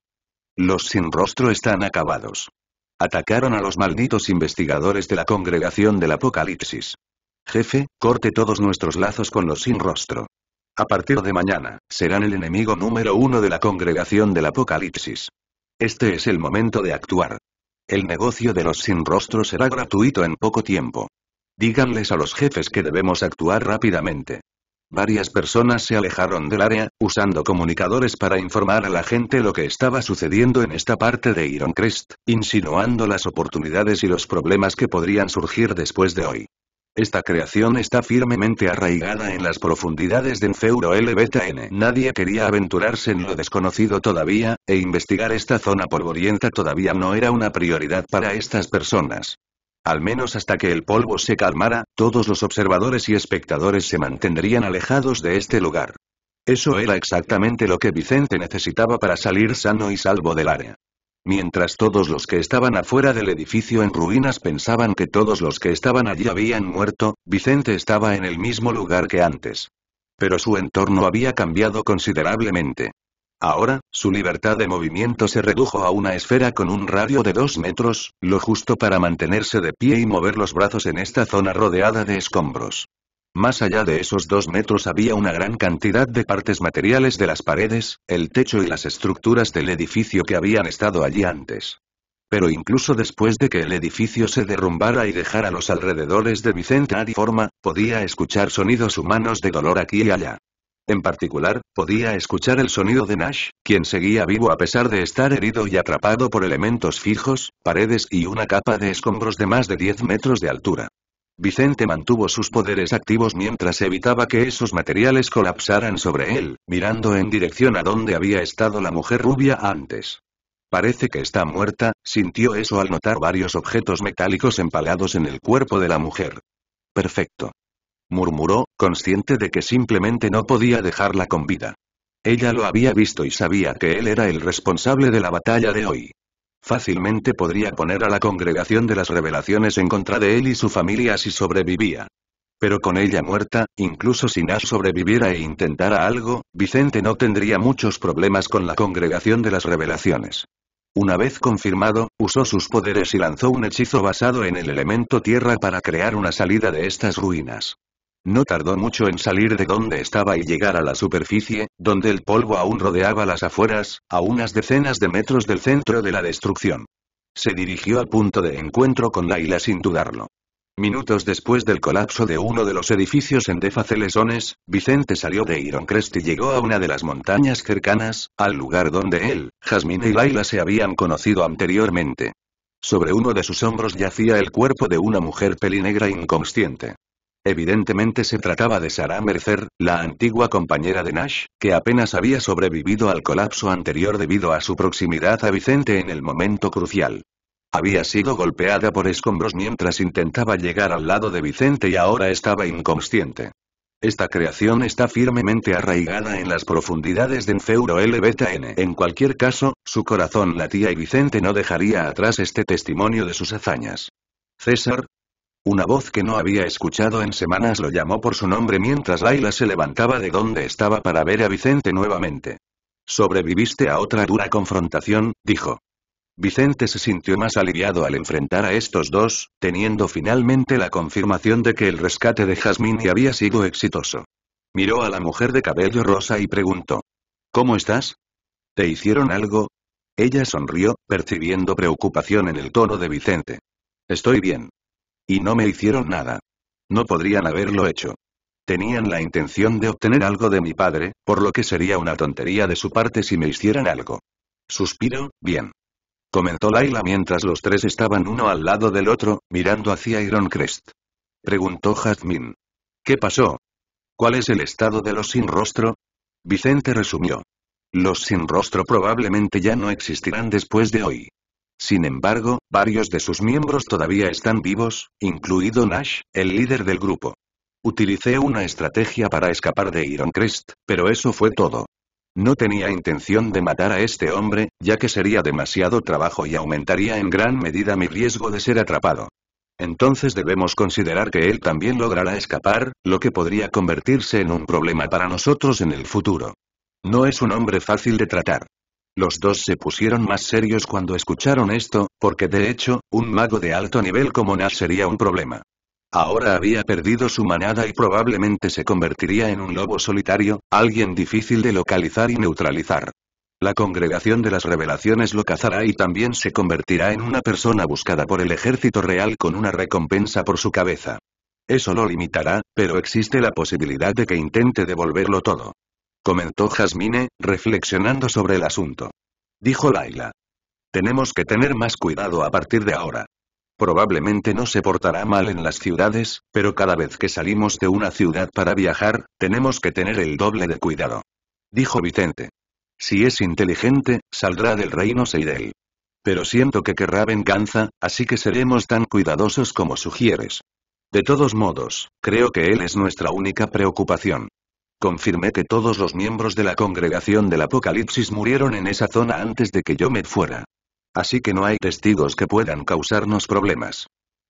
Los sin rostro están acabados. Atacaron a los malditos investigadores de la congregación del Apocalipsis. Jefe, corte todos nuestros lazos con los sin rostro. A partir de mañana, serán el enemigo número uno de la congregación del Apocalipsis. Este es el momento de actuar. El negocio de los sin rostro será gratuito en poco tiempo. Díganles a los jefes que debemos actuar rápidamente. Varias personas se alejaron del área, usando comunicadores para informar a la gente lo que estaba sucediendo en esta parte de Ironcrest, insinuando las oportunidades y los problemas que podrían surgir después de hoy. Esta creación está firmemente arraigada en las profundidades del Enfeuro LBTN. Nadie quería aventurarse en lo desconocido todavía, e investigar esta zona polvorienta todavía no era una prioridad para estas personas. Al menos hasta que el polvo se calmara, todos los observadores y espectadores se mantendrían alejados de este lugar. Eso era exactamente lo que Vicente necesitaba para salir sano y salvo del área. Mientras todos los que estaban afuera del edificio en ruinas pensaban que todos los que estaban allí habían muerto, Vicente estaba en el mismo lugar que antes. Pero su entorno había cambiado considerablemente. Ahora, su libertad de movimiento se redujo a una esfera con un radio de dos metros, lo justo para mantenerse de pie y mover los brazos en esta zona rodeada de escombros. Más allá de esos dos metros había una gran cantidad de partes materiales de las paredes, el techo y las estructuras del edificio que habían estado allí antes. Pero incluso después de que el edificio se derrumbara y dejara los alrededores de Vicente forma, podía escuchar sonidos humanos de dolor aquí y allá. En particular, podía escuchar el sonido de Nash, quien seguía vivo a pesar de estar herido y atrapado por elementos fijos, paredes y una capa de escombros de más de 10 metros de altura. Vicente mantuvo sus poderes activos mientras evitaba que esos materiales colapsaran sobre él, mirando en dirección a donde había estado la mujer rubia antes. Parece que está muerta, sintió eso al notar varios objetos metálicos empalados en el cuerpo de la mujer. Perfecto murmuró, consciente de que simplemente no podía dejarla con vida. Ella lo había visto y sabía que él era el responsable de la batalla de hoy. Fácilmente podría poner a la congregación de las revelaciones en contra de él y su familia si sobrevivía. Pero con ella muerta, incluso si Nash sobreviviera e intentara algo, Vicente no tendría muchos problemas con la congregación de las revelaciones. Una vez confirmado, usó sus poderes y lanzó un hechizo basado en el elemento tierra para crear una salida de estas ruinas. No tardó mucho en salir de donde estaba y llegar a la superficie, donde el polvo aún rodeaba las afueras, a unas decenas de metros del centro de la destrucción. Se dirigió al punto de encuentro con Laila sin dudarlo. Minutos después del colapso de uno de los edificios en Defacelesones, Vicente salió de Ironcrest y llegó a una de las montañas cercanas, al lugar donde él, Jasmine y Laila se habían conocido anteriormente. Sobre uno de sus hombros yacía el cuerpo de una mujer pelinegra inconsciente. Evidentemente se trataba de Sarah Mercer, la antigua compañera de Nash, que apenas había sobrevivido al colapso anterior debido a su proximidad a Vicente en el momento crucial. Había sido golpeada por escombros mientras intentaba llegar al lado de Vicente y ahora estaba inconsciente. Esta creación está firmemente arraigada en las profundidades de Enfeuro lbtn En cualquier caso, su corazón latía y Vicente no dejaría atrás este testimonio de sus hazañas. César, una voz que no había escuchado en semanas lo llamó por su nombre mientras Laila se levantaba de donde estaba para ver a Vicente nuevamente. Sobreviviste a otra dura confrontación, dijo. Vicente se sintió más aliviado al enfrentar a estos dos, teniendo finalmente la confirmación de que el rescate de Jasmine había sido exitoso. Miró a la mujer de cabello rosa y preguntó. ¿Cómo estás? ¿Te hicieron algo? Ella sonrió, percibiendo preocupación en el tono de Vicente. Estoy bien. Y no me hicieron nada. No podrían haberlo hecho. Tenían la intención de obtener algo de mi padre, por lo que sería una tontería de su parte si me hicieran algo. Suspiro, bien. Comentó Laila mientras los tres estaban uno al lado del otro, mirando hacia Ironcrest. Preguntó Jazmín. ¿Qué pasó? ¿Cuál es el estado de los sin rostro? Vicente resumió. Los sin rostro probablemente ya no existirán después de hoy. Sin embargo, varios de sus miembros todavía están vivos, incluido Nash, el líder del grupo. Utilicé una estrategia para escapar de Ironcrest, pero eso fue todo. No tenía intención de matar a este hombre, ya que sería demasiado trabajo y aumentaría en gran medida mi riesgo de ser atrapado. Entonces debemos considerar que él también logrará escapar, lo que podría convertirse en un problema para nosotros en el futuro. No es un hombre fácil de tratar. Los dos se pusieron más serios cuando escucharon esto, porque de hecho, un mago de alto nivel como Nash sería un problema. Ahora había perdido su manada y probablemente se convertiría en un lobo solitario, alguien difícil de localizar y neutralizar. La congregación de las revelaciones lo cazará y también se convertirá en una persona buscada por el ejército real con una recompensa por su cabeza. Eso lo limitará, pero existe la posibilidad de que intente devolverlo todo comentó Jasmine, reflexionando sobre el asunto. Dijo Laila. Tenemos que tener más cuidado a partir de ahora. Probablemente no se portará mal en las ciudades, pero cada vez que salimos de una ciudad para viajar, tenemos que tener el doble de cuidado. Dijo Vicente. Si es inteligente, saldrá del reino Seidel. Pero siento que querrá venganza, así que seremos tan cuidadosos como sugieres. De todos modos, creo que él es nuestra única preocupación. Confirmé que todos los miembros de la congregación del Apocalipsis murieron en esa zona antes de que yo me fuera. Así que no hay testigos que puedan causarnos problemas.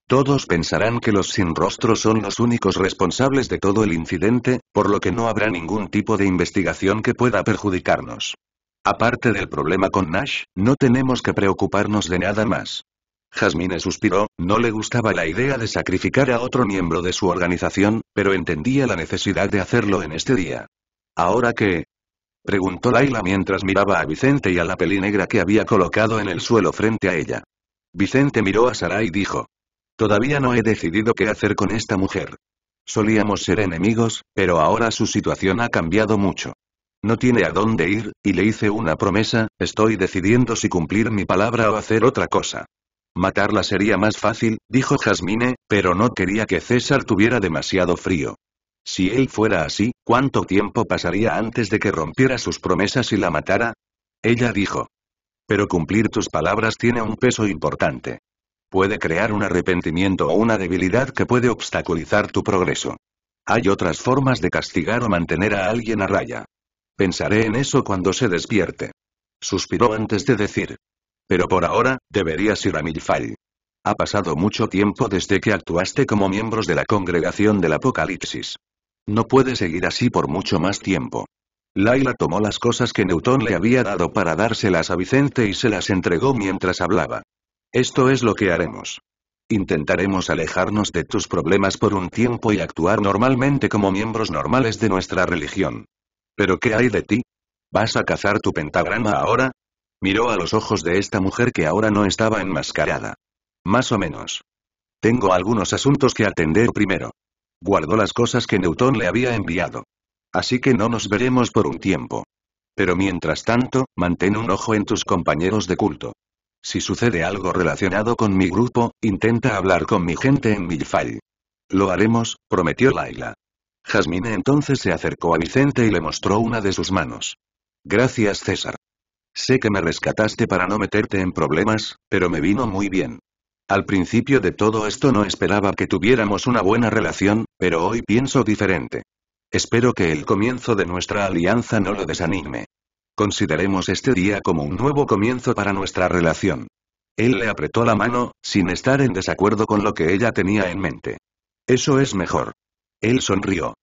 Todos pensarán que los sin rostro son los únicos responsables de todo el incidente, por lo que no habrá ningún tipo de investigación que pueda perjudicarnos. Aparte del problema con Nash, no tenemos que preocuparnos de nada más. Jasmine suspiró, no le gustaba la idea de sacrificar a otro miembro de su organización, pero entendía la necesidad de hacerlo en este día. ¿Ahora qué? Preguntó Laila mientras miraba a Vicente y a la peli negra que había colocado en el suelo frente a ella. Vicente miró a Sara y dijo. Todavía no he decidido qué hacer con esta mujer. Solíamos ser enemigos, pero ahora su situación ha cambiado mucho. No tiene a dónde ir, y le hice una promesa, estoy decidiendo si cumplir mi palabra o hacer otra cosa. Matarla sería más fácil, dijo Jasmine, pero no quería que César tuviera demasiado frío. Si él fuera así, ¿cuánto tiempo pasaría antes de que rompiera sus promesas y la matara? Ella dijo. Pero cumplir tus palabras tiene un peso importante. Puede crear un arrepentimiento o una debilidad que puede obstaculizar tu progreso. Hay otras formas de castigar o mantener a alguien a raya. Pensaré en eso cuando se despierte. Suspiró antes de decir, pero por ahora, deberías ir a Milfall. Ha pasado mucho tiempo desde que actuaste como miembros de la congregación del Apocalipsis. No puede seguir así por mucho más tiempo. Laila tomó las cosas que Newton le había dado para dárselas a Vicente y se las entregó mientras hablaba. Esto es lo que haremos. Intentaremos alejarnos de tus problemas por un tiempo y actuar normalmente como miembros normales de nuestra religión. ¿Pero qué hay de ti? ¿Vas a cazar tu pentagrama ahora? Miró a los ojos de esta mujer que ahora no estaba enmascarada. Más o menos. Tengo algunos asuntos que atender primero. Guardó las cosas que Newton le había enviado. Así que no nos veremos por un tiempo. Pero mientras tanto, mantén un ojo en tus compañeros de culto. Si sucede algo relacionado con mi grupo, intenta hablar con mi gente en Milfall. Lo haremos, prometió Laila. Jasmine entonces se acercó a Vicente y le mostró una de sus manos. Gracias César. Sé que me rescataste para no meterte en problemas, pero me vino muy bien. Al principio de todo esto no esperaba que tuviéramos una buena relación, pero hoy pienso diferente. Espero que el comienzo de nuestra alianza no lo desanime. Consideremos este día como un nuevo comienzo para nuestra relación. Él le apretó la mano, sin estar en desacuerdo con lo que ella tenía en mente. Eso es mejor. Él sonrió.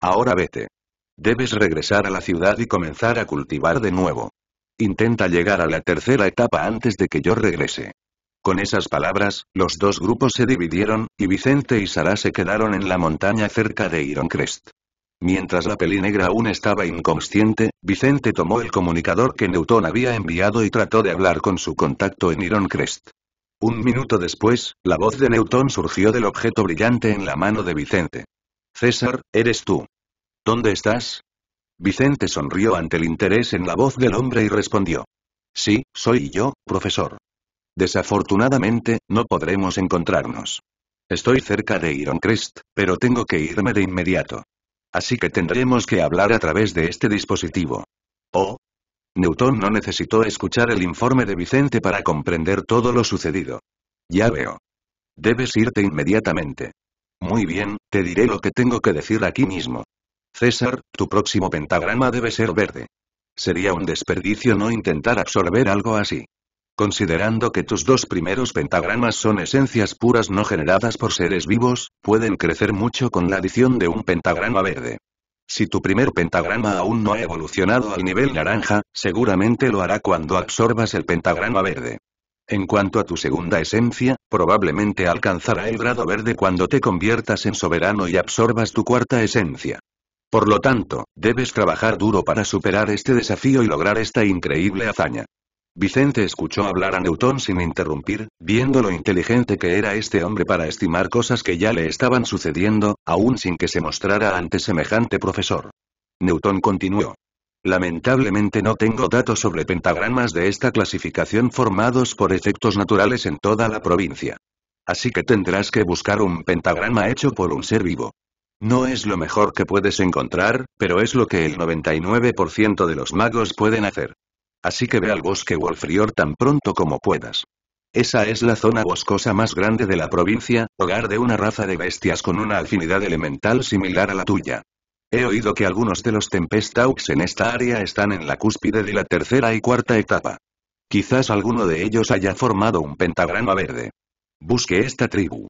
Ahora vete. Debes regresar a la ciudad y comenzar a cultivar de nuevo. Intenta llegar a la tercera etapa antes de que yo regrese. Con esas palabras, los dos grupos se dividieron, y Vicente y Sara se quedaron en la montaña cerca de Ironcrest. Mientras la negra aún estaba inconsciente, Vicente tomó el comunicador que Newton había enviado y trató de hablar con su contacto en Ironcrest. Un minuto después, la voz de Newton surgió del objeto brillante en la mano de Vicente. César, eres tú. ¿Dónde estás? Vicente sonrió ante el interés en la voz del hombre y respondió. Sí, soy yo, profesor. Desafortunadamente, no podremos encontrarnos. Estoy cerca de Ironcrest, pero tengo que irme de inmediato. Así que tendremos que hablar a través de este dispositivo. Oh. Newton no necesitó escuchar el informe de Vicente para comprender todo lo sucedido. Ya veo. Debes irte inmediatamente. Muy bien, te diré lo que tengo que decir aquí mismo. César, tu próximo pentagrama debe ser verde. Sería un desperdicio no intentar absorber algo así. Considerando que tus dos primeros pentagramas son esencias puras no generadas por seres vivos, pueden crecer mucho con la adición de un pentagrama verde. Si tu primer pentagrama aún no ha evolucionado al nivel naranja, seguramente lo hará cuando absorbas el pentagrama verde. En cuanto a tu segunda esencia, probablemente alcanzará el grado verde cuando te conviertas en soberano y absorbas tu cuarta esencia. Por lo tanto, debes trabajar duro para superar este desafío y lograr esta increíble hazaña. Vicente escuchó hablar a Newton sin interrumpir, viendo lo inteligente que era este hombre para estimar cosas que ya le estaban sucediendo, aún sin que se mostrara ante semejante profesor. Newton continuó. Lamentablemente no tengo datos sobre pentagramas de esta clasificación formados por efectos naturales en toda la provincia. Así que tendrás que buscar un pentagrama hecho por un ser vivo. No es lo mejor que puedes encontrar, pero es lo que el 99% de los magos pueden hacer. Así que ve al bosque Wolfrior tan pronto como puedas. Esa es la zona boscosa más grande de la provincia, hogar de una raza de bestias con una afinidad elemental similar a la tuya. He oído que algunos de los Tempestaux en esta área están en la cúspide de la tercera y cuarta etapa. Quizás alguno de ellos haya formado un pentagrama verde. Busque esta tribu.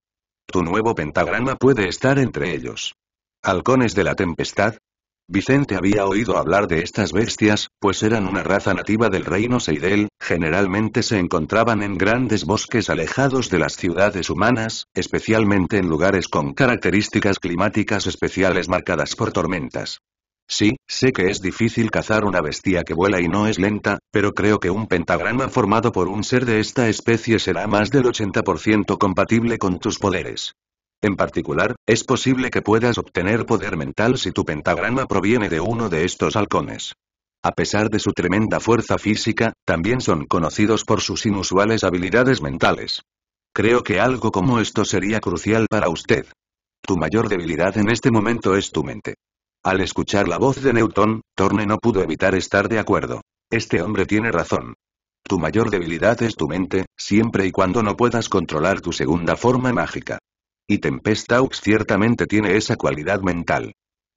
Tu nuevo pentagrama puede estar entre ellos. Halcones de la Tempestad. Vicente había oído hablar de estas bestias, pues eran una raza nativa del reino Seidel, generalmente se encontraban en grandes bosques alejados de las ciudades humanas, especialmente en lugares con características climáticas especiales marcadas por tormentas. Sí, sé que es difícil cazar una bestia que vuela y no es lenta, pero creo que un pentagrama formado por un ser de esta especie será más del 80% compatible con tus poderes. En particular, es posible que puedas obtener poder mental si tu pentagrama proviene de uno de estos halcones. A pesar de su tremenda fuerza física, también son conocidos por sus inusuales habilidades mentales. Creo que algo como esto sería crucial para usted. Tu mayor debilidad en este momento es tu mente. Al escuchar la voz de Newton, Thorne no pudo evitar estar de acuerdo. Este hombre tiene razón. Tu mayor debilidad es tu mente, siempre y cuando no puedas controlar tu segunda forma mágica. Y Tempestaux ciertamente tiene esa cualidad mental.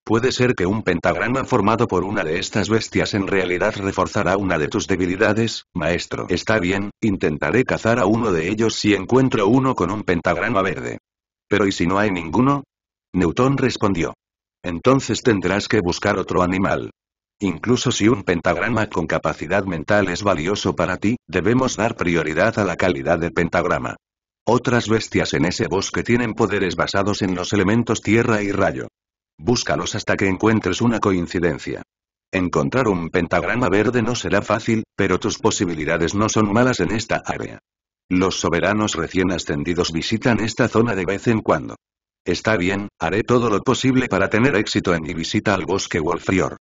Puede ser que un pentagrama formado por una de estas bestias en realidad reforzará una de tus debilidades, maestro. Está bien, intentaré cazar a uno de ellos si encuentro uno con un pentagrama verde. Pero ¿y si no hay ninguno? Newton respondió. Entonces tendrás que buscar otro animal. Incluso si un pentagrama con capacidad mental es valioso para ti, debemos dar prioridad a la calidad del pentagrama. Otras bestias en ese bosque tienen poderes basados en los elementos tierra y rayo. Búscalos hasta que encuentres una coincidencia. Encontrar un pentagrama verde no será fácil, pero tus posibilidades no son malas en esta área. Los soberanos recién ascendidos visitan esta zona de vez en cuando. Está bien, haré todo lo posible para tener éxito en mi visita al bosque Wolfrior.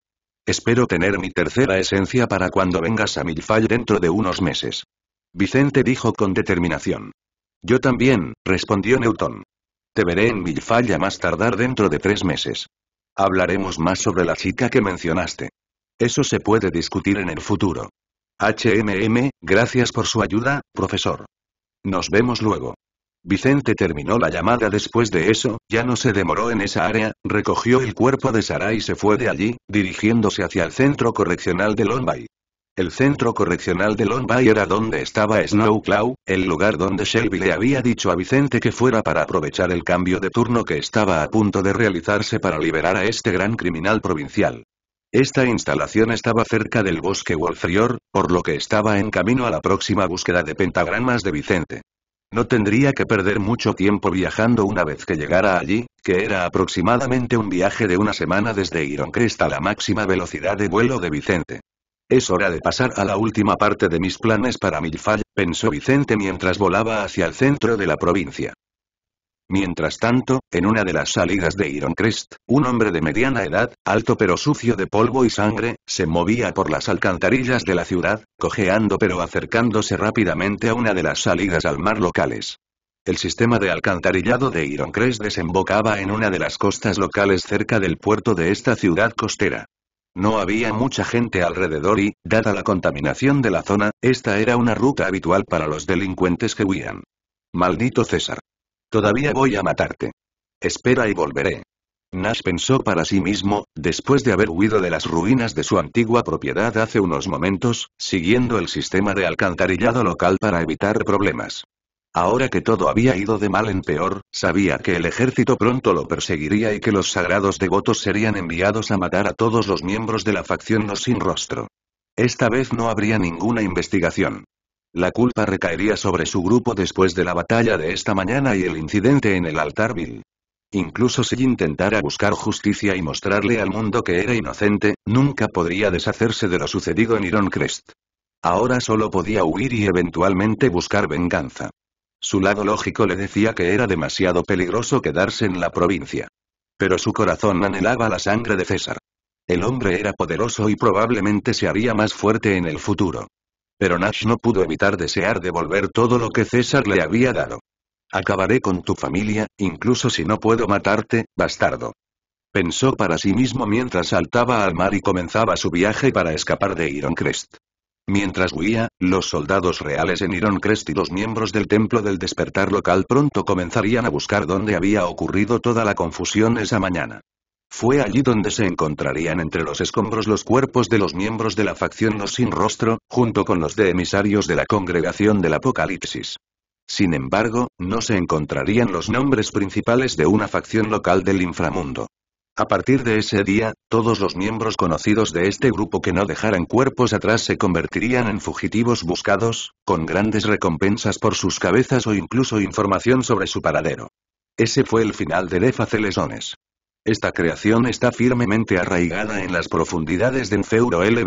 Espero tener mi tercera esencia para cuando vengas a Milfall dentro de unos meses. Vicente dijo con determinación. Yo también, respondió Newton. Te veré en Milfalla más tardar dentro de tres meses. Hablaremos más sobre la chica que mencionaste. Eso se puede discutir en el futuro. HMM, gracias por su ayuda, profesor. Nos vemos luego. Vicente terminó la llamada después de eso, ya no se demoró en esa área, recogió el cuerpo de Sara y se fue de allí, dirigiéndose hacia el centro correccional de Lombay. El centro correccional de Lombay era donde estaba Snow el lugar donde Shelby le había dicho a Vicente que fuera para aprovechar el cambio de turno que estaba a punto de realizarse para liberar a este gran criminal provincial. Esta instalación estaba cerca del bosque Wolfrior, por lo que estaba en camino a la próxima búsqueda de pentagramas de Vicente. No tendría que perder mucho tiempo viajando una vez que llegara allí, que era aproximadamente un viaje de una semana desde Ironcrest a la máxima velocidad de vuelo de Vicente. Es hora de pasar a la última parte de mis planes para Milfall, pensó Vicente mientras volaba hacia el centro de la provincia. Mientras tanto, en una de las salidas de Ironcrest, un hombre de mediana edad, alto pero sucio de polvo y sangre, se movía por las alcantarillas de la ciudad, cojeando pero acercándose rápidamente a una de las salidas al mar locales. El sistema de alcantarillado de Ironcrest desembocaba en una de las costas locales cerca del puerto de esta ciudad costera. No había mucha gente alrededor y, dada la contaminación de la zona, esta era una ruta habitual para los delincuentes que huían. Maldito César. Todavía voy a matarte. Espera y volveré. Nash pensó para sí mismo, después de haber huido de las ruinas de su antigua propiedad hace unos momentos, siguiendo el sistema de alcantarillado local para evitar problemas. Ahora que todo había ido de mal en peor, sabía que el ejército pronto lo perseguiría y que los sagrados devotos serían enviados a matar a todos los miembros de la facción No Sin Rostro. Esta vez no habría ninguna investigación. La culpa recaería sobre su grupo después de la batalla de esta mañana y el incidente en el altar vil. Incluso si intentara buscar justicia y mostrarle al mundo que era inocente, nunca podría deshacerse de lo sucedido en Ironcrest. Ahora solo podía huir y eventualmente buscar venganza. Su lado lógico le decía que era demasiado peligroso quedarse en la provincia. Pero su corazón anhelaba la sangre de César. El hombre era poderoso y probablemente se haría más fuerte en el futuro. Pero Nash no pudo evitar desear devolver todo lo que César le había dado. Acabaré con tu familia, incluso si no puedo matarte, bastardo. Pensó para sí mismo mientras saltaba al mar y comenzaba su viaje para escapar de Ironcrest. Mientras huía, los soldados reales en Ironcrest y los miembros del Templo del Despertar local pronto comenzarían a buscar dónde había ocurrido toda la confusión esa mañana. Fue allí donde se encontrarían entre los escombros los cuerpos de los miembros de la facción No Sin Rostro, junto con los de emisarios de la Congregación del Apocalipsis. Sin embargo, no se encontrarían los nombres principales de una facción local del inframundo. A partir de ese día, todos los miembros conocidos de este grupo que no dejaran cuerpos atrás se convertirían en fugitivos buscados, con grandes recompensas por sus cabezas o incluso información sobre su paradero. Ese fue el final de Defa Celesones. Esta creación está firmemente arraigada en las profundidades del Feuro l